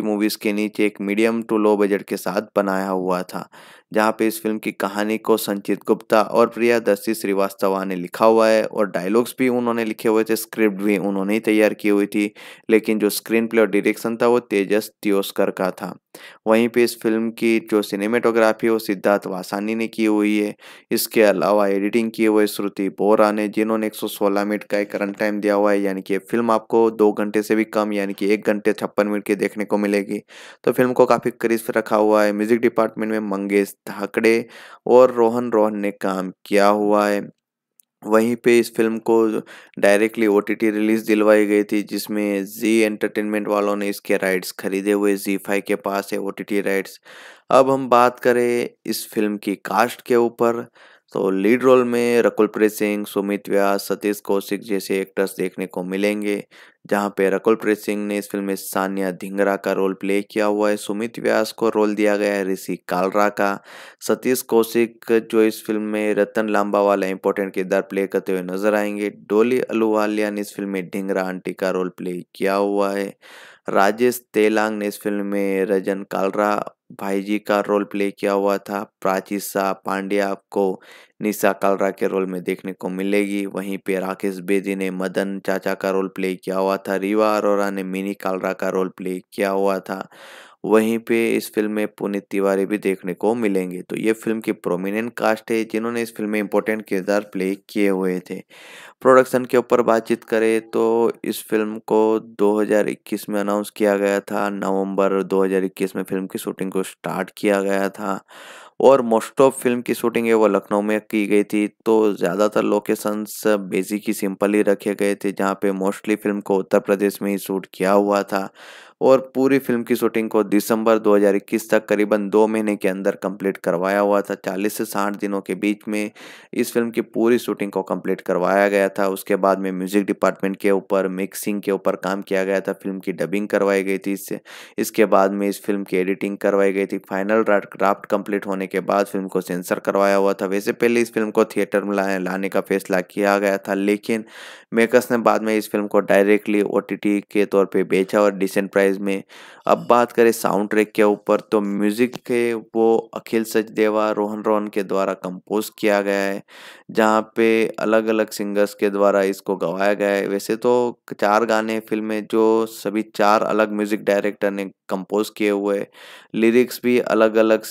मूवीज़ के नीचे एक मीडियम टू लो बजट के साथ बनाया हुआ था जहाँ पे इस फिल्म की कहानी को संचित गुप्ता और प्रियादर्शी श्रीवास्तवा ने लिखा हुआ है और डायलॉग्स भी उन्होंने लिखे हुए थे स्क्रिप्ट भी उन्होंने ही तैयार की हुई थी लेकिन जो स्क्रीन प्ले और डायरेक्शन था वो तेजस त्योस्कर का था वहीं पे इस फिल्म की जो सिनेमेटोग्राफी वो सिद्धार्थ वासानी ने की हुई है इसके अलावा एडिटिंग किए हुए श्रुति बोरा ने जिन्होंने एक मिनट का एक रन टाइम दिया हुआ है यानी कि फिल्म आपको दो घंटे से भी कम यानी कि एक घंटे छप्पन मिनट की देखने को मिलेगी तो फिल्म को काफ़ी क्रिस्प रखा हुआ है म्यूजिक डिपार्टमेंट में मंगेश धाकड़े और रोहन रोहन ने काम किया हुआ है वहीं पे इस फिल्म को डायरेक्टली ओ टी रिलीज़ दिलवाई गई थी जिसमें जी एंटरटेनमेंट वालों ने इसके राइट्स खरीदे हुए जी फाइव के पास है ओ टी राइट्स अब हम बात करें इस फिल्म की कास्ट के ऊपर तो लीड रोल में रकुल प्रीत सिंह सुमित व्यास सतीश कौशिक जैसे एक्टर्स देखने को मिलेंगे जहां पे रकुल प्रीत सिंह ने इस फिल्म में सानिया धिंगरा का रोल प्ले किया हुआ है सुमित व्यास को रोल दिया गया है ऋषि कालरा का सतीश कौशिक जो इस फिल्म में रतन लांबा वाला इंपॉर्टेंट किरदार प्ले करते हुए नजर आएंगे डोली अलूवालिया ने इस फिल्म में ढिंगरा आंटी का रोल प्ले किया हुआ है राजेश तेलांग ने इस फिल्म में रजन कालरा भाई जी का रोल प्ले किया हुआ था प्राची शाह पांड्या आपको निशा कालरा के रोल में देखने को मिलेगी वहीं पे राकेश बेदी ने मदन चाचा का रोल प्ले किया हुआ था रीवा अरोरा ने मिनी कालरा का रोल प्ले किया हुआ था वहीं पे इस फिल्म में पुनीत तिवारी भी देखने को मिलेंगे तो ये फिल्म की प्रोमिनेंट कास्ट है जिन्होंने इस फिल्म में इम्पोर्टेंट किरदार प्ले किए हुए थे प्रोडक्शन के ऊपर बातचीत करें तो इस फिल्म को 2021 में अनाउंस किया गया था नवंबर 2021 में फिल्म की शूटिंग को स्टार्ट किया गया था और मोस्ट ऑफ फिल्म की शूटिंग है वो लखनऊ में की गई थी तो ज़्यादातर लोकेशंस बेसिक ही सिंपल ही रखे गए थे जहाँ पे मोस्टली फिल्म को उत्तर प्रदेश में ही शूट किया हुआ था और पूरी फिल्म की शूटिंग को दिसंबर 2021 तक करीबन दो महीने के अंदर कंप्लीट करवाया हुआ था 40 से 60 दिनों के बीच में इस फिल्म की पूरी शूटिंग को कंप्लीट करवाया गया था उसके बाद में म्यूजिक डिपार्टमेंट के ऊपर मिक्सिंग के ऊपर काम किया गया था फिल्म की डबिंग करवाई गई थी इससे इसके बाद में इस फिल्म की एडिटिंग करवाई गई थी फाइनल ड्राफ्ट कंप्लीट होने के बाद फिल्म को सेंसर करवाया हुआ था वैसे पहले इस फिल्म को थिएटर में लाने, लाने का फैसला किया गया था लेकिन मेकर्स ने बाद में इस फिल्म को डायरेक्टली ओ के तौर पर बेचा और डिसेंट प्राइस प्राइस में अब बात करें साउंड ट्रैक के ऊपर तो म्यूज़िक के वो अखिल सचदेवा रोहन रोहन के द्वारा कंपोज किया गया है जहाँ पे अलग अलग सिंगर्स के द्वारा इसको गवाया गया है वैसे तो चार गाने फिल्म में जो सभी चार अलग म्यूज़िक डायरेक्टर ने कंपोज किए हुए लिरिक्स भी अलग अलग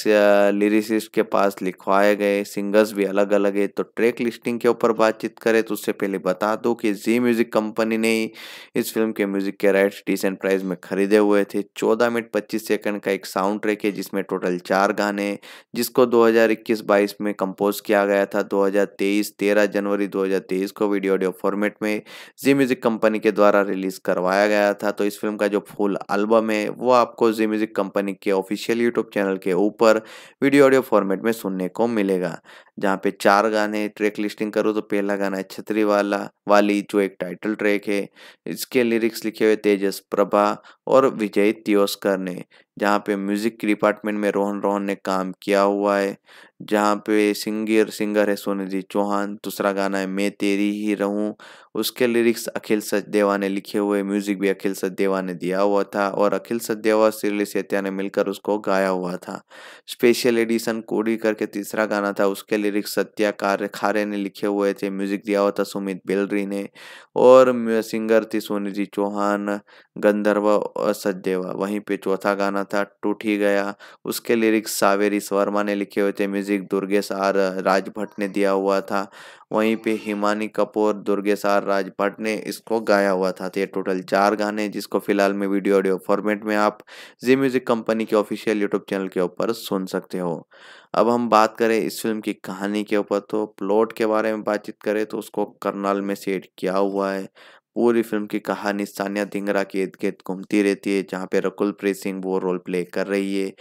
लिरिसिस्ट के पास लिखवाए गए सिंगर्स भी अलग अलग है तो ट्रैक लिस्टिंग के ऊपर बातचीत करें तो उससे पहले बता दो कि जी म्यूज़िक कंपनी ने इस फिल्म के म्यूज़िक के राइट्स डिसेंट प्राइस में खरीद खरीदे हुए थे 14 मिनट 25 सेकंड का एक साउंड ट्रैक है जिसमें टोटल चार गाने जिसको 2021-22 में कंपोज किया गया था 2023 13 जनवरी 2023 को वीडियो ऑडियो फॉर्मेट में जी म्यूज़िक कंपनी के द्वारा रिलीज़ करवाया गया था तो इस फिल्म का जो फुल एल्बम है वो आपको जी म्यूज़िक कंपनी के ऑफिशियल यूट्यूब चैनल के ऊपर वीडियो ऑडियो फॉर्मेट में सुनने को मिलेगा जहाँ पे चार गाने ट्रैक लिस्टिंग करूँ तो पहला गाना है छतरी वाला वाली जो एक टाइटल ट्रैक है इसके लिरिक्स लिखे हुए तेजस प्रभा और विजय तियोस्कर ने जहाँ पे म्यूज़िक डिपार्टमेंट में रोहन रोहन ने काम किया हुआ है जहाँ पे सिंगर सिंगर है सोनिधि चौहान दूसरा गाना है मैं तेरी ही रहूँ उसके लिरिक्स अखिल सचदेवा ने लिखे हुए म्यूजिक भी अखिल सचदेवा ने दिया हुआ था और अखिल सचदेवा सिरली सत्या ने मिलकर उसको गाया हुआ था स्पेशल एडिशन कोडी करके तीसरा गाना था उसके लिरिक्स सत्या कार खारे ने लिखे हुए थे म्यूजिक दिया हुआ था सुमित बेलरी ने और सिंगर थी सोनिधि चौहान गंधर्व और सचदेवा वहीं पे चौथा गाना था टूट ही गया उसके लिरिक्स सावेरी वर्मा ने लिखे हुए थे music music Durgesh R Rajbhatt ने दिया हुआ था वहीं पे हिमानी कपूर दुर्गेश आर राजभट्ट ने इसको गाया हुआ था तो ये टोटल चार गाने जिसको फिलहाल में वीडियो ऑडियो फॉर्मेट में आप जी म्यूजिक कंपनी के ऑफिशियल यूट्यूब चैनल के ऊपर सुन सकते हो अब हम बात करें इस फिल्म की कहानी के ऊपर तो प्लॉट के बारे में बातचीत करें तो उसको करनाल में सेट किया हुआ है पूरी फिल्म की कहानी सानिया धिंगरा के इर्द गिर्द घूमती रहती है जहाँ पे रकुल प्रीत सिंह वो रोल प्ले कर रही है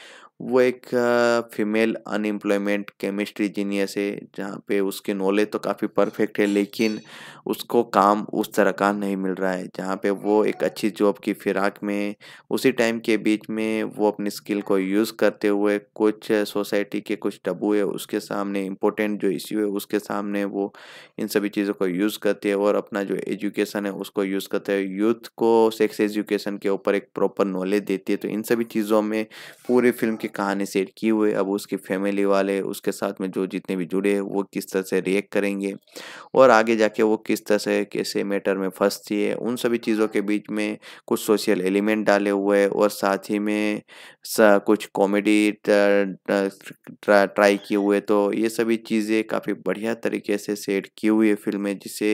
वो एक फीमेल अनएम्प्लॉयमेंट केमिस्ट्री इंजीनियर है जहाँ पे उसकी नॉलेज तो काफ़ी परफेक्ट है लेकिन उसको काम उस तरह का नहीं मिल रहा है जहाँ पे वो एक अच्छी जॉब की फिराक में उसी टाइम के बीच में वो अपनी स्किल को यूज़ करते हुए कुछ सोसाइटी के कुछ टबू है उसके सामने इम्पोर्टेंट जो इश्यू है उसके सामने वो इन सभी चीज़ों को यूज़ करते हैं और अपना जो एजुकेशन है उसको यूज़ करते हैं यूथ को सेक्स एजुकेशन के ऊपर एक प्रॉपर नॉलेज देती है तो इन सभी चीज़ों में पूरी फिल्म की कहानी सेट की हुई अब उसकी फैमिली वाले उसके साथ में जो जितने भी जुड़े हैं वो किस तरह से रिएक्ट करेंगे और आगे जाके वो किस तरह से कैसे मैटर में फंसती है उन सभी चीज़ों के बीच में कुछ सोशल एलिमेंट डाले हुए हैं और साथ ही में सा कुछ कॉमेडी ट्राई किए हुए तो ये सभी चीज़ें काफ़ी बढ़िया तरीके से सेट की हुई है फिल्में जिसे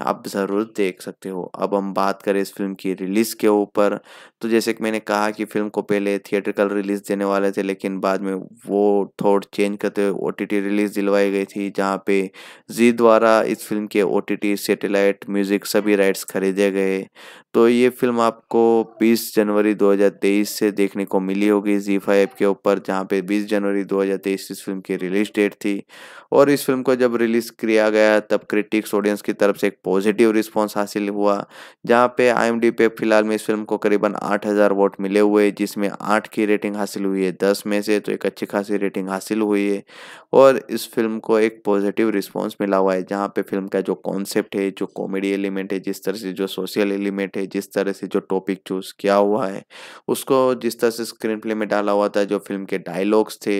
आप ज़रूर देख सकते हो अब हम बात करें इस फिल्म की रिलीज़ के ऊपर तो जैसे कि मैंने कहा कि फिल्म को पहले थिएट्रिकल रिलीज़ देने वाले थे लेकिन बाद में वो थोड़ चेंज करते हुए ओ रिलीज़ दिलवाई गई थी जहाँ पे जी द्वारा इस फिल्म के ओ सेटेलाइट म्यूज़िक सभी राइट्स खरीदे गए तो ये फिल्म आपको 20 जनवरी 2023 से देखने को मिली होगी जी फाइव के ऊपर जहाँ पे 20 जनवरी 2023 इस फिल्म की रिलीज डेट थी और इस फिल्म को जब रिलीज़ किया गया तब क्रिटिक्स ऑडियंस की तरफ से एक पॉजिटिव रिस्पॉन्स हासिल हुआ जहाँ पे आई पे फिलहाल में इस फिल्म को करीबन आठ हज़ार वोट मिले हुए जिसमें आठ की रेटिंग हासिल हुई है दस में से तो एक अच्छी खासी रेटिंग हासिल हुई है और इस फिल्म को एक पॉजिटिव रिस्पॉन्स मिला हुआ है जहाँ पे फिल्म का जो कॉन्सेप्ट है जो कॉमेडी एलिमेंट है जिस तरह से जो सोशल एलिमेंट है जिस तरह से जो टॉपिक चूज़ किया हुआ है उसको जिस तरह से स्क्रीन प्ले में डाला हुआ था जो फिल्म के डायलॉग्स थे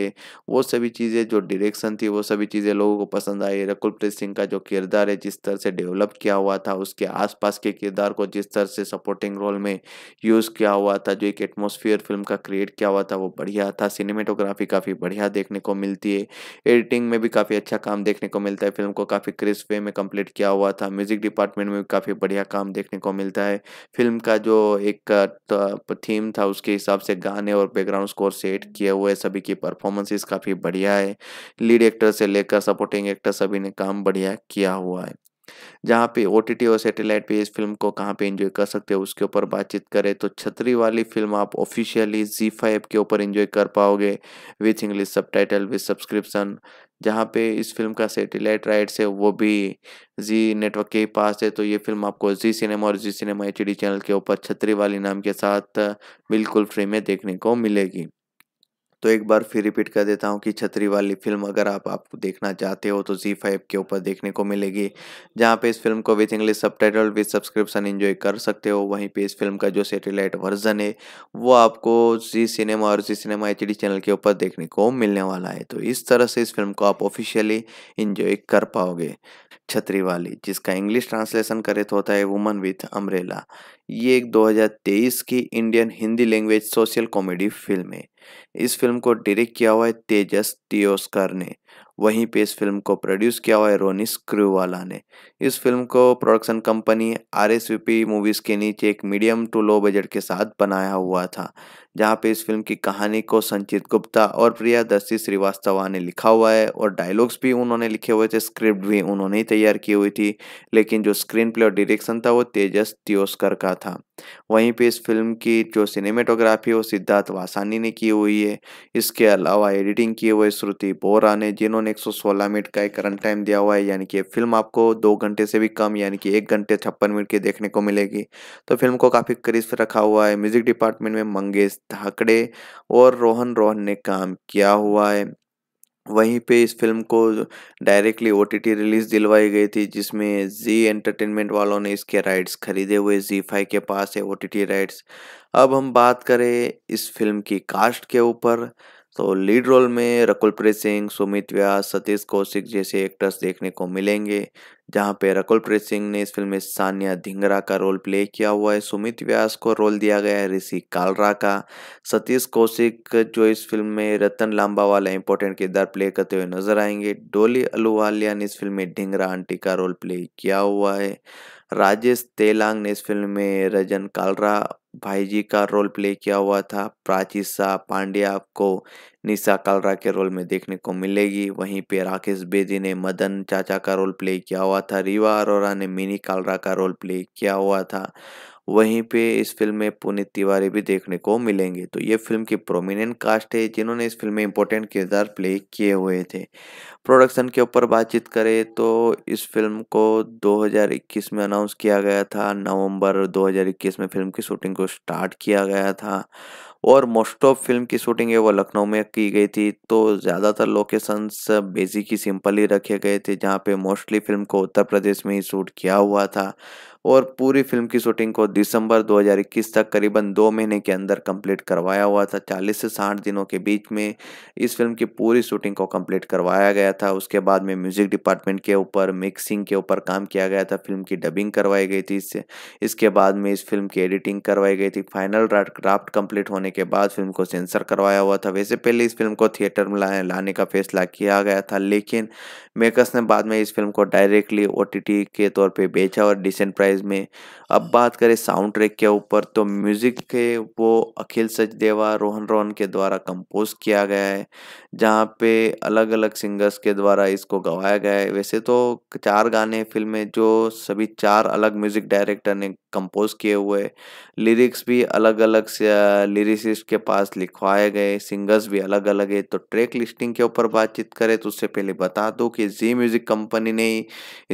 वो सभी चीज़ें जो डायरेक्शन थी वो सभी चीज़ें लोगों को पसंद आई रकुल प्रीत सिंह का जो किरदार है जिस तरह से डेवलप डेवलप किया हुआ था उसके आसपास के किरदार को जिस तरह से सपोर्टिंग रोल में यूज़ किया हुआ था जो एक एटमोसफियर फिल्म का क्रिएट किया हुआ था वो बढ़िया था सिनेमेटोग्राफी काफ़ी बढ़िया देखने को मिलती है एडिटिंग में भी काफ़ी अच्छा काम देखने को मिलता है फिल्म को काफ़ी क्रिस्प वे में कंप्लीट किया हुआ था म्यूजिक डिपार्टमेंट में भी काफ़ी बढ़िया काम देखने को मिलता है फिल्म का जो एक थीम था उसके हिसाब से गाने और बैकग्राउंड स्कोर सेट किए हुए सभी की परफॉर्मेंसेस काफ़ी बढ़िया है लीड एक्टर से लेकर सपोर्टिंग एक्टर सभी ने काम बढ़िया किया हुआ है जहाँ पे ओ टी टी और सेटेलाइट पे इस फिल्म को कहाँ पे एंजॉय कर सकते हो उसके ऊपर बातचीत करें तो छतरी वाली फिल्म आप ऑफिशियली जी फाइव के ऊपर एंजॉय कर पाओगे with English subtitle with subscription जहाँ पे इस फिल्म का सेटेलाइट राइट्स है वो भी जी नेटवर्क के पास है तो ये फिल्म आपको जी सिनेमा और जी सिनेमा एच चैनल के ऊपर छतरी वाली नाम के साथ बिल्कुल फ्री में देखने को मिलेगी तो एक बार फिर रिपीट कर देता हूँ कि छतरी वाली फिल्म अगर आप आपको देखना चाहते हो तो जी फाइव के ऊपर देखने को मिलेगी जहाँ पे इस फिल्म को with English subtitle with subscription enjoy कर सकते हो वहीं पे इस फिल्म का जो सेटेलाइट वर्जन है वो आपको जी सिनेमा और जी सिनेमा एच चैनल के ऊपर देखने को मिलने वाला है तो इस तरह से इस फिल्म को आप ऑफिशियली इन्जॉय कर पाओगे छतरी वाली जिसका इंग्लिश ट्रांसलेशन करे तो होता है वुमन विथ अम्ब्रेला ये एक 2023 की Indian Hindi language social comedy film है इस फिल्म को डायरेक्ट किया हुआ है तेजस टियोस्कर ने वहीं पे इस फिल्म को प्रोड्यूस किया हुआ है रोनिस स्क्रूवाला ने इस फिल्म को production company R S movies के नीचे एक मीडियम टू लो बजट के साथ बनाया हुआ था जहाँ पे इस फिल्म की कहानी को संचित गुप्ता और प्रियादर्शी श्रीवास्तवा ने लिखा हुआ है और डायलॉग्स भी उन्होंने लिखे हुए थे स्क्रिप्ट भी उन्होंने ही तैयार की हुई थी लेकिन जो स्क्रीन प्ले और डिरेक्शन था वो तेजस तियोस्कर का था वहीं पर इस फिल्म की जो सिनेमेटोग्राफी वो सिद्धार्थ वासानी ने की हुई दिए इसके अलावा एडिटिंग किए हुए श्रुति बोरा ने जिन्होंने एक मिनट का एक रन टाइम दिया हुआ है यानी कि फिल्म आपको दो घंटे से भी कम यानी कि एक घंटे छप्पन मिनट की देखने को मिलेगी तो फिल्म को काफ़ी करीब रखा हुआ है म्यूजिक डिपार्टमेंट में मंगेश धाकड़े और रोहन रोहन ने काम किया हुआ है वहीं पे इस फिल्म को डायरेक्टली ओ रिलीज़ दिलवाई गई थी जिसमें जी एंटरटेनमेंट वालों ने इसके राइट्स खरीदे हुए जी फाइव के पास है ओ राइट्स अब हम बात करें इस फिल्म की कास्ट के ऊपर तो लीड रोल में रकुलप्रीत सिंह सुमित व्यास सतीश कौशिक जैसे एक्टर्स देखने को मिलेंगे जहां पे रकुलप्रीत सिंह ने इस फिल्म में सानिया धिंगरा का रोल प्ले किया हुआ है सुमित व्यास को रोल दिया गया है ऋषि कालरा का सतीश कौशिक जो इस फिल्म में रतन लांबा वाला इंपॉर्टेंट किरदार प्ले करते हुए नजर आएंगे डोली अलूवालिया ने इस फिल्म में ढिंगरा आंटी का रोल प्ले किया हुआ है राजेश तेलांग ने इस फिल्म में रजन कालरा भाई जी का रोल प्ले किया हुआ था प्राची शाह पांड्या आपको निशा कालरा के रोल में देखने को मिलेगी वहीं पे राकेश बेदी ने मदन चाचा का रोल प्ले किया हुआ था रीवा अरोरा ने मिनी कालरा का रोल प्ले किया हुआ था वहीं पे इस फिल्म में पुनीत तिवारी भी देखने को मिलेंगे तो ये फिल्म की प्रोमिनेंट कास्ट है जिन्होंने इस फिल्म में इंपॉर्टेंट किरदार प्ले किए हुए थे प्रोडक्शन के ऊपर बातचीत करें तो इस फिल्म को 2021 में अनाउंस किया गया था नवंबर 2021 में फिल्म की शूटिंग को स्टार्ट किया गया था और मोस्ट ऑफ फिल्म की शूटिंग है वो लखनऊ में की गई थी तो ज़्यादातर लोकेशंस बेसिक ही सिंपल ही रखे गए थे जहाँ पे मोस्टली फिल्म को उत्तर प्रदेश में ही शूट किया हुआ था और पूरी फिल्म की शूटिंग को दिसंबर 2021 तक करीबन दो महीने के अंदर कंप्लीट करवाया हुआ था 40 से 60 दिनों के बीच में इस फिल्म की पूरी शूटिंग को कंप्लीट करवाया गया था उसके बाद में म्यूजिक डिपार्टमेंट के ऊपर मिक्सिंग के ऊपर काम किया गया था फिल्म की डबिंग करवाई गई थी इससे इसके बाद में इस फिल्म की एडिटिंग करवाई गई थी फाइनल ड्राफ्ट कंप्लीट होने के बाद फिल्म को सेंसर करवाया हुआ था वैसे पहले इस फिल्म को थिएटर में लाने लाने का फैसला किया गया था लेकिन मेकर्स ने बाद में इस फिल्म को डायरेक्टली ओ के तौर पर बेचा और डिसेंट प्राइस प्राइस में अब बात करें साउंड ट्रैक के ऊपर तो म्यूज़िक के वो अखिल सचदेवा रोहन रोहन के द्वारा कंपोज किया गया है जहाँ पे अलग अलग सिंगर्स के द्वारा इसको गवाया गया है वैसे तो चार गाने फिल्म में जो सभी चार अलग म्यूज़िक डायरेक्टर ने कंपोज किए हुए लिरिक्स भी अलग अलग लिरिसिस्ट के पास लिखवाए गए सिंगर्स भी अलग अलग है तो ट्रैक लिस्टिंग के ऊपर बातचीत करें तो उससे पहले बता दो कि जी म्यूज़िक कंपनी ने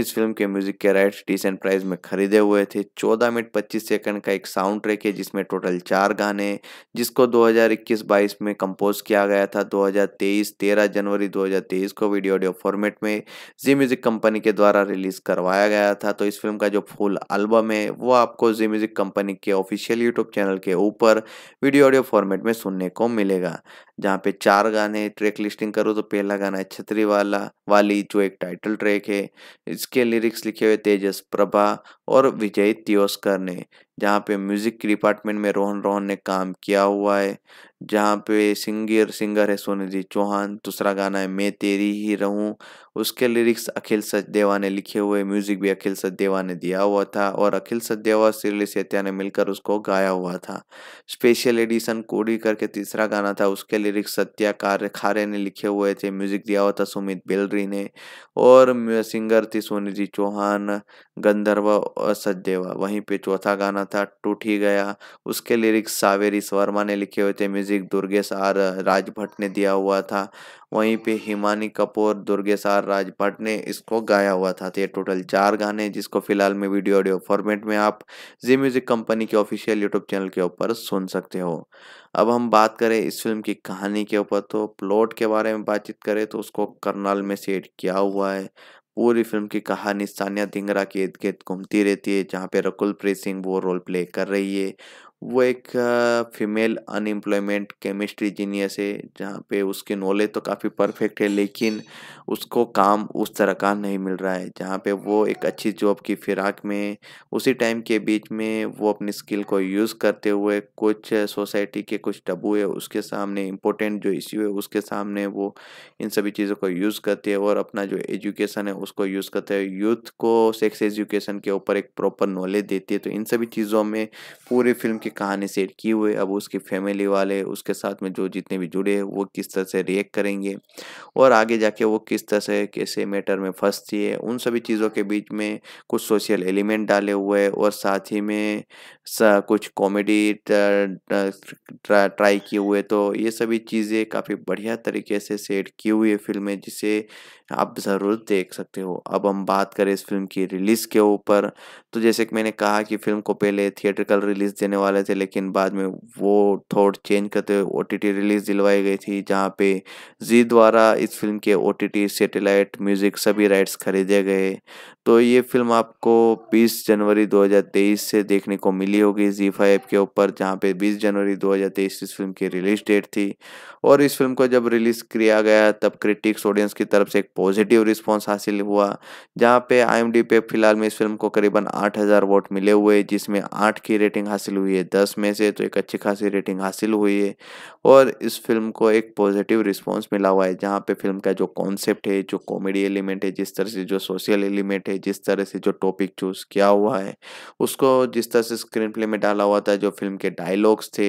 इस फिल्म के म्यूज़िक के राइट्स डिसेंट प्राइस में खरीद खरीदे हुए थे 14 मिनट 25 सेकंड का एक साउंड ट्रैक है जिसमें टोटल चार गाने जिसको 2021-22 में कंपोज किया गया था 2023 13 जनवरी 2023 को वीडियो ऑडियो फॉर्मेट में जी म्यूज़िक कंपनी के द्वारा रिलीज़ करवाया गया था तो इस फिल्म का जो फुल एल्बम है वो आपको जी म्यूज़िक कंपनी के ऑफिशियल यूट्यूब चैनल के ऊपर वीडियो ऑडियो फॉर्मेट में सुनने को मिलेगा जहाँ पे चार गाने ट्रैक लिस्टिंग करो तो पहला गाना है छतरी वाला वाली जो एक टाइटल ट्रैक है इसके लिरिक्स लिखे हुए तेजस प्रभा और विजय त्योस्कर ने जहाँ पे म्यूज़िक डिपार्टमेंट में रोहन रोहन ने काम किया हुआ है जहाँ पे सिंगर सिंगर है सोनिधि चौहान दूसरा गाना है मैं तेरी ही रहूँ उसके लिरिक्स अखिल सचदेवा ने लिखे हुए म्यूजिक भी अखिल सचदेवा ने दिया हुआ था और अखिल सचदेवा सिरली सेतिया ने मिलकर उसको गाया हुआ था स्पेशल एडिशन कोडी करके तीसरा गाना था उसके लिरिक्स सत्या कार्य खारे ने लिखे हुए थे म्यूजिक दिया हुआ था सुमित बेलरी ने और सिंगर थी सोनिधि चौहान गंधर्व और सचदेवा वहीं पे चौथा गाना था टूट ही गया उसके लिरिक्स सावेरी शर्मा ने लिखे हुए थे म्यूजिक दुर्गेश आर राजभट्ट ने दिया हुआ था वहीं पे हिमानी कपूर दुर्गेशार राजपाट ने इसको गाया हुआ था तो ये टोटल चार गाने जिसको फिलहाल में वीडियो ऑडियो फॉर्मेट में आप जी म्यूजिक कंपनी के ऑफिशियल यूट्यूब चैनल के ऊपर सुन सकते हो अब हम बात करें इस फिल्म की कहानी के ऊपर तो प्लॉट के बारे में बातचीत करें तो उसको करनाल में सेट किया हुआ है पूरी फिल्म की कहानी सानिया धिंगरा के इर्द गिर्द घूमती रहती है जहाँ पे रकुल प्रीत सिंह वो रोल प्ले कर रही है वो एक फीमेल अनएम्प्लॉयमेंट केमिस्ट्री जीनियस है जहाँ पे उसकी नॉलेज तो काफ़ी परफेक्ट है लेकिन उसको काम उस तरह का नहीं मिल रहा है जहाँ पे वो एक अच्छी जॉब की फिराक में उसी टाइम के बीच में वो अपनी स्किल को यूज़ करते हुए कुछ सोसाइटी के कुछ टबू है उसके सामने इम्पोर्टेंट जो इश्यू है उसके सामने वो इन सभी चीज़ों को यूज़ करते हैं और अपना जो एजुकेशन है उसको यूज़ करते हैं यूथ को सेक्स एजुकेशन के ऊपर एक प्रॉपर नॉलेज देती है तो इन सभी चीज़ों में पूरी फिल्म उसकी कहानी सेट की हुई अब उसकी फैमिली वाले उसके साथ में जो जितने भी जुड़े हैं वो किस तरह से रिएक्ट करेंगे और आगे जाके वो किस तरह से कैसे मैटर में फंसती है उन सभी चीज़ों के बीच में कुछ सोशल एलिमेंट डाले हुए हैं और साथ ही में सा कुछ कॉमेडी ट्राई किए हुए तो ये सभी चीज़ें काफ़ी बढ़िया तरीके से सेट की हुई है फिल्म में जिसे आप ज़रूर देख सकते हो अब हम बात करें इस फिल्म की रिलीज़ के ऊपर तो जैसे कि मैंने कहा कि फिल्म को पहले कल रिलीज़ देने वाले वाले थे लेकिन बाद में वो थोड़ चेंज करते हुए ओ रिलीज़ दिलवाई गई थी जहाँ पे जी द्वारा इस फिल्म के ओ सैटेलाइट म्यूज़िक सभी राइट्स खरीदे गए तो ये फिल्म आपको 20 जनवरी 2023 से देखने को मिली होगी जी फाइव के ऊपर जहाँ पे 20 जनवरी 2023 इस फिल्म की रिलीज डेट थी और इस फिल्म को जब रिलीज़ किया गया तब क्रिटिक्स ऑडियंस की तरफ से एक पॉजिटिव रिस्पॉन्स हासिल हुआ जहाँ पे आई पे फिलहाल में इस फिल्म को करीबन 8000 वोट मिले हुए जिसमें आठ की रेटिंग हासिल हुई है दस में से तो एक अच्छी खासी रेटिंग हासिल हुई है और इस फिल्म को एक पॉजिटिव रिस्पॉन्स मिला हुआ है जहाँ पे फिल्म का जो कॉन्सेप्ट है जो कॉमेडी एलिमेंट है जिस तरह से जो सोशल एलिमेंट है जिस तरह से जो टॉपिक चूज़ किया हुआ है उसको जिस तरह से स्क्रीन प्ले में डाला हुआ था जो फिल्म के डायलॉग्स थे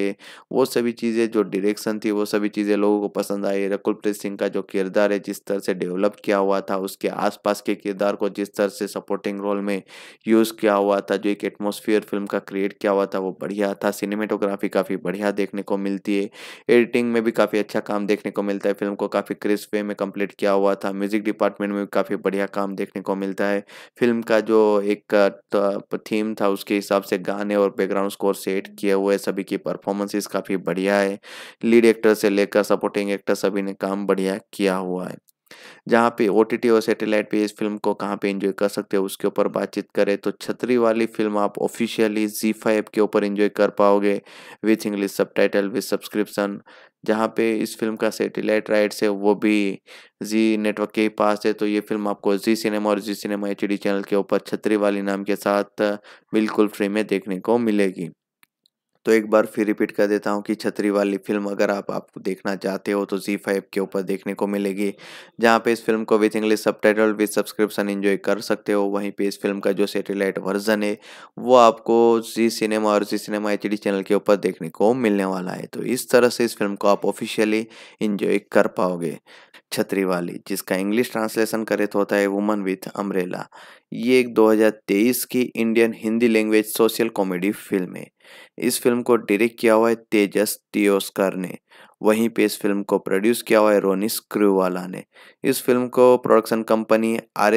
वो सभी चीज़ें जो डिरेक्शन थी वो सभी चीज़ें लोगों को पसंद आई रकुल प्रीत सिंह का जो किरदार है जिस तरह से डेवलप किया हुआ था उसके आसपास के किरदार को जिस तरह से सपोर्टिंग रोल में यूज़ किया हुआ था जो एक एटमोसफियर फिल्म का क्रिएट किया हुआ था वो बढ़िया रहा था सिनेमेटोग्राफी काफ़ी बढ़िया देखने को मिलती है एडिटिंग में भी काफ़ी अच्छा काम देखने को मिलता है फिल्म को काफ़ी क्रिस्प वे में कंप्लीट किया हुआ था म्यूजिक डिपार्टमेंट में भी काफ़ी बढ़िया काम देखने को मिलता है फिल्म का जो एक थीम था उसके हिसाब से गाने और बैकग्राउंड स्कोर सेट किए हुए सभी की परफॉर्मेंसेस काफ़ी बढ़िया है लीड एक्टर से लेकर सपोर्टिंग एक्टर सभी ने काम बढ़िया किया हुआ है जहाँ पे ओ और सैटेलाइट पे इस फिल्म को कहाँ पे एंजॉय कर सकते हो उसके ऊपर बातचीत करें तो छतरी वाली फिल्म आप ऑफिशियली जी फाइव के ऊपर एंजॉय कर पाओगे with English subtitle with subscription जहाँ पे इस फिल्म का सैटेलाइट राइट्स है वो भी जी नेटवर्क के ही पास है तो ये फिल्म आपको जी सिनेमा और जी सिनेमा एच चैनल के ऊपर छतरी वाली नाम के साथ बिल्कुल फ्री में देखने को मिलेगी तो एक बार फिर रिपीट कर देता हूँ कि छतरी वाली फिल्म अगर आप आप देखना चाहते हो तो जी फाइव के ऊपर देखने को मिलेगी जहाँ पे इस फिल्म को with English subtitle with subscription enjoy कर सकते हो वहीं पे इस फिल्म का जो सेटेलाइट वर्जन है वो आपको जी सिनेमा और जी सिनेमा एच चैनल के ऊपर देखने को मिलने वाला है तो इस तरह से इस फिल्म को आप ऑफिशियली इन्जॉय कर पाओगे छतरी वाली जिसका इंग्लिश ट्रांसलेशन करे तो होता है वुमन विथ अम्ब्रेला ये एक 2023 की Indian Hindi language social comedy film है इस फिल्म को डायरेक्ट किया हुआ है तेजस टीओस्कर ने वहीं पे इस फिल्म को प्रोड्यूस किया हुआ है रोनिस क्रूवाला ने इस फिल्म को प्रोडक्शन कंपनी आर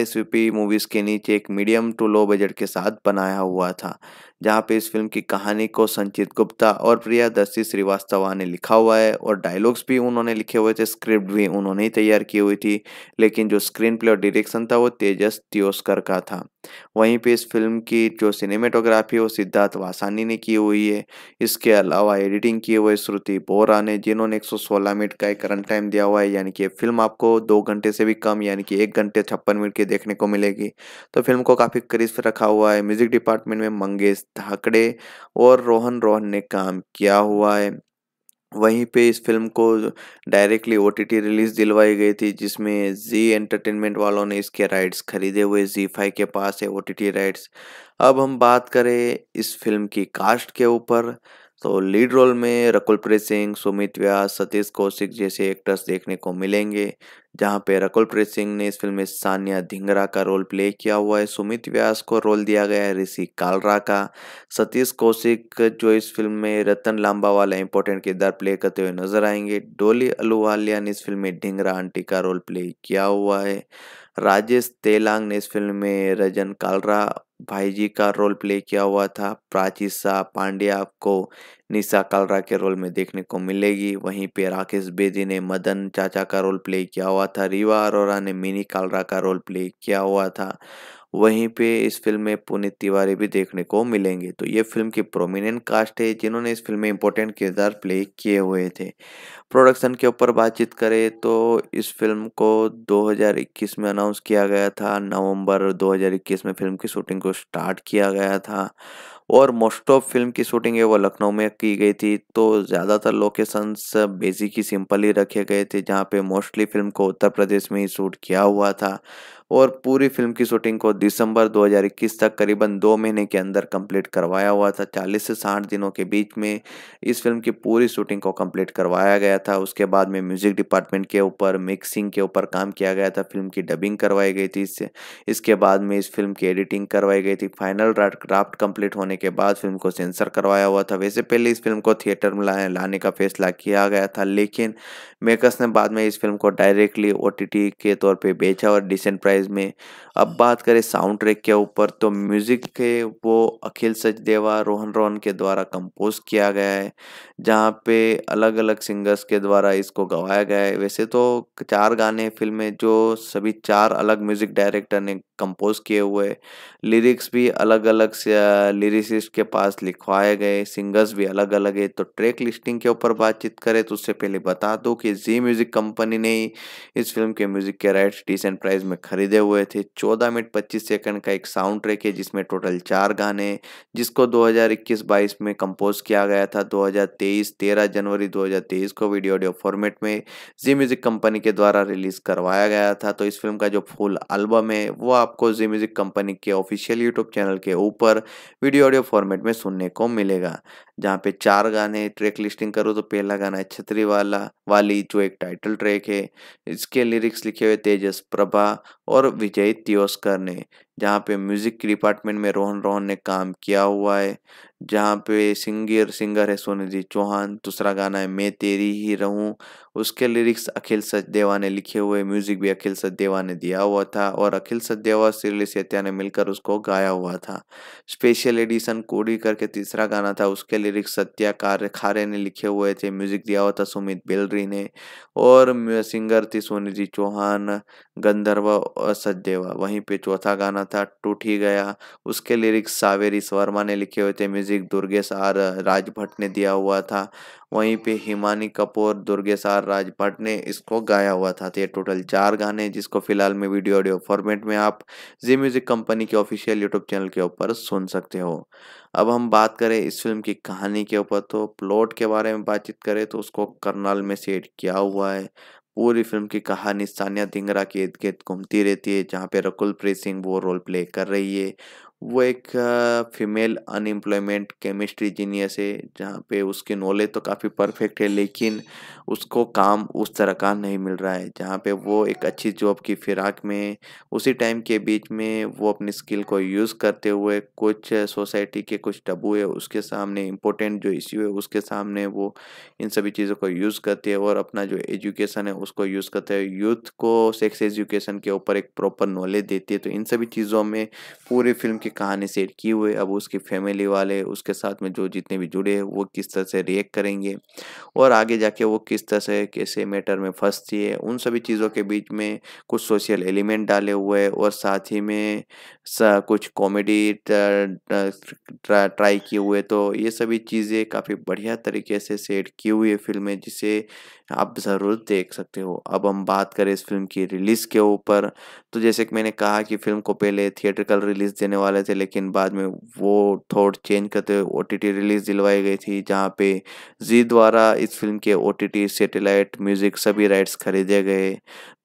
मूवीज़ के नीचे एक मीडियम टू लो बजट के साथ बनाया हुआ था जहाँ पे इस फिल्म की कहानी को संचित गुप्ता और प्रियादर्शी श्रीवास्तवा ने लिखा हुआ है और डायलॉग्स भी उन्होंने लिखे हुए थे स्क्रिप्ट भी उन्होंने ही तैयार की हुई थी लेकिन जो स्क्रीन प्ले और डायरेक्शन था वो तेजस त्योस्कर का था वहीं पे इस फिल्म की जो सिनेमेटोग्राफी वो सिद्धार्थ वासानी ने की हुई है इसके अलावा एडिटिंग किए हुए श्रुति बोरा ने जिन्होंने एक मिनट का एक रन टाइम दिया हुआ है यानी कि फिल्म आपको दो घंटे से भी कम यानी कि एक घंटे छप्पन मिनट की देखने को मिलेगी तो फिल्म को काफ़ी क्रिस्प रखा हुआ है म्यूजिक डिपार्टमेंट में मंगेश धाकड़े और रोहन रोहन ने काम किया हुआ है वहीं पे इस फिल्म को directly O T T release दिलवाई गई थी जिसमें जी एंटरटेनमेंट वालों ने इसके राइट्स खरीदे हुए जी फाइव के पास है ओ राइट्स अब हम बात करें इस फिल्म की कास्ट के ऊपर तो लीड रोल में रकुलप्रीत सिंह सुमित व्यास सतीश कौशिक जैसे एक्टर्स देखने को मिलेंगे जहाँ पे रकुलप्रीत सिंह ने इस फिल्म में सानिया धिंगरा का रोल प्ले किया हुआ है सुमित व्यास को रोल दिया गया है ऋषि कालरा का सतीश कौशिक जो इस फिल्म में रतन लांबा वाला इंपॉर्टेंट किरदार प्ले करते हुए नजर आएंगे डोली अलूवालिया ने इस फिल्म में ढिंगरा आंटी का रोल प्ले किया हुआ है राजेश तेलांग ने इस फिल्म में रजन कालरा भाई जी का रोल प्ले किया हुआ था प्राची शाह पांड्या आपको निशा कालरा के रोल में देखने को मिलेगी वहीं पे राकेश बेदी ने मदन चाचा का रोल प्ले किया हुआ था रीवा अरोरा ने मिनी कालरा का रोल प्ले किया हुआ था वहीं पे इस फिल्म में पुनीत तिवारी भी देखने को मिलेंगे तो ये फिल्म की प्रोमिनेंट कास्ट है जिन्होंने इस फिल्म में इंपॉर्टेंट किरदार प्ले किए हुए थे प्रोडक्शन के ऊपर बातचीत करें तो इस फिल्म को 2021 में अनाउंस किया गया था नवंबर 2021 में फिल्म की शूटिंग को स्टार्ट किया गया था और मोस्ट ऑफ फिल्म की शूटिंग है वो लखनऊ में की गई थी तो ज़्यादातर लोकेशंस बेसिक ही सिंपल ही रखे गए थे जहाँ पे मोस्टली फिल्म को उत्तर प्रदेश में ही शूट किया हुआ था और पूरी फिल्म की शूटिंग को दिसंबर 2021 तक करीबन दो महीने के अंदर कंप्लीट करवाया हुआ था 40 से 60 दिनों के बीच में इस फिल्म की पूरी शूटिंग को कंप्लीट करवाया गया था उसके बाद में म्यूजिक डिपार्टमेंट के ऊपर मिक्सिंग के ऊपर काम किया गया था फिल्म की डबिंग करवाई गई थी इससे इसके बाद में इस फिल्म की एडिटिंग करवाई गई थी फाइनल ड्राफ्ट कंप्लीट होने के बाद फिल्म को सेंसर करवाया हुआ था वैसे पहले इस फिल्म को थिएटर में लाने का फैसला किया गया था लेकिन मेकर्स ने बाद में इस फिल्म को डायरेक्टली ओ के तौर पर बेचा और डिसेंट प्राइस प्राइस में अब बात करें साउंड ट्रैक के ऊपर तो म्यूज़िक के वो अखिल सचदेवा रोहन रोहन के द्वारा कंपोज किया गया है जहाँ पे अलग अलग सिंगर्स के द्वारा इसको गवाया गया है वैसे तो चार गाने फिल्म में जो सभी चार अलग म्यूज़िक डायरेक्टर ने कंपोज किए हुए लिरिक्स भी अलग अलग से लिरिसिस्ट के पास लिखवाए गए सिंगर्स भी अलग अलग है तो ट्रैक लिस्टिंग के ऊपर बातचीत करें तो उससे पहले बता दो कि जी म्यूज़िक कंपनी ने इस फिल्म के म्यूज़िक के राइट्स डिसेंट प्राइस में खरीदे हुए थे चौदह मिनट पच्चीस सेकंड का एक साउंड ट्रैक है जिसमें टोटल चार गाने जिसको दो हजार में कंपोज किया गया था दो हजार जनवरी दो को वीडियो ऑडियो फॉर्मेट में जी म्यूज़िक कंपनी के द्वारा रिलीज़ करवाया गया था तो इस फिल्म का जो फुल एल्बम है वो आप आपको जी म्यूजिक कंपनी के ऑफिशियल यूट्यूब चैनल के ऊपर वीडियो ऑडियो फॉर्मेट में सुनने को मिलेगा जहाँ पे चार गाने ट्रैक लिस्टिंग करो तो पहला गाना है छतरी वाला वाली जो एक टाइटल ट्रैक है इसके लिरिक्स लिखे हुए तेजस प्रभा और विजय त्योस्कर ने जहाँ पे म्यूज़िक के डिपार्टमेंट में रोहन रोहन ने काम किया हुआ है जहाँ पे सिंगर सिंगर है सोनिधि चौहान दूसरा गाना है मैं तेरी ही रहूँ उसके लिरिक्स अखिल सचदेवा ने लिखे हुए म्यूज़िक भी अखिल सचदेवा ने दिया हुआ था और अखिल सचदेवा सिरली सत्या ने मिलकर उसको गाया हुआ था स्पेशल एडिशन कोडी करके तीसरा गाना था उसके लिरिक्स सत्या कार खारे ने लिखे हुए थे म्यूज़िक दिया हुआ था सुमित बेलरी ने और सिंगर थी सोनिधि चौहान गंधर्व और सचदेवा वहीं पे चौथा गाना गाना था टूट ही गया उसके लिरिक्स सावेरी वर्मा ने लिखे हुए थे म्यूजिक दुर्गेश आर राज भट्ट ने दिया हुआ था वहीं पे हिमानी कपूर दुर्गेश आर राज भट्ट ने इसको गाया हुआ था तो ये टोटल चार गाने जिसको फिलहाल में वीडियो ऑडियो फॉर्मेट में आप जी म्यूजिक कंपनी के ऑफिशियल यूट्यूब चैनल के ऊपर सुन सकते हो अब हम बात करें इस फिल्म की कहानी के ऊपर तो प्लॉट के बारे में बातचीत करें तो उसको करनाल में सेट किया हुआ है पूरी फिल्म की कहानी सानिया धिंगरा के इर्द गिर्द घूमती रहती है जहाँ पे रकुल प्रीत सिंह वो रोल प्ले कर रही है वो एक फीमेल अनएम्प्लॉयमेंट केमिस्ट्री जीनियस है जहाँ पे उसकी नॉलेज तो काफ़ी परफेक्ट है लेकिन उसको काम उस तरह का नहीं मिल रहा है जहाँ पे वो एक अच्छी जॉब की फिराक में उसी टाइम के बीच में वो अपनी स्किल को यूज़ करते हुए कुछ सोसाइटी के कुछ टबू है उसके सामने इम्पोर्टेंट जो इश्यू है उसके सामने वो इन सभी चीज़ों को यूज़ करते हैं और अपना जो एजुकेशन है उसको यूज़ करते हैं यूथ को सेक्स एजुकेशन के ऊपर एक प्रॉपर नॉलेज देती है तो इन सभी चीज़ों में पूरी फिल्म की कहानी सेट की हुए अब उसकी फैमिली वाले उसके साथ में जो जितने भी जुड़े हैं वो किस तरह से रिएक्ट करेंगे और आगे जाके वो किस तरह से कैसे मैटर में फंसती है उन सभी चीज़ों के बीच में कुछ सोशल एलिमेंट डाले हुए हैं और साथ ही में सा कुछ कॉमेडी ट्राई किए हुए तो ये सभी चीज़ें काफ़ी बढ़िया तरीके से सेट की हुई है फिल्म में जिसे आप ज़रूर देख सकते हो अब हम बात करें इस फिल्म की रिलीज़ के ऊपर तो जैसे कि मैंने कहा कि फिल्म को पहले कल रिलीज़ देने वाले रहे थे लेकिन बाद में वो थोड़ चेंज करते हुए ओ रिलीज़ दिलवाई गई थी जहाँ पे जी द्वारा इस फिल्म के ओ सैटेलाइट म्यूज़िक सभी राइट्स खरीदे गए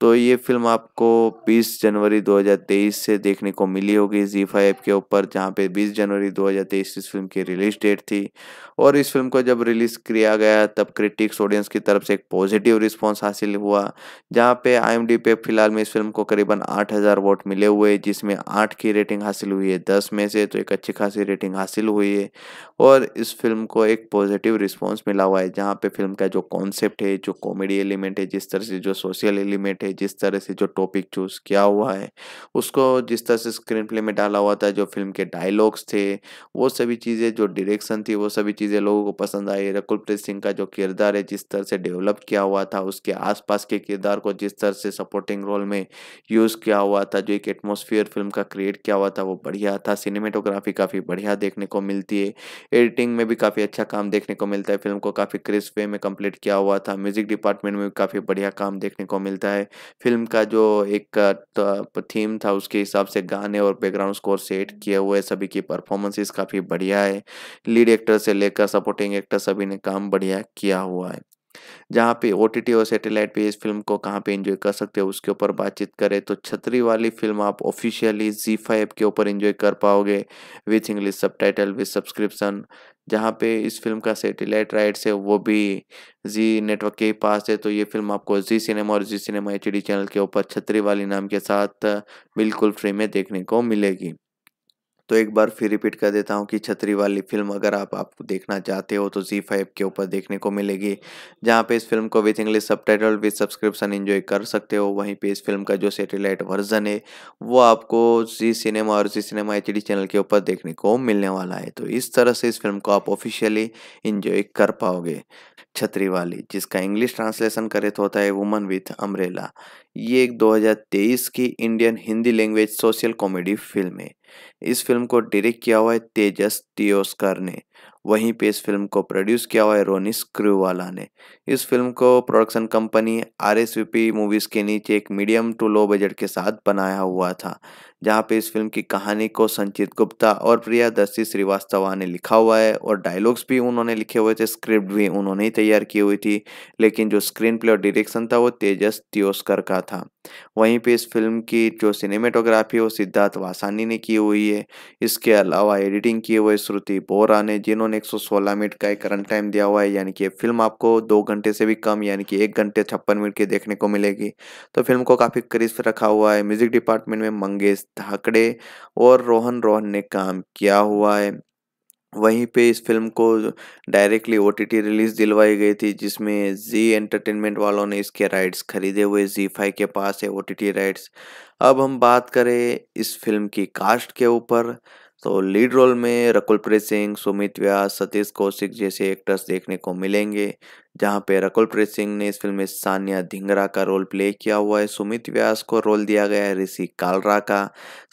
तो ये फिल्म आपको 20 जनवरी 2023 से देखने को मिली होगी जी फाइव के ऊपर जहाँ पे 20 जनवरी 2023 इस फिल्म की रिलीज डेट थी और इस फिल्म को जब रिलीज़ किया गया तब क्रिटिक्स ऑडियंस की तरफ से एक पॉजिटिव रिस्पॉन्स हासिल हुआ जहाँ पे आई पे फिलहाल में इस फिल्म को करीबन 8000 वोट मिले हुए जिसमें आठ की रेटिंग हासिल हुई है दस में से तो एक अच्छी खासी रेटिंग हासिल हुई है और इस फिल्म को एक पॉजिटिव रिस्पॉन्स मिला हुआ है जहाँ पे फिल्म का जो कॉन्सेप्ट है जो कॉमेडी एलिमेंट है जिस तरह से जो सोशल एलिमेंट है जिस तरह से जो टॉपिक चूज़ किया हुआ है उसको जिस तरह से स्क्रीन प्ले में डाला हुआ था जो फिल्म के डायलॉग्स थे वो सभी चीज़ें जो डायरेक्शन थी वो सभी चीज़ें लोगों को पसंद आई रकुल प्रीत सिंह का जो किरदार है जिस तरह से डेवलप किया हुआ था उसके आसपास के किरदार को जिस तरह से सपोर्टिंग रोल में यूज़ किया हुआ था जो एक एटमोसफियर फिल्म का क्रिएट किया हुआ था वो बढ़िया किया था सिनेमेटोग्राफी काफ़ी बढ़िया देखने को मिलती है एडिटिंग में भी काफ़ी अच्छा काम देखने को मिलता है फिल्म को काफ़ी क्रिस्प वे में कंप्लीट किया हुआ था म्यूजिक डिपार्टमेंट में भी काफ़ी बढ़िया काम देखने को मिलता है फिल्म का जो एक थीम था उसके हिसाब से गाने और बैकग्राउंड स्कोर सेट किए हुए सभी की परफॉर्मेंसेस काफ़ी बढ़िया है लीड एक्टर से लेकर सपोर्टिंग एक्टर सभी ने काम बढ़िया किया हुआ है जहाँ पे ओ और सैटेलाइट पे इस फिल्म को कहाँ पे एंजॉय कर सकते हो उसके ऊपर बातचीत करें तो छतरी वाली फिल्म आप ऑफिशियली जी फाइव के ऊपर एंजॉय कर पाओगे with English subtitle with subscription जहाँ पे इस फिल्म का सैटेलाइट राइट्स है वो भी जी नेटवर्क के ही पास है तो ये फिल्म आपको जी सिनेमा और जी सिनेमा एच चैनल के ऊपर छतरी वाली नाम के साथ बिल्कुल फ्री में देखने को मिलेगी तो एक बार फिर रिपीट कर देता हूँ कि छतरी वाली फिल्म अगर आप आपको देखना चाहते हो तो जी फाइव के ऊपर देखने को मिलेगी जहाँ पे इस फिल्म को with English subtitle with subscription enjoy कर सकते हो वहीं पे इस फिल्म का जो सेटेलाइट वर्जन है वो आपको जी सिनेमा और जी सिनेमा एच चैनल के ऊपर देखने को मिलने वाला है तो इस तरह से इस फिल्म को आप ऑफिशियली इन्जॉय कर पाओगे छतरी वाली जिसका इंग्लिश ट्रांसलेशन करे तो होता है वुमन विथ अम्ब्रेला ये एक 2023 की Indian Hindi language social comedy film है इस फिल्म को डायरेक्ट किया हुआ है तेजस टीओस्कर ने वहीं पे इस फिल्म को प्रोड्यूस किया हुआ है रोनिस क्रूवाला ने इस फिल्म को प्रोडक्शन कंपनी आर मूवीज़ के नीचे एक मीडियम टू लो बजट के साथ बनाया हुआ था जहाँ पे इस फिल्म की कहानी को संचित गुप्ता और प्रियादर्शी श्रीवास्तवा ने लिखा हुआ है और डायलॉग्स भी उन्होंने लिखे हुए थे स्क्रिप्ट भी उन्होंने ही तैयार की हुई थी लेकिन जो स्क्रीन प्ले और डायरेक्शन था वो तेजस त्योस्कर का था वहीं पे इस फिल्म की जो सिनेमेटोग्राफी वो सिद्धार्थ वासानी ने की हुई है इसके अलावा एडिटिंग किए हुए श्रुति बोरा ने जिन्होंने एक मिनट का एक रन टाइम दिया हुआ है यानी कि फिल्म आपको दो घंटे से भी कम यानी कि एक घंटे छप्पन मिनट की देखने को मिलेगी तो फिल्म को काफ़ी करीब रखा हुआ है म्यूजिक डिपार्टमेंट में मंगेश धाकड़े और रोहन रोहन ने काम किया हुआ है वहीं पे इस फिल्म को डायरेक्टली ओ रिलीज़ दिलवाई गई थी जिसमें जी एंटरटेनमेंट वालों ने इसके राइट्स खरीदे हुए जी फाइव के पास है ओ राइट्स अब हम बात करें इस फिल्म की कास्ट के ऊपर तो लीड रोल में रकुल प्रीत सिंह सुमित व्यास सतीश कौशिक जैसे एक्टर्स देखने को मिलेंगे जहां पे रकुल प्रीत सिंह ने इस फिल्म में सानिया धिंगरा का रोल प्ले किया हुआ है सुमित व्यास को रोल दिया गया है ऋषि कालरा का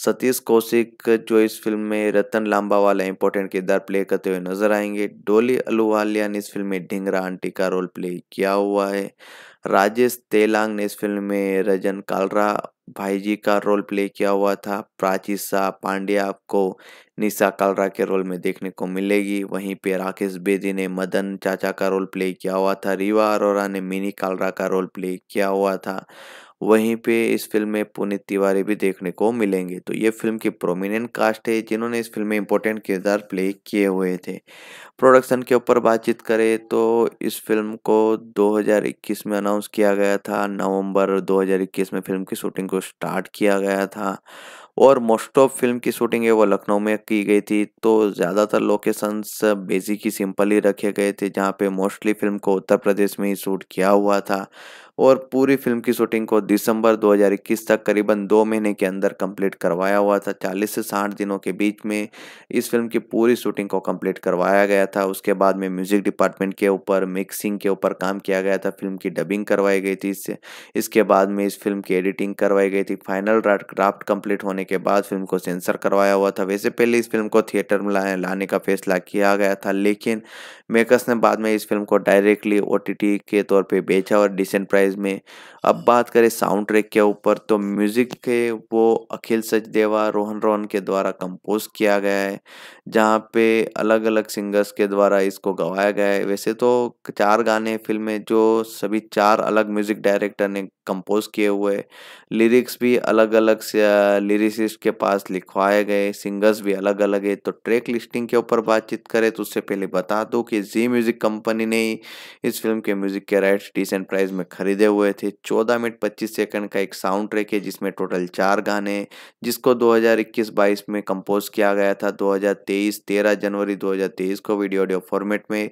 सतीश कौशिक जो इस फिल्म में रतन लांबा वाला इंपॉर्टेंट किरदार प्ले करते हुए नजर आएंगे डोली अलूवालिया ने इस फिल्म में ढिंगरा आंटी का रोल प्ले किया हुआ है राजेश तेलांग ने इस फिल्म में रजन कालरा भाई जी का रोल प्ले किया हुआ था प्राची शाह पांड्या आपको निशा कालरा के रोल में देखने को मिलेगी वहीं पे राकेश बेदी ने मदन चाचा का रोल प्ले किया हुआ था रीवा अरोरा ने मिनी कालरा का रोल प्ले किया हुआ था वहीं पे इस फिल्म में पुनीत तिवारी भी देखने को मिलेंगे तो ये फिल्म की प्रोमिनेंट कास्ट है जिन्होंने इस फिल्म में इम्पोर्टेंट किरदार प्ले किए हुए थे प्रोडक्शन के ऊपर बातचीत करें तो इस फिल्म को 2021 में अनाउंस किया गया था नवंबर 2021 में फिल्म की शूटिंग को स्टार्ट किया गया था और मोस्ट ऑफ फिल्म की शूटिंग है वो लखनऊ में की गई थी तो ज़्यादातर लोकेशंस बेसिक ही सिंपल ही रखे गए थे जहाँ पे मोस्टली फिल्म को उत्तर प्रदेश में ही शूट किया हुआ था और पूरी फिल्म की शूटिंग को दिसंबर 2021 तक करीबन दो महीने के अंदर कंप्लीट करवाया हुआ था 40 से 60 दिनों के बीच में इस फिल्म की पूरी शूटिंग को कंप्लीट करवाया गया था उसके बाद में म्यूजिक डिपार्टमेंट के ऊपर मिक्सिंग के ऊपर काम किया गया था फिल्म की डबिंग करवाई गई थी इससे इसके बाद में इस फिल्म की एडिटिंग करवाई गई थी फाइनल ड्राफ्ट कंप्लीट होने के बाद फिल्म को सेंसर करवाया हुआ था वैसे पहले इस फिल्म को थिएटर में लाने लाने का फैसला किया गया था लेकिन मेकर्स ने बाद में इस फिल्म को डायरेक्टली ओ के तौर पर बेचा और डिसेंट प्राइस प्राइस में अब बात करें साउंड ट्रैक के ऊपर तो म्यूज़िक के वो अखिल सचदेवा रोहन रोहन के द्वारा कंपोज किया गया है जहाँ पे अलग अलग सिंगर्स के द्वारा इसको गवाया गया है वैसे तो चार गाने फिल्म में जो सभी चार अलग म्यूज़िक डायरेक्टर ने कंपोज किए हुए लिरिक्स भी अलग अलग लिरिसिस्ट के पास लिखवाए गए सिंगर्स भी अलग अलग है तो ट्रैक लिस्टिंग के ऊपर बातचीत करें तो उससे पहले बता दो कि जी म्यूज़िक कंपनी ने इस फिल्म के म्यूज़िक के राइट्स डिसेंट प्राइस में खरीद खरीदे हुए थे 14 मिनट 25 सेकंड का एक साउंड ट्रैक है जिसमें टोटल चार गाने जिसको 2021-22 में कंपोज किया गया था 2023 13 जनवरी 2023 को वीडियो ऑडियो फॉर्मेट में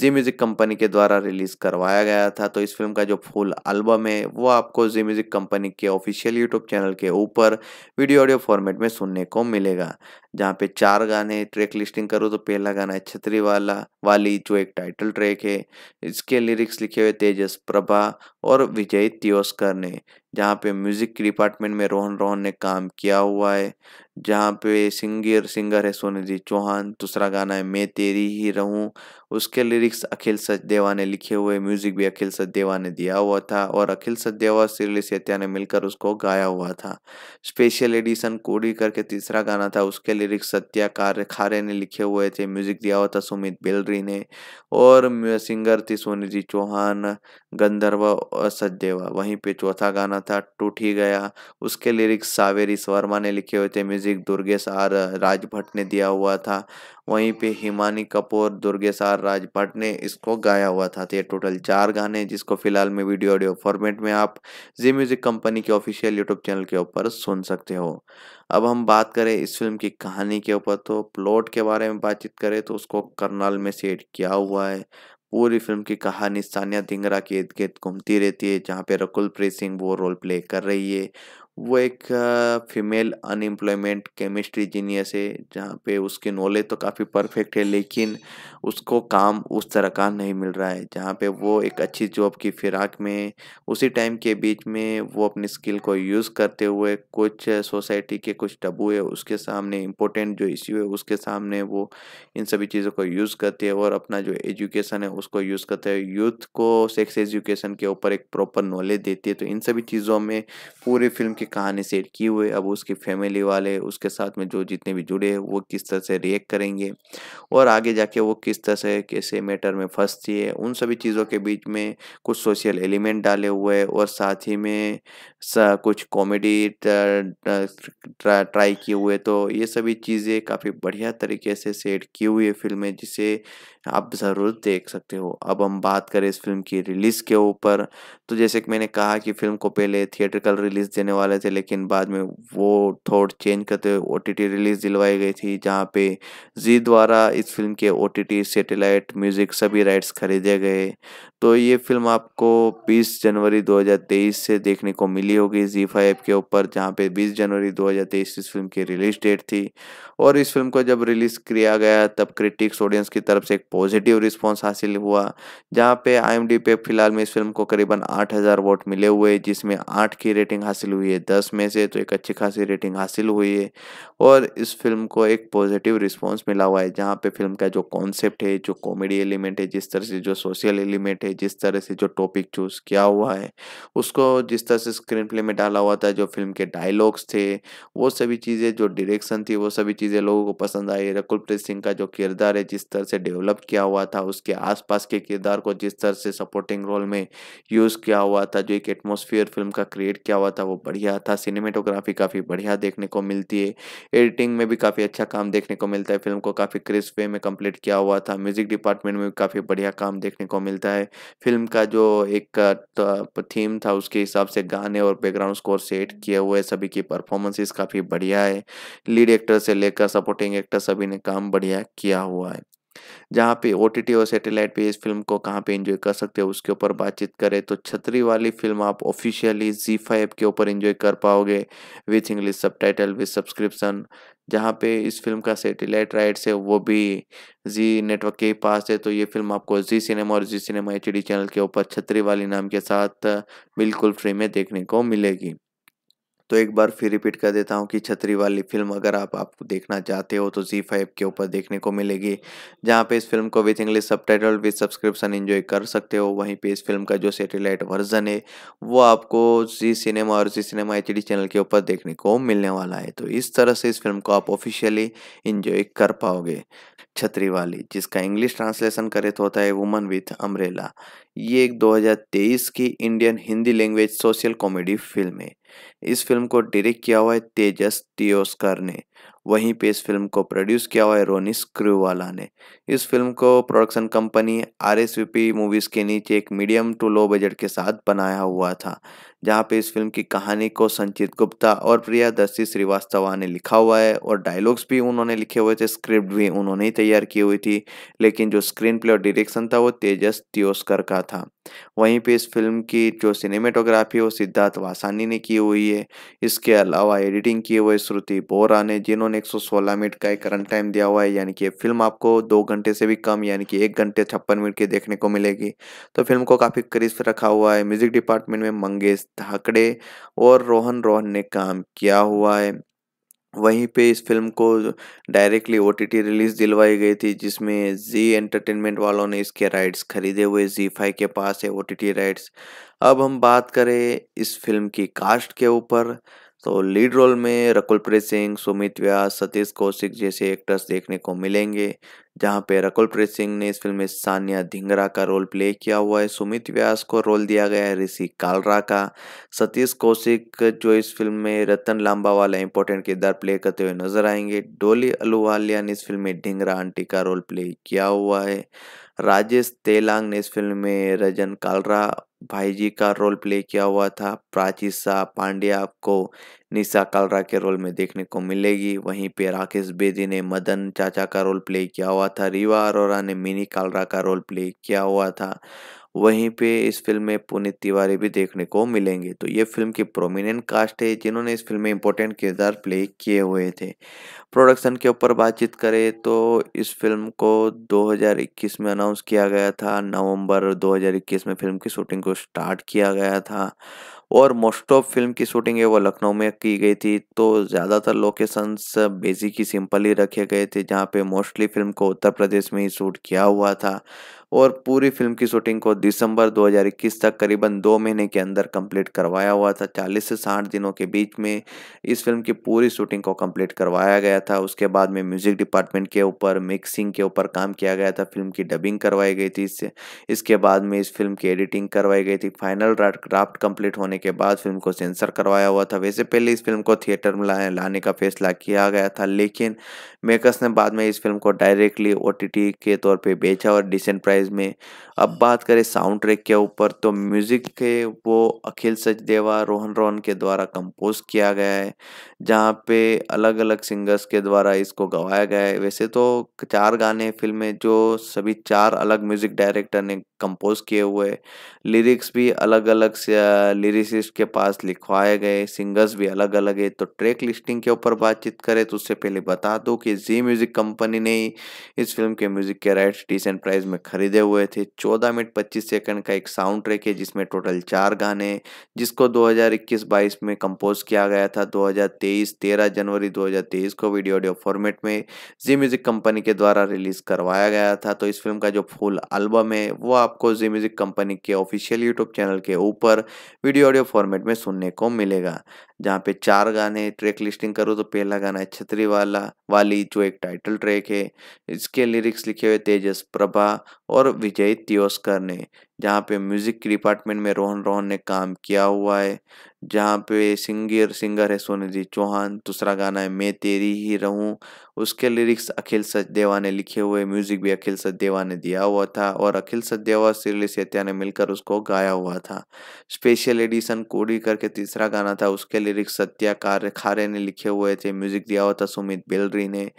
जी म्यूज़िक कंपनी के द्वारा रिलीज़ करवाया गया था तो इस फिल्म का जो फुल एल्बम है वो आपको जी म्यूज़िक कंपनी के ऑफिशियल यूट्यूब चैनल के ऊपर वीडियो ऑडियो फॉर्मेट में सुनने को मिलेगा जहाँ पे चार गाने ट्रैक लिस्टिंग करो तो पहला गाना है छतरी वाला वाली जो एक टाइटल ट्रैक है इसके लिरिक्स लिखे हुए तेजस प्रभा और और विजय तियोस्कर ने जहाँ पे म्यूज़िक के डिपार्टमेंट में रोहन रोहन ने काम किया हुआ है जहाँ पे सिंगर सिंगर है सोनिधि चौहान दूसरा गाना है मैं तेरी ही रहूँ उसके लिरिक्स अखिल सचदेवा ने लिखे हुए म्यूज़िक भी अखिल सचदेवा ने दिया हुआ था और अखिल सचदेवा सिरली सेत्या ने मिलकर उसको गाया हुआ था स्पेशल एडिशन कोडी करके तीसरा गाना था उसके लिरिक्स सत्या कार खारे ने लिखे हुए थे म्यूज़िक दिया हुआ था सुमित बेलरी ने और सिंगर थी सोनिधि चौहान गंधर्व और सचदेवा वहीं पर चौथा गाना गाना था टूट ही गया उसके लिरिक्स सावेरी शर्मा ने लिखे हुए थे म्यूजिक दुर्गेश आर राज भट्ट ने दिया हुआ था वहीं पे हिमानी कपूर दुर्गेश आर राज भट्ट ने इसको गाया हुआ था तो ये टोटल चार गाने जिसको फिलहाल में वीडियो ऑडियो फॉर्मेट में आप जी म्यूजिक कंपनी के ऑफिशियल यूट्यूब चैनल के ऊपर सुन सकते हो अब हम बात करें इस फिल्म की कहानी के ऊपर तो प्लॉट के बारे में बातचीत करें तो उसको करनाल में सेट किया हुआ है पूरी फिल्म की कहानी सानिया धिंगरा के इर्द गिर्द घूमती रहती है जहाँ पे रकुल प्रीत सिंह वो रोल प्ले कर रही है वो एक फीमेल अनएम्प्लॉयमेंट केमिस्ट्री जीनियस है जहाँ पे उसकी नॉलेज तो काफ़ी परफेक्ट है लेकिन उसको काम उस तरह का नहीं मिल रहा है जहाँ पे वो एक अच्छी जॉब की फिराक में उसी टाइम के बीच में वो अपनी स्किल को यूज़ करते हुए कुछ सोसाइटी के कुछ टबू है उसके सामने इम्पोर्टेंट जो इश्यू है उसके सामने वो इन सभी चीज़ों को यूज़ करते हैं और अपना जो एजुकेशन है उसको यूज़ करते हैं यूथ को सेक्स एजुकेशन के ऊपर एक प्रॉपर नॉलेज देती है तो इन सभी चीज़ों में पूरी फिल्म की कहानी सेट की हुए अब उसकी फैमिली वाले उसके साथ में जो जितने भी जुड़े वो किस तरह से रिएक्ट करेंगे और आगे जाके वो किस तरह से कैसे मैटर में फंसती है उन सभी चीज़ों के बीच में कुछ सोशल एलिमेंट डाले हुए हैं और साथ ही में सा कुछ कॉमेडी ट्राई किए हुए तो ये सभी चीज़ें काफ़ी बढ़िया तरीके से सेट की हुई है फिल्म में जिसे आप ज़रूर देख सकते हो अब हम बात करें इस फिल्म की रिलीज़ के ऊपर तो जैसे कि मैंने कहा कि फिल्म को पहले थिएट्रिकल रिलीज़ देने वाले थे लेकिन बाद में वो थोड़ चेंज करते हुए ओ टी टी रिलीज़ दिलवाई गई थी जहाँ पे जी द्वारा इस फिल्म के O T T satellite music सभी राइट्स खरीदे गए तो ये फिल्म आपको 20 जनवरी 2023 से देखने को मिली होगी जी फाइव के ऊपर जहाँ पे 20 जनवरी 2023 इस फिल्म की रिलीज डेट थी और इस फिल्म को जब रिलीज़ किया गया तब क्रिटिक्स ऑडियंस की तरफ से एक पॉजिटिव रिस्पॉन्स हासिल हुआ जहाँ पे आई पे फिलहाल में इस फिल्म को करीबन आठ हज़ार वोट मिले हुए जिसमें आठ की रेटिंग हासिल हुई है दस में से तो एक अच्छी खासी रेटिंग हासिल हुई है और इस फिल्म को एक पॉजिटिव रिस्पॉन्स मिला हुआ है जहाँ पे फिल्म का जो कॉन्सेप्ट है जो कॉमेडी एलिमेंट है जिस तरह से जो सोशल एलिमेंट है जिस तरह से जो टॉपिक चूज़ किया हुआ है उसको जिस तरह से स्क्रीन प्ले में डाला हुआ था जो फिल्म के डायलॉग्स थे वो सभी चीज़ें जो डिरेक्शन थी वो सभी चीज़ें लोगों को पसंद आई रकुल प्रीत सिंह का जो किरदार है जिस तरह से डेवलप किया हुआ था उसके आसपास के किरदार को जिस तरह से सपोर्टिंग रोल में यूज़ किया हुआ था जो एक एटमोसफियर फिल्म का क्रिएट किया हुआ था वो बढ़िया था सिनेमेटोग्राफी काफ़ी बढ़िया देखने को मिलती है एडिटिंग में भी काफ़ी अच्छा काम देखने को मिलता है फिल्म को काफ़ी क्रिस्प वे में कम्प्लीट किया हुआ था म्यूजिक डिपार्टमेंट में भी काफ़ी बढ़िया काम देखने को मिलता है फिल्म का जो एक थीम था उसके हिसाब से गाने और बैकग्राउंड स्कोर सेट किए हुए सभी की परफॉर्मेंसेस काफ़ी बढ़िया है लीड एक्टर से लेकर सपोर्टिंग एक्टर सभी ने काम बढ़िया किया हुआ है जहाँ पे ओ टी टी और सेटेलाइट पे इस फिल्म को कहाँ पे एंजॉय कर सकते हो उसके ऊपर बातचीत करें तो छतरी वाली फिल्म आप ऑफिशियली जी फाइव के ऊपर एंजॉय कर पाओगे with English subtitle with subscription जहाँ पे इस फिल्म का सेटेलाइट राइट्स है वो भी जी नेटवर्क के पास है तो ये फिल्म आपको जी सिनेमा और जी सिनेमा एच चैनल के ऊपर छतरी वाली नाम के साथ बिल्कुल फ्री में देखने को मिलेगी तो एक बार फिर रिपीट कर देता हूँ कि छतरी वाली फिल्म अगर आप आपको देखना चाहते हो तो जी फाइव के ऊपर देखने को मिलेगी जहाँ पे इस फिल्म को with English subtitle with subscription enjoy कर सकते हो वहीं पे इस फिल्म का जो सेटेलाइट वर्जन है वो आपको जी सिनेमा और जी सिनेमा एच चैनल के ऊपर देखने को मिलने वाला है तो इस तरह से इस फिल्म को आप ऑफिशियली इन्जॉय कर पाओगे छतरी वाली जिसका इंग्लिश ट्रांसलेशन करे तो होता है वुमन विथ अम्ब्रेला ये एक 2023 की Indian Hindi language social comedy film है इस फिल्म को डायरेक्ट किया हुआ है तेजस टीओस्कर ने वहीं पे इस फिल्म को प्रोड्यूस किया हुआ है रोनी स्क्रूवाला ने इस फिल्म को प्रोडक्शन कंपनी आर मूवीज़ के नीचे एक मीडियम टू लो बजट के साथ बनाया हुआ था जहाँ पे इस फिल्म की कहानी को संचित गुप्ता और प्रियादर्शी श्रीवास्तवा ने लिखा हुआ है और डायलॉग्स भी उन्होंने लिखे हुए थे स्क्रिप्ट भी उन्होंने ही तैयार की हुई थी लेकिन जो स्क्रीन प्ले और डायरेक्शन था वो तेजस त्योस्कर का था वहीं पे इस फिल्म की जो सिनेमेटोग्राफी वो सिद्धार्थ वासानी ने की हुई है इसके अलावा एडिटिंग की हुई श्रुति बोरा ने जिन्होंने एक मिनट का एक रन टाइम दिया हुआ है यानी कि फिल्म आपको दो घंटे से भी कम यानी कि एक घंटे छप्पन मिनट की देखने को मिलेगी तो फिल्म को काफ़ी क्रिस्प रखा हुआ है म्यूजिक डिपार्टमेंट में मंगेश धाकड़े और रोहन रोहन ने काम किया हुआ है वहीं पे इस फिल्म को directly O T T release दिलवाई गई थी जिसमें जी एंटरटेनमेंट वालों ने इसके राइट्स खरीदे हुए जी फाइव के पास है ओ टी टी राइट्स अब हम बात करें इस फिल्म की कास्ट के ऊपर तो लीड रोल में रकुलप्रीत सिंह सुमित व्यास सतीश कौशिक जैसे एक्टर्स देखने को मिलेंगे जहाँ पे रकुलप्रीत सिंह ने इस फिल्म में सानिया धिंगरा का रोल प्ले किया हुआ है सुमित व्यास को रोल दिया गया है ऋषि कालरा का सतीश कौशिक जो इस फिल्म में रतन लांबा वाला इंपॉर्टेंट किरदार प्ले करते हुए नजर आएंगे डोली अलूवालिया ने इस फिल्म में ढिंगरा आंटी का रोल प्ले किया हुआ है राजेश तेलांग ने इस फिल्म में रजन कालरा भाई जी का रोल प्ले किया हुआ था प्राची शाह पांडे आपको निशा कालरा के रोल में देखने को मिलेगी वहीं पे राकेश बेदी ने मदन चाचा का रोल प्ले किया हुआ था रीवा अरोरा ने मिनी कालरा का रोल प्ले किया हुआ था वहीं पे इस फिल्म में पुनीत तिवारी भी देखने को मिलेंगे तो ये फिल्म की प्रोमिनेंट कास्ट है जिन्होंने इस फिल्म में इंपॉर्टेंट किरदार प्ले किए हुए थे प्रोडक्शन के ऊपर बातचीत करें तो इस फिल्म को 2021 में अनाउंस किया गया था नवंबर 2021 में फिल्म की शूटिंग को स्टार्ट किया गया था और मोस्ट ऑफ फिल्म की शूटिंग है वो लखनऊ में की गई थी तो ज़्यादातर लोकेशंस बेसिक ही सिंपल ही रखे गए थे जहाँ पे मोस्टली फिल्म को उत्तर प्रदेश में ही शूट किया हुआ था और पूरी फिल्म की शूटिंग को दिसंबर 2021 तक करीबन दो महीने के अंदर कंप्लीट करवाया हुआ था 40 से 60 दिनों के बीच में इस फिल्म की पूरी शूटिंग को कंप्लीट करवाया गया था उसके बाद में म्यूजिक डिपार्टमेंट के ऊपर मिक्सिंग के ऊपर काम किया गया था फिल्म की डबिंग करवाई गई थी इससे इसके बाद में इस फिल्म की एडिटिंग करवाई गई थी फाइनल ड्राफ्ट कंप्लीट होने के बाद फिल्म को सेंसर करवाया हुआ था वैसे पहले इस फिल्म को थिएटर में लाने का फैसला किया गया था लेकिन मेकर्स ने बाद में इस फिल्म को डायरेक्टली ओ के तौर पर बेचा और डिसेंट प्राइस प्राइस में अब बात करें साउंड ट्रैक के ऊपर तो म्यूज़िक के वो अखिल सचदेवा रोहन रोहन के द्वारा कंपोज किया गया है जहाँ पे अलग अलग सिंगर्स के द्वारा इसको गवाया गया है वैसे तो चार गाने फिल्म में जो सभी चार अलग म्यूज़िक डायरेक्टर ने कंपोज किए हुए लिरिक्स भी अलग अलग लिरिसिस्ट के पास लिखवाए गए सिंगर्स भी अलग अलग है तो ट्रैक लिस्टिंग के ऊपर बातचीत करें तो उससे पहले बता दो कि जी म्यूज़िक कंपनी ने इस फिल्म के म्यूज़िक के राइट्स डिसेंट प्राइस में खरीद खरीदे हुए थे 14 मिनट 25 सेकंड का एक साउंड ट्रैक है जिसमें टोटल चार गाने जिसको 2021-22 में कंपोज किया गया था 2023 13 जनवरी 2023 को वीडियो ऑडियो फॉर्मेट में जी म्यूज़िक कंपनी के द्वारा रिलीज़ करवाया गया था तो इस फिल्म का जो फुल एल्बम है वो आपको जी म्यूज़िक कंपनी के ऑफिशियल यूट्यूब चैनल के ऊपर वीडियो ऑडियो फॉर्मेट में सुनने को मिलेगा जहाँ पे चार गाने ट्रैक लिस्टिंग करो तो पहला गाना है छतरी वाला वाली जो एक टाइटल ट्रैक है इसके लिरिक्स लिखे हुए तेजस प्रभा और विजय तियोस्कर ने जहाँ पे म्यूज़िक के डिपार्टमेंट में रोहन रोहन ने काम किया हुआ है जहाँ पे सिंगर सिंगर है सोनिधि चौहान दूसरा गाना है मैं तेरी ही रहूँ उसके लिरिक्स अखिल सचदेवा ने लिखे हुए म्यूज़िक भी अखिल सचदेवा ने दिया हुआ था और अखिल सचदेवा सिरली सेत्या ने मिलकर उसको गाया हुआ था स्पेशल एडिशन कोडी करके तीसरा गाना था उसके लिरिक्स सत्या कार्य खारे ने लिखे हुए थे म्यूज़िक दिया हुआ था सुमित बेलरी ने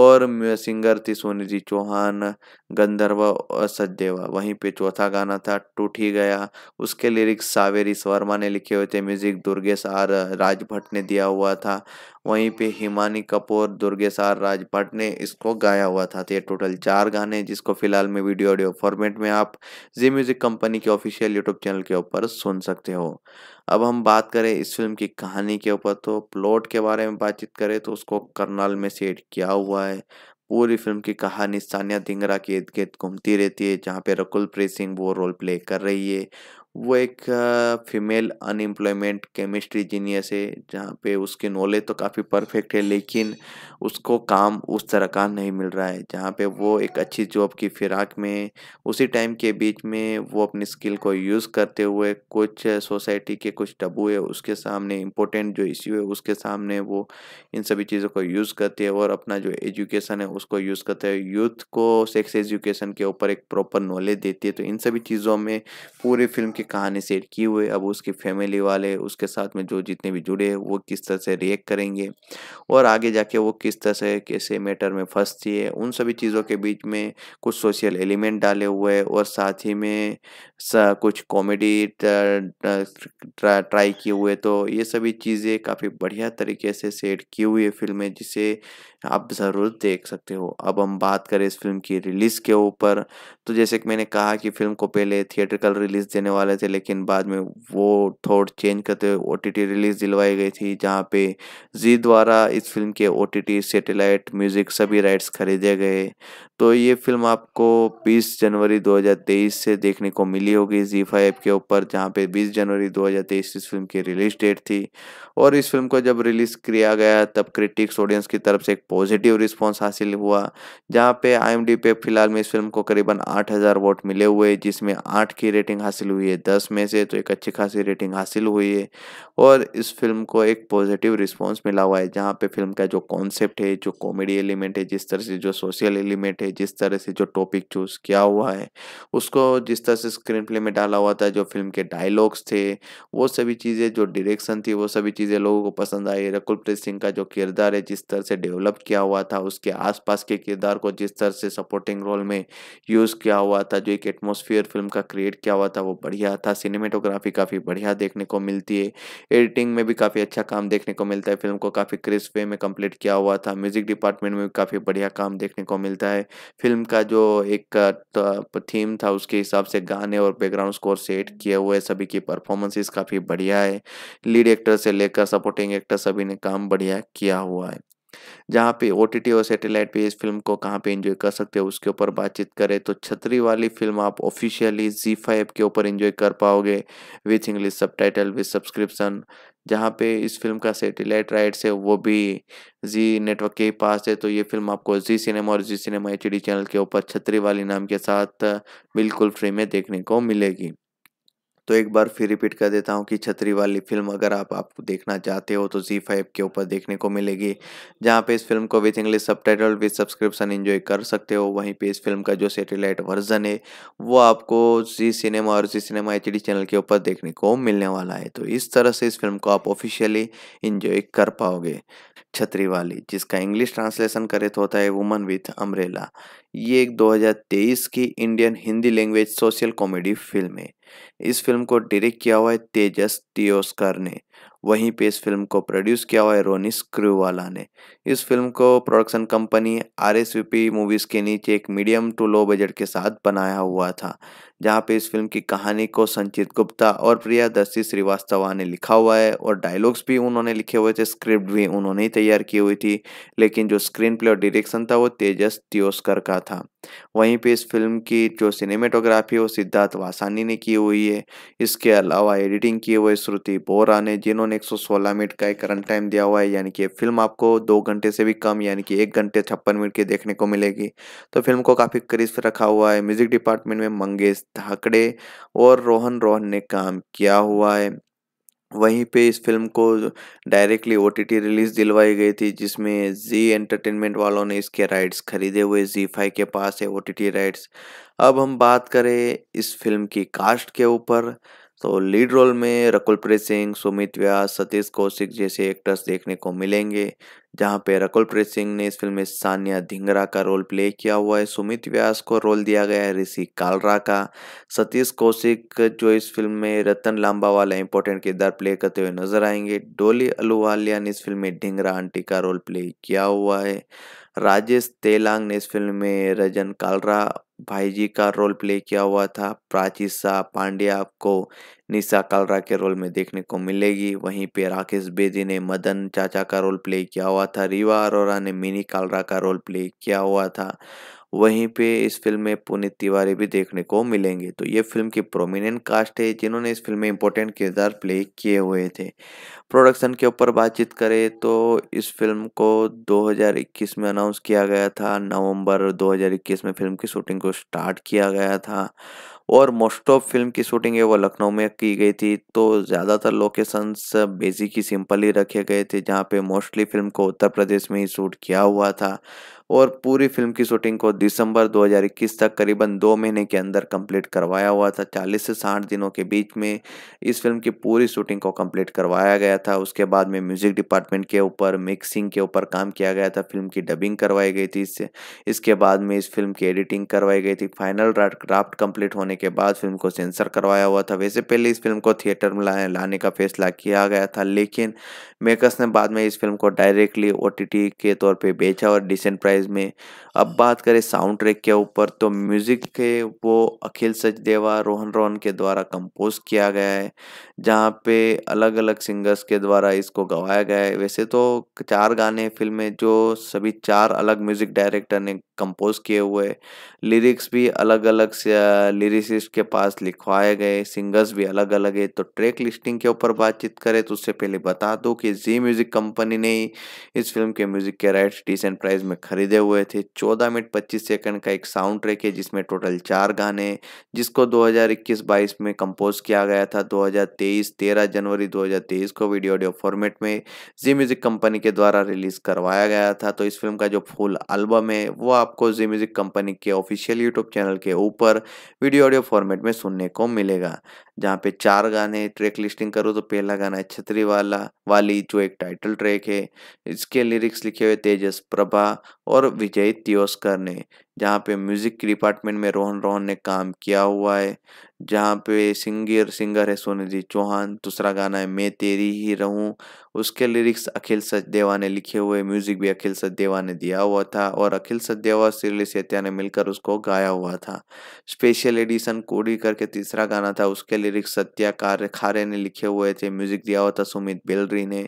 और सिंगर थी सोनिधि चौहान गंधर्व और सचदेव वहीं पे चौथा गाना था टूट ही गया उसके लिरिक्स सावेरी वर्मा ने लिखे हुए थे म्यूजिक दुर्गेश आर राजभट्ट ने दिया हुआ था वहीं पे हिमानी कपूर दुर्गेश आर राजभट्ट ने इसको गाया हुआ था तो ये टोटल चार गाने जिसको फिलहाल में वीडियो ऑडियो फॉर्मेट में आप जी म्यूजिक कंपनी के ऑफिशियल यूट्यूब चैनल के ऊपर सुन सकते हो अब हम बात करें इस फिल्म की कहानी के ऊपर तो प्लॉट के बारे में बातचीत करें तो उसको करनाल में सेट किया हुआ है पूरी फिल्म की कहानी सानिया धिंगरा के इर्द गिर्द घूमती रहती है जहाँ पे रकुल प्रीत सिंह वो रोल प्ले कर रही है वो एक फीमेल अनएम्प्लॉयमेंट केमिस्ट्री जीनियस है जहाँ पे उसकी नॉलेज तो काफ़ी परफेक्ट है लेकिन उसको काम उस तरह का नहीं मिल रहा है जहाँ पे वो एक अच्छी जॉब की फिराक में उसी टाइम के बीच में वो अपनी स्किल को यूज़ करते हुए कुछ सोसाइटी के कुछ टबू है उसके सामने इम्पोर्टेंट जो इश्यू है उसके सामने वो इन सभी चीज़ों को यूज़ करते हैं और अपना जो एजुकेशन है उसको यूज़ करते हैं यूथ को सेक्स एजुकेशन के ऊपर एक प्रॉपर नॉलेज देती है तो इन सभी चीज़ों में पूरी फिल्म की कहानी सेट की हुई अब उसकी फैमिली वाले उसके साथ में जो जितने भी जुड़े हैं वो किस तरह से रिएक्ट करेंगे और आगे जाके वो किस तरह से कैसे मैटर में फंसती है उन सभी चीज़ों के बीच में कुछ सोशल एलिमेंट डाले हुए हैं और साथ ही में सा कुछ कॉमेडी ट्राई किए हुए तो ये सभी चीज़ें काफ़ी बढ़िया तरीके से सेट की हुई है फिल्म में जिसे आप ज़रूर देख सकते हो अब हम बात करें इस फिल्म की रिलीज़ के ऊपर तो जैसे कि मैंने कहा कि फिल्म को पहले थिएट्रिकल रिलीज़ देने वाले रहे थे लेकिन बाद में वो थोड़ चेंज करते हुए ओ रिलीज़ दिलवाई गई थी जहाँ पे जी द्वारा इस फिल्म के ओ सैटेलाइट म्यूज़िक सभी राइट्स खरीदे गए तो ये फिल्म आपको 20 जनवरी 2023 से देखने को मिली होगी जी फाइव के ऊपर जहाँ पे 20 जनवरी 2023 इस फिल्म की रिलीज डेट थी और इस फिल्म को जब रिलीज़ किया गया तब क्रिटिक्स ऑडियंस की तरफ से एक पॉजिटिव रिस्पॉन्स हासिल हुआ जहाँ पे आई पे फिलहाल में इस फिल्म को करीबन 8000 वोट मिले हुए जिसमें आठ की रेटिंग हासिल हुई है दस में से तो एक अच्छी खासी रेटिंग हासिल हुई है और इस फिल्म को एक पॉजिटिव रिस्पॉन्स मिला हुआ है जहाँ पे फिल्म का जो कॉन्सेप्ट है जो कॉमेडी एलिमेंट है जिस तरह से जो सोशल एलिमेंट है जिस तरह से जो टॉपिक चूज़ किया हुआ है उसको जिस तरह से स्क्रीन प्ले में डाला हुआ था जो फिल्म के डायलॉग्स थे वो सभी चीज़ें जो डिरेक्शन थी वो सभी चीज़ें लोगों को पसंद आई रकुलप्रीत सिंह का जो किरदार है जिस तरह से डेवलप किया हुआ था उसके आसपास के किरदार को जिस तरह से सपोर्टिंग रोल में यूज़ किया हुआ था जो एक एटमोसफियर फिल्म का क्रिएट किया हुआ था वो बढ़िया गया था सिनेमेटोग्राफी काफ़ी बढ़िया देखने को मिलती है एडिटिंग में भी काफ़ी अच्छा काम देखने को मिलता है फिल्म को काफ़ी क्रिस्प वे में कंप्लीट किया हुआ था म्यूजिक डिपार्टमेंट में भी काफ़ी बढ़िया काम देखने को मिलता है फिल्म का जो एक थीम था उसके हिसाब से गाने और बैकग्राउंड स्कोर सेट किए हुए सभी की परफॉर्मेंसेस काफ़ी बढ़िया है लीड एक्टर से लेकर सपोर्टिंग एक्टर सभी ने काम बढ़िया किया हुआ है जहाँ पे ओ और सैटेलाइट पे इस फिल्म को कहाँ पे एंजॉय कर सकते हो उसके ऊपर बातचीत करें तो छतरी वाली फिल्म आप ऑफिशियली जी फाइव के ऊपर एंजॉय कर पाओगे with English subtitle with subscription जहाँ पे इस फिल्म का सैटेलाइट राइट्स है वो भी जी नेटवर्क के ही पास है तो ये फिल्म आपको जी सिनेमा और जी सिनेमा एच चैनल के ऊपर छतरी वाली नाम के साथ बिल्कुल फ्री में देखने को मिलेगी तो एक बार फिर रिपीट कर देता हूँ कि छतरी वाली फिल्म अगर आप आपको देखना चाहते हो तो जी फाइव के ऊपर देखने को मिलेगी जहाँ पे इस फिल्म को with English subtitle with subscription enjoy कर सकते हो वहीं पे इस फिल्म का जो सेटेलाइट वर्जन है वो आपको जी सिनेमा और जी सिनेमा एच चैनल के ऊपर देखने को मिलने वाला है तो इस तरह से इस फिल्म को आप ऑफिशियली इन्जॉय कर पाओगे छतरी वाली जिसका इंग्लिश ट्रांसलेशन करे तो होता है वुमन विथ अम्ब्रेला ये एक 2023 की Indian Hindi language social comedy film है इस फिल्म को डायरेक्ट किया हुआ है तेजस टी ने वहीं पे इस फिल्म को प्रोड्यूस किया हुआ है रोनिस क्रूवाला ने इस फिल्म को production company R S movies के नीचे एक मीडियम टू लो बजट के साथ बनाया हुआ था जहां पे इस फिल्म की कहानी को संचित गुप्ता और प्रियादर्शी श्रीवास्तवा ने लिखा हुआ है और डायलॉग्स भी उन्होंने लिखे हुए थे स्क्रिप्ट भी उन्होंने ही तैयार की हुई थी लेकिन जो स्क्रीन प्ले और डिरेक्शन था वो तेजस तियोस्कर का था वहीं पे इस फिल्म की जो सिनेमेटोग्राफी वो सिद्धार्थ वासानी ने की हुई है इसके अलावा एडिटिंग किए हुए श्रुति बोरा ने जिन्होंने एक मिनट का एक रन टाइम दिया हुआ है यानी कि फिल्म आपको दो घंटे घंटे से भी कम यानी कि एक घंटे छप्पन मिनट की देखने को मिलेगी तो फिल्म को काफ़ी क्रिस्प रखा हुआ है म्यूजिक डिपार्टमेंट में मंगेश धाकड़े और रोहन रोहन ने काम किया हुआ है वहीं पे इस फिल्म को डायरेक्टली ओ रिलीज़ दिलवाई गई थी जिसमें जी एंटरटेनमेंट वालों ने इसके राइट्स खरीदे हुए जी फाइव के पास है ओ राइट्स अब हम बात करें इस फिल्म की कास्ट के ऊपर तो लीड रोल में रकुलप्रीत सिंह सुमित व्यास सतीश कौशिक जैसे एक्टर्स देखने को मिलेंगे जहां पे रकुलप्रीत सिंह ने इस फिल्म में सानिया धिंगरा का रोल प्ले किया हुआ है सुमित व्यास को रोल दिया गया है ऋषि कालरा का सतीश कौशिक जो इस फिल्म में रतन लांबा वाला इंपॉर्टेंट किरदार प्ले करते हुए नजर आएंगे डोली अलूवालिया ने इस फिल्म में ढिंगरा आंटी का रोल प्ले किया हुआ है राजेश तेलांग ने इस फिल्म में रजन कालरा भाई जी का रोल प्ले किया हुआ था प्राची शाह पांड्या आपको निशा कालरा के रोल में देखने को मिलेगी वहीं पे राकेश बेदी ने मदन चाचा का रोल प्ले किया हुआ था रीवा अरोरा ने मिनी कालरा का रोल प्ले किया हुआ था वहीं पे इस फिल्म में पुनीत तिवारी भी देखने को मिलेंगे तो ये फिल्म की प्रोमिनेंट कास्ट है जिन्होंने इस फिल्म में इम्पोर्टेंट किरदार प्ले किए हुए थे प्रोडक्शन के ऊपर बातचीत करें तो इस फिल्म को 2021 में अनाउंस किया गया था नवंबर 2021 में फिल्म की शूटिंग को स्टार्ट किया गया था और मोस्ट ऑफ फिल्म की शूटिंग है वो लखनऊ में की गई थी तो ज़्यादातर लोकेशंस बेसिक ही सिंपल ही रखे गए थे जहाँ पे मोस्टली फिल्म को उत्तर प्रदेश में ही शूट किया हुआ था और पूरी फिल्म की शूटिंग को दिसंबर 2021 तक करीबन दो महीने के अंदर कंप्लीट करवाया हुआ था 40 से 60 दिनों के बीच में इस फिल्म की पूरी शूटिंग को कंप्लीट करवाया गया था उसके बाद में म्यूजिक डिपार्टमेंट के ऊपर मिक्सिंग के ऊपर काम किया गया था फिल्म की डबिंग करवाई गई थी इससे इसके बाद में इस फिल्म की एडिटिंग करवाई गई थी फाइनल ड्राफ्ट कंप्लीट होने के बाद फिल्म को सेंसर करवाया हुआ था वैसे पहले इस फिल्म को थिएटर में लाने लाने का फैसला किया गया था लेकिन मेकर्स ने बाद में इस फिल्म को डायरेक्टली ओ के तौर पर बेचा और डिसेंट प्राइस एक्सरसाइज में अब बात करें साउंड ट्रैक के ऊपर तो म्यूज़िक के वो अखिल सचदेवा रोहन रोहन के द्वारा कंपोज किया गया है जहाँ पे अलग अलग सिंगर्स के द्वारा इसको गवाया गया है वैसे तो चार गाने फिल्म में जो सभी चार अलग म्यूज़िक डायरेक्टर ने कंपोज किए हुए लिरिक्स भी अलग अलग लिरिसिस्ट के पास लिखवाए गए सिंगर्स भी अलग अलग है तो ट्रैक लिस्टिंग के ऊपर बातचीत करें तो उससे पहले बता दो कि जी म्यूज़िक कंपनी ने इस फिल्म के म्यूज़िक के राइट्स डिसेंट प्राइस में खरीदे हुए थे चौदह मिनट पच्चीस सेकंड का एक साउंड ट्रैक है जिसमें टोटल चार गाने जिसको 2021-22 में कंपोज किया गया था 2023 13 जनवरी 2023 को वीडियो ऑडियो फॉर्मेट में जी म्यूज़िक कंपनी के द्वारा रिलीज़ करवाया गया था तो इस फिल्म का जो फुल एल्बम है वो आपको जी म्यूज़िक कंपनी के ऑफिशियल यूट्यूब चैनल के ऊपर वीडियो ऑडियो फॉर्मेट में सुनने को मिलेगा जहाँ पे चार गाने ट्रैक लिस्टिंग करो तो पहला गाना है छतरी वाला वाली जो एक टाइटल ट्रैक है इसके लिरिक्स लिखे हुए तेजस प्रभा और विजय तिवारी कियोस्कर ने जहाँ पे म्यूज़िक के डिपार्टमेंट में रोहन रोहन ने काम किया हुआ है जहाँ पे सिंगर सिंगर है सोनिधि चौहान दूसरा गाना है मैं तेरी ही रहूँ उसके लिरिक्स अखिल सचदेवा ने लिखे हुए म्यूज़िक भी अखिल सचदेवा ने दिया हुआ था और अखिल सचदेवा सिरली सेत्या ने मिलकर उसको गाया हुआ था स्पेशल एडिशन कोडी करके तीसरा गाना था उसके लिरिक्स सत्या कार खारे ने लिखे हुए थे म्यूज़िक दिया हुआ था सुमित बेलरी ने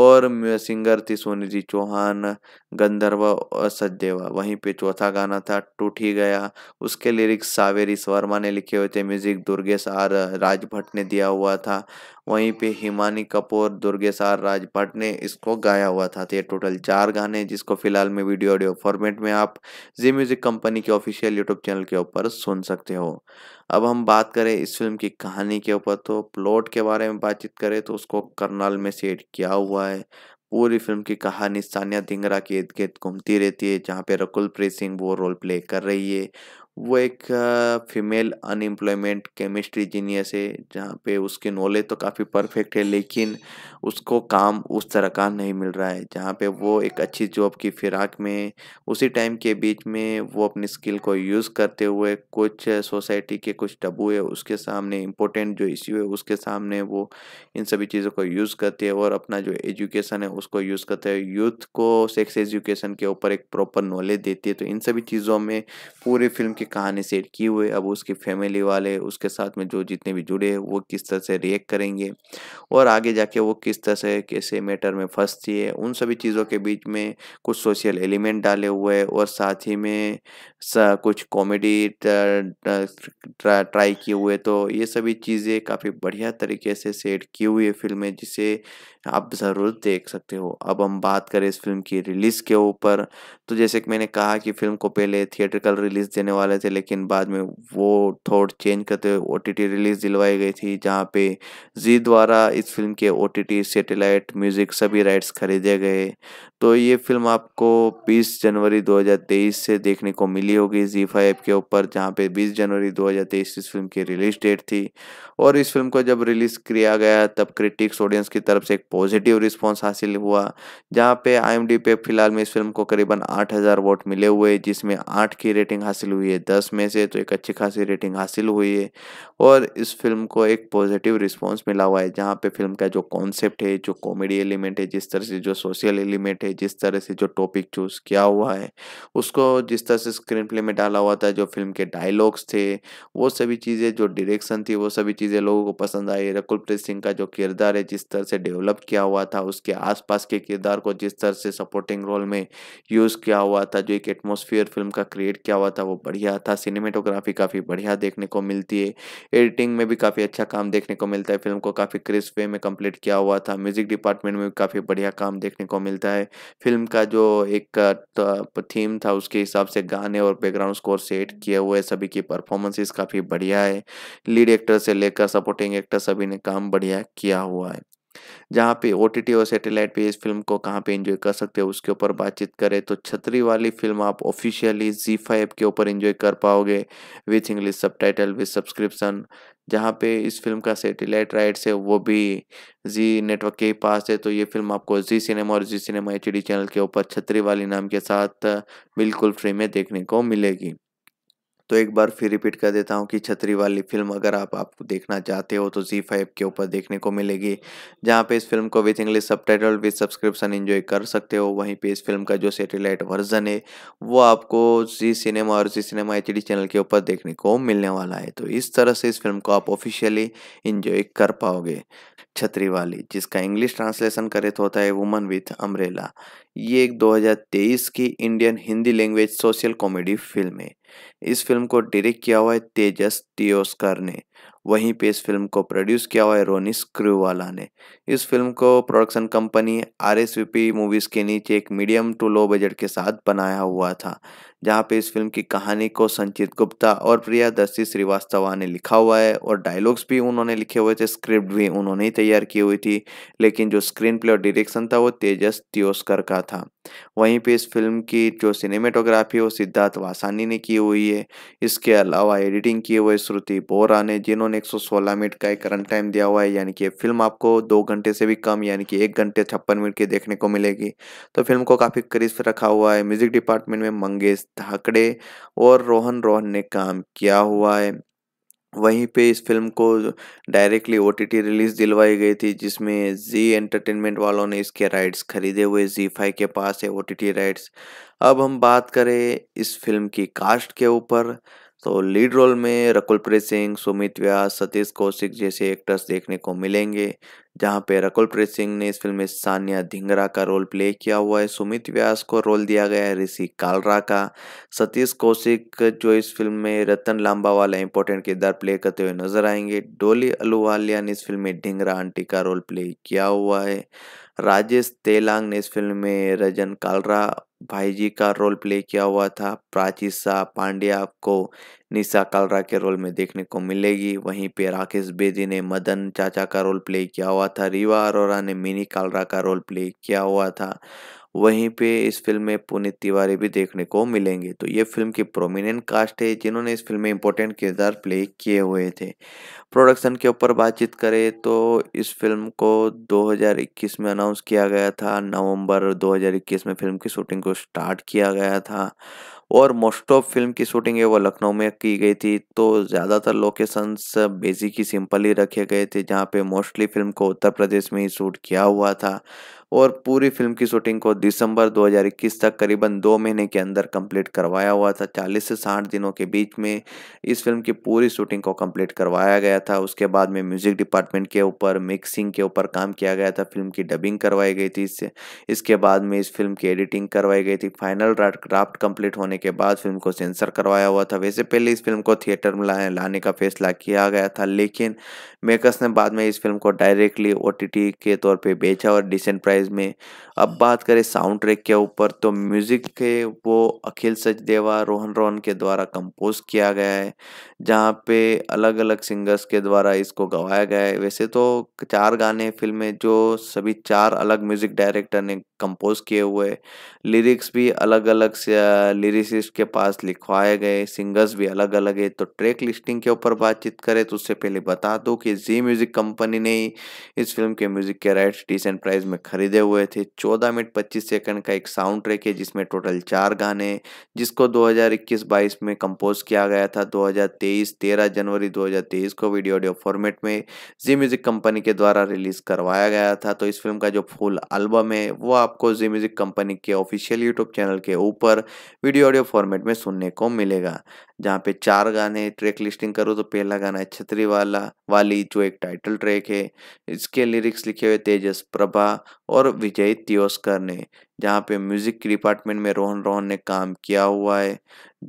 और सिंगर थी सोनिधि चौहान गंधर्व और सचदेवा वहीं पर चौथा गाना गाना था टूट ही गया उसके लिरिक्स सावेरी वर्मा ने लिखे हुए थे म्यूजिक दुर्गेश आर राज भट्ट ने दिया हुआ था वहीं पे हिमानी कपूर दुर्गेश आर राज भट्ट ने इसको गाया हुआ था तो ये टोटल चार गाने जिसको फिलहाल में वीडियो ऑडियो फॉर्मेट में आप जी म्यूजिक कंपनी के ऑफिशियल यूट्यूब चैनल के ऊपर सुन सकते हो अब हम बात करें इस फिल्म की कहानी के ऊपर तो प्लॉट के बारे में बातचीत करें तो उसको करनाल में सेट किया हुआ है पूरी फिल्म की कहानी सानिया धिंगरा के इर्द गिर्द घूमती रहती है जहाँ पे रकुल प्रीत सिंह वो रोल प्ले कर रही है वो एक फीमेल अनएम्प्लॉयमेंट केमिस्ट्री जीनियस है जहाँ पे उसकी नॉलेज तो काफ़ी परफेक्ट है लेकिन उसको काम उस तरह का नहीं मिल रहा है जहाँ पे वो एक अच्छी जॉब की फिराक में उसी टाइम के बीच में वो अपनी स्किल को यूज़ करते हुए कुछ सोसाइटी के कुछ टबू है उसके सामने इम्पोर्टेंट जो इश्यू है उसके सामने वो इन सभी चीज़ों को यूज़ करते हैं और अपना जो एजुकेशन है उसको यूज़ करते हैं यूथ को सेक्स एजुकेशन के ऊपर एक प्रॉपर नॉलेज देती है तो इन सभी चीज़ों में पूरी फिल्म की कहानी सेट की हुई अब उसकी फैमिली वाले उसके साथ में जो जितने भी जुड़े वो किस तरह से रिएक्ट करेंगे और आगे जाके वो किस तरह से कैसे मैटर में फंसती है उन सभी चीज़ों के बीच में कुछ सोशल एलिमेंट डाले हुए हैं और साथ ही में सा कुछ कॉमेडी ट्राई किए हुए तो ये सभी चीज़ें काफ़ी बढ़िया तरीके से सेट की हुई है में जिसे आप ज़रूर देख सकते हो अब हम बात करें इस फिल्म की रिलीज़ के ऊपर तो जैसे कि मैंने कहा कि फिल्म को पहले थिएट्रिकल रिलीज़ देने वाले थे लेकिन बाद में वो थोड़ चेंज करते हुए ओ रिलीज़ दिलवाई गई थी जहाँ पे जी द्वारा इस फिल्म के ओ सेटेलाइट म्यूज़िक सभी राइट्स खरीदे गए तो ये फिल्म आपको 20 जनवरी 2023 से देखने को मिली होगी जी फाइव के ऊपर जहाँ पे 20 जनवरी 2023 इस फिल्म की रिलीज डेट थी और इस फिल्म को जब रिलीज़ किया गया तब क्रिटिक्स ऑडियंस की तरफ से एक पॉजिटिव रिस्पॉन्स हासिल हुआ जहाँ पे आई पे फिलहाल में इस फिल्म को करीबन आठ हज़ार वोट मिले हुए जिसमें आठ की रेटिंग हासिल हुई है दस में से तो एक अच्छी खासी रेटिंग हासिल हुई है और इस फिल्म को एक पॉजिटिव रिस्पॉन्स मिला हुआ है जहाँ पे फिल्म का जो कॉन्सेप्ट है जो कॉमेडी एलिमेंट है जिस तरह से जो सोशल एलिमेंट है जिस तरह से जो टॉपिक चूज़ किया हुआ है उसको जिस तरह से स्क्रीन प्ले में डाला हुआ था जो फिल्म के डायलॉग्स थे वो सभी चीज़ें जो डायरेक्शन थी वो सभी चीज़ें लोगों को पसंद आई रकुल प्रीत सिंह का जो किरदार है जिस तरह से डेवलप डेवलप किया हुआ था उसके आसपास के किरदार को जिस तरह से सपोर्टिंग रोल में यूज़ किया हुआ था जो एक एटमोसफियर फिल्म का क्रिएट किया हुआ था वो बढ़िया था सिनेमेटोग्राफी काफ़ी बढ़िया देखने को मिलती है एडिटिंग में भी काफ़ी अच्छा काम देखने को मिलता है फिल्म को काफ़ी क्रिस्प वे में कंप्लीट किया हुआ था म्यूजिक डिपार्टमेंट में भी काफ़ी बढ़िया काम देखने को मिलता है फिल्म का जो एक थीम था उसके हिसाब से गाने और बैकग्राउंड स्कोर सेट किए हुए सभी की परफॉर्मेंसेस काफ़ी बढ़िया है लीड एक्टर से लेकर सपोर्टिंग एक्टर सभी ने काम बढ़िया किया हुआ है जहाँ पे ओ और सेटेलाइट पे इस फिल्म को कहाँ पे एंजॉय कर सकते हो उसके ऊपर बातचीत करें तो छतरी वाली फिल्म आप ऑफिशियली जी फाइव के ऊपर एंजॉय कर पाओगे with English subtitle with subscription जहाँ पे इस फिल्म का सेटेलाइट राइट्स है वो भी जी नेटवर्क के पास है तो ये फिल्म आपको जी सिनेमा और जी सिनेमा एच चैनल के ऊपर छतरी वाली नाम के साथ बिल्कुल फ्री में देखने को मिलेगी तो एक बार फिर रिपीट कर देता हूँ कि छतरी वाली फिल्म अगर आप आपको देखना चाहते हो तो जी फाइव के ऊपर देखने को मिलेगी जहाँ पे इस फिल्म को with English subtitle with subscription enjoy कर सकते हो वहीं पे इस फिल्म का जो सेटेलाइट वर्जन है वो आपको जी सिनेमा और जी सिनेमा एच चैनल के ऊपर देखने को मिलने वाला है तो इस तरह से इस फिल्म को आप ऑफिशियली इन्जॉय कर पाओगे छतरी वाली जिसका इंग्लिश ट्रांसलेशन करे तो होता है वुमन विथ अम्ब्रेला ये एक 2023 की Indian Hindi language social comedy film है इस फिल्म को डायरेक्ट किया हुआ है तेजस टी ने वहीं पे इस फिल्म को प्रोड्यूस किया हुआ है रोनी स्क्रूवाला ने इस फिल्म को production company R S movies के नीचे एक मीडियम टू लो बजट के साथ बनाया हुआ था जहाँ पे इस फिल्म की कहानी को संचित गुप्ता और प्रियादर्शी श्रीवास्तवा ने लिखा हुआ है और डायलॉग्स भी उन्होंने लिखे हुए थे स्क्रिप्ट भी उन्होंने ही तैयार की हुई थी लेकिन जो स्क्रीन प्ले और डायरेक्शन था वो तेजस त्योस्कर का था वहीं पे इस फिल्म की जो सिनेमेटोग्राफी वो सिद्धार्थ वासानी ने की हुई है इसके अलावा एडिटिंग की हुई श्रुति बोरा ने जिन्होंने उन्होंने 116 मिनट का एक रन टाइम दिया हुआ है यानी कि फिल्म आपको दो घंटे से भी कम यानी कि एक घंटे छप्पन मिनट की देखने को मिलेगी तो फिल्म को काफ़ी क्रिस्प रखा हुआ है म्यूजिक डिपार्टमेंट में मंगेश धाकड़े और रोहन रोहन ने काम किया हुआ है वहीं पे इस फिल्म को डायरेक्टली ओटीटी रिलीज़ दिलवाई गई थी जिसमें जी एंटरटेनमेंट वालों ने इसके राइट्स खरीदे हुए जी फाइव के पास है ओटीटी राइट्स अब हम बात करें इस फिल्म की कास्ट के ऊपर तो लीड रोल में रकुलप्रीत सिंह सुमित व्यास सतीश कौशिक जैसे एक्टर्स देखने को मिलेंगे जहाँ पे रकुलप्रीत सिंह ने इस फिल्म में सानिया धिंगरा का रोल प्ले किया हुआ है सुमित व्यास को रोल दिया गया है ऋषि कालरा का सतीश कौशिक जो इस फिल्म में रतन लांबा वाला इंपॉर्टेंट किरदार प्ले करते हुए नजर आएंगे डोली अलूवालिया ने इस फिल्म में ढिंगरा आंटी का रोल प्ले किया हुआ है राजेश तेलांग ने इस फिल्म में रजन कालरा भाई जी का रोल प्ले किया हुआ था प्राची शाह पांड्या को निशा कालरा के रोल में देखने को मिलेगी वहीं पे राकेश बेदी ने मदन चाचा का रोल प्ले किया हुआ था रीवा अरोरा ने मिनी कालरा का रोल प्ले किया हुआ था वहीं पे इस फिल्म में पुनीत तिवारी भी देखने को मिलेंगे तो ये फिल्म की प्रोमिनेंट कास्ट है जिन्होंने इस फिल्म में इंपॉर्टेंट किरदार प्ले किए हुए थे प्रोडक्शन के ऊपर बातचीत करें तो इस फिल्म को 2021 में अनाउंस किया गया था नवंबर 2021 में फिल्म की शूटिंग को स्टार्ट किया गया था और मोस्ट ऑफ फिल्म की शूटिंग है वो लखनऊ में की गई थी तो ज़्यादातर लोकेशंस बेसिक ही सिंपल ही रखे गए थे जहाँ पे मोस्टली फिल्म को उत्तर प्रदेश में ही शूट किया हुआ था और पूरी फिल्म की शूटिंग को दिसंबर 2021 तक करीबन दो महीने के अंदर कंप्लीट करवाया हुआ था 40 से 60 दिनों के बीच में इस फिल्म की पूरी शूटिंग को कंप्लीट करवाया गया था उसके बाद में म्यूजिक डिपार्टमेंट के ऊपर मिक्सिंग के ऊपर काम किया गया था फिल्म की डबिंग करवाई गई थी इससे इसके बाद में इस फिल्म की एडिटिंग करवाई गई थी फाइनल ड्राफ्ट कंप्लीट होने के बाद फिल्म को सेंसर करवाया हुआ था वैसे पहले इस फिल्म को थिएटर में लाने का फैसला किया गया था लेकिन मेकर्स ने बाद में इस फिल्म को डायरेक्टली ओ के तौर पे बेचा और डिसेंट प्राइस में अब बात करें साउंड ट्रैक के ऊपर तो म्यूज़िक के वो अखिल सचदेवा रोहन रोहन के द्वारा कंपोज किया गया है जहाँ पे अलग अलग सिंगर्स के द्वारा इसको गवाया गया है वैसे तो चार गाने फिल्म में जो सभी चार अलग म्यूज़िक डायरेक्टर ने कंपोज किए हुए लिरिक्स भी अलग अलग लिरिसिस्ट के पास लिखवाए गए सिंगर्स भी अलग अलग है तो ट्रैक लिस्टिंग के ऊपर बातचीत करें तो उससे पहले बता दो कि कि जी म्यूज़िक कंपनी ने इस फिल्म के म्यूज़िक के राइट्स डिसेंट प्राइस में खरीदे हुए थे 14 मिनट 25 सेकंड का एक साउंड ट्रैक है जिसमें टोटल चार गाने जिसको 2021-22 में कंपोज किया गया था 2023 13 जनवरी 2023 को वीडियो ऑडियो फॉर्मेट में जी म्यूज़िक कंपनी के द्वारा रिलीज़ करवाया गया था तो इस फिल्म का जो फुल एल्बम है वो आपको जी म्यूज़िक कंपनी के ऑफिशियल यूट्यूब चैनल के ऊपर वीडियो ऑडियो फॉर्मेट में सुनने को मिलेगा जहाँ पे चार गाने ट्रैक लिस्टिंग करो तो पहला गाना है छतरी वाला वाली जो एक टाइटल ट्रैक है इसके लिरिक्स लिखे हुए तेजस प्रभा और विजय त्योस्कर ने जहाँ पे म्यूज़िक के डिपार्टमेंट में रोहन रोहन ने काम किया हुआ है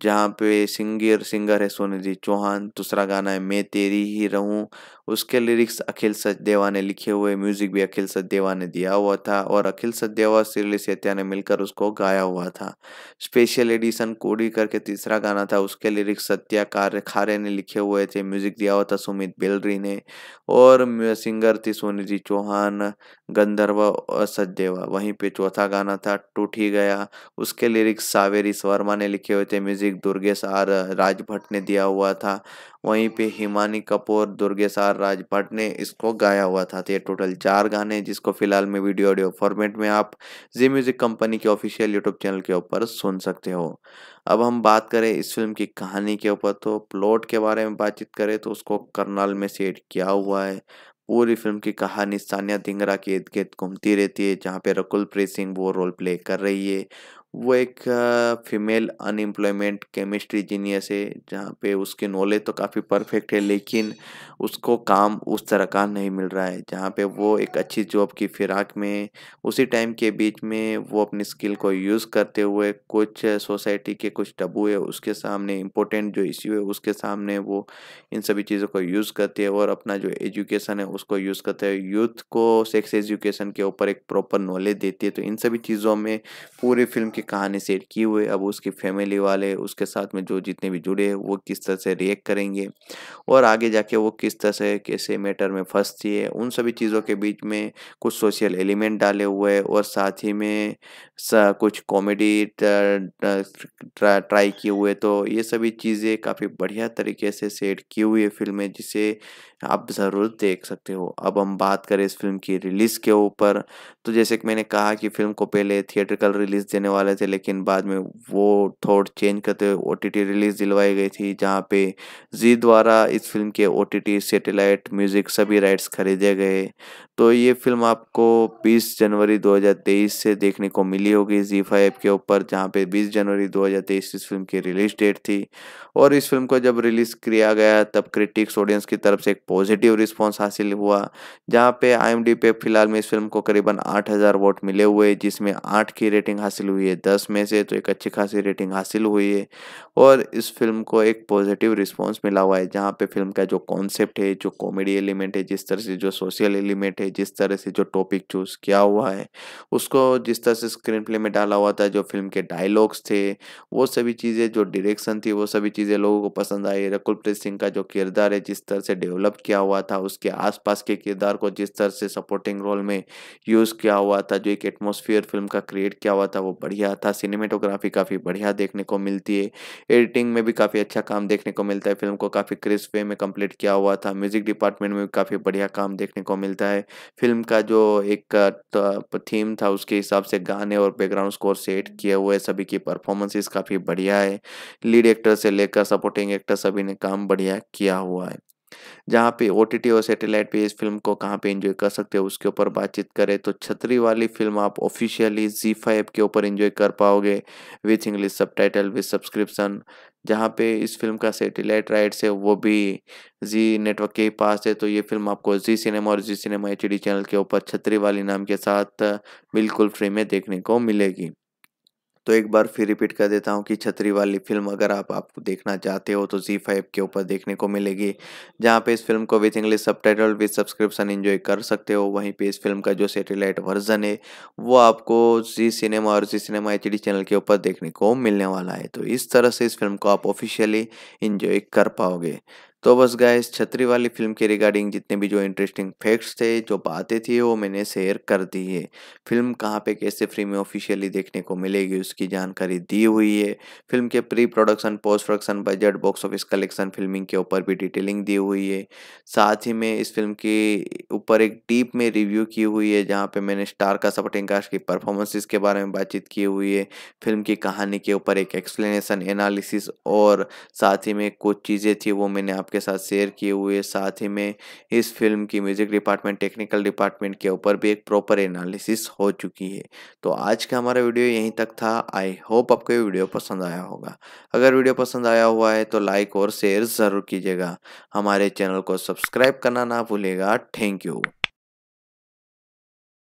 जहाँ पे सिंगर सिंगर है सोनिधि चौहान दूसरा गाना है मैं तेरी ही रहूँ उसके लिरिक्स अखिल सचदेवा ने लिखे हुए म्यूज़िक भी अखिल सचदेवा ने दिया हुआ था और अखिल सचदेवा सिरली सेत्या ने मिलकर उसको गाया हुआ था स्पेशल एडिशन कोडी करके तीसरा गाना था उसके लिरिक्स सत्या कार्य खारे ने लिखे हुए थे म्यूज़िक दिया हुआ था सुमित बेलरी ने और सिंगर थी सोनिधि चौहान गंधर्व और सचदेवा वहीं पर चौथा गाना था टूट ही गया उसके लिरिक्स सावेरी वर्मा ने लिखे हुए थे म्यूजिक दुर्गेश आर राज भट्ट ने दिया हुआ था वहीं पे हिमानी कपूर दुर्गेश आर राज भट्ट ने इसको गाया हुआ था तो ये टोटल चार गाने जिसको फिलहाल में वीडियो ऑडियो फॉर्मेट में आप जी म्यूजिक कंपनी के ऑफिशियल यूट्यूब चैनल के ऊपर सुन सकते हो अब हम बात करें इस फिल्म की कहानी के ऊपर तो प्लॉट के बारे में बातचीत करें तो उसको करनाल में सेट किया हुआ है पूरी फिल्म की कहानी सानिया धिंगरा के इर्द गिर्द घूमती रहती है जहाँ पे रकुल प्रीत सिंह वो रोल प्ले कर रही है वो एक फीमेल अनएम्प्लॉयमेंट केमिस्ट्री जीनियस है जहाँ पे उसकी नॉलेज तो काफ़ी परफेक्ट है लेकिन उसको काम उस तरह का नहीं मिल रहा है जहाँ पे वो एक अच्छी जॉब की फिराक में उसी टाइम के बीच में वो अपनी स्किल को यूज़ करते हुए कुछ सोसाइटी के कुछ टबू है उसके सामने इम्पोर्टेंट जो इश्यू है उसके सामने वो इन सभी चीज़ों को यूज़ करते हैं और अपना जो एजुकेशन है उसको यूज़ करते हैं यूथ को सेक्स एजुकेशन के ऊपर एक प्रॉपर नॉलेज देती है तो इन सभी चीज़ों में पूरी फिल्म की उसकी कहानी सेट की हुई अब उसकी फैमिली वाले उसके साथ में जो जितने भी जुड़े हैं वो किस तरह से रिएक्ट करेंगे और आगे जाके वो किस तरह से कैसे मैटर में फंसती है उन सभी चीज़ों के बीच में कुछ सोशल एलिमेंट डाले हुए हैं और साथ ही में सा कुछ कॉमेडी ट्राई किए हुए तो ये सभी चीज़ें काफ़ी बढ़िया तरीके से सेट की हुई है फिल्म में जिसे आप ज़रूर देख सकते हो अब हम बात करें इस फिल्म की रिलीज़ के ऊपर तो जैसे कि मैंने कहा कि फिल्म को पहले थिएट्रिकल रिलीज़ देने वाले थे लेकिन बाद में वो थोड़ चेंज करते हुए ओ रिलीज़ दिलवाई गई थी जहाँ पे जी द्वारा इस फिल्म के ओ टी म्यूज़िक सभी राइट्स खरीदे गए तो ये फिल्म आपको बीस जनवरी दो से देखने को मिली होगी जी फाइव के ऊपर जहाँ पे बीस जनवरी दो इस फिल्म की रिलीज डेट थी और इस फिल्म को जब रिलीज़ किया गया तब क्रिटिक्स ऑडियंस की तरफ से एक पॉजिटिव रिस्पॉन्स हासिल हुआ जहाँ पे आई पे फिलहाल में इस फिल्म को करीबन 8000 वोट मिले हुए जिसमें आठ की रेटिंग हासिल हुई है दस में से तो एक अच्छी खासी रेटिंग हासिल हुई है और इस फिल्म को एक पॉजिटिव रिस्पॉन्स मिला हुआ है जहाँ पे फिल्म का जो कॉन्सेप्ट है जो कॉमेडी एलिमेंट है जिस तरह से जो सोशल एलिमेंट है जिस तरह से जो टॉपिक चूज किया हुआ है उसको जिस तरह से स्क्रीन प्ले में डाला हुआ था जो फिल्म के डायलॉग्स थे वो सभी चीज़ें जो डायरेक्शन थी वो सभी चीज़ें लोगों को पसंद आई रकुल प्रीत सिंह का जो किरदार है जिस तरह से डेवलप किया हुआ था उसके आसपास के किरदार को जिस तरह से सपोर्टिंग रोल में यूज़ किया हुआ था जो एक एटमोसफियर फिल्म का क्रिएट किया हुआ था वो बढ़िया था सिनेमेटोग्राफी काफ़ी बढ़िया देखने को मिलती है एडिटिंग में भी काफ़ी अच्छा काम देखने को मिलता है फिल्म को काफ़ी क्रिस्प वे में कंप्लीट किया हुआ था म्यूजिक डिपार्टमेंट में भी काफ़ी बढ़िया काम देखने को मिलता है फिल्म का जो एक थीम था उसके हिसाब से गाने और बैकग्राउंड स्कोर सेट किए हुए सभी की परफॉर्मेंसेस काफ़ी बढ़िया है लीड एक्टर से लेकर सपोर्टिंग एक्टर सभी ने काम बढ़िया किया हुआ है जहाँ पे ओ टी और सैटेलाइट पे इस फिल्म को कहाँ पे एंजॉय कर सकते हो उसके ऊपर बातचीत करें तो छतरी वाली फिल्म आप ऑफिशियली जी फाइव के ऊपर एंजॉय कर पाओगे with English subtitle with subscription जहाँ पे इस फिल्म का सैटेलाइट राइट्स है वो भी जी नेटवर्क के ही पास है तो ये फिल्म आपको जी सिनेमा और जी सिनेमा एच चैनल के ऊपर छतरी वाली नाम के साथ बिल्कुल फ्री में देखने को मिलेगी तो एक बार फिर रिपीट कर देता हूँ कि छतरी वाली फिल्म अगर आप आपको देखना चाहते हो तो जी फाइव के ऊपर देखने को मिलेगी जहाँ पे इस फिल्म को with English subtitle with subscription enjoy कर सकते हो वहीं पे इस फिल्म का जो सेटेलाइट वर्जन है वो आपको जी सिनेमा और जी सिनेमा एच चैनल के ऊपर देखने को मिलने वाला है तो इस तरह से इस फिल्म को आप ऑफिशियली इन्जॉय कर पाओगे तो बस इस छतरी वाली फिल्म के रिगार्डिंग जितने भी जो इंटरेस्टिंग फैक्ट्स थे जो बातें थी वो मैंने शेयर कर दी है फिल्म कहाँ पे कैसे फ्री में ऑफिशियली देखने को मिलेगी उसकी जानकारी दी हुई है फिल्म के pre production post production budget box office collection filming के ऊपर भी डिटेलिंग दी हुई है साथ ही में इस फिल्म के ऊपर एक डीप में रिव्यू की हुई है जहाँ पर मैंने स्टार का सपोर्टिंग कास्ट की परफॉर्मेंसिस के बारे में बातचीत की हुई है फिल्म की कहानी के ऊपर एक एक्सप्लेनेशन एनालिसिस और साथ ही में कुछ चीज़ें थी वो मैंने आप आपके साथ शेयर किए हुए साथ ही में इस फिल्म की म्यूज़िक डिपार्टमेंट टेक्निकल डिपार्टमेंट के ऊपर भी एक प्रॉपर एनालिसिस हो चुकी है तो आज का हमारा वीडियो यहीं तक था आई होप आपको ये वीडियो पसंद आया होगा अगर वीडियो पसंद आया हुआ है तो लाइक और शेयर ज़रूर कीजिएगा हमारे चैनल को सब्सक्राइब करना ना भूलेगा थैंक यू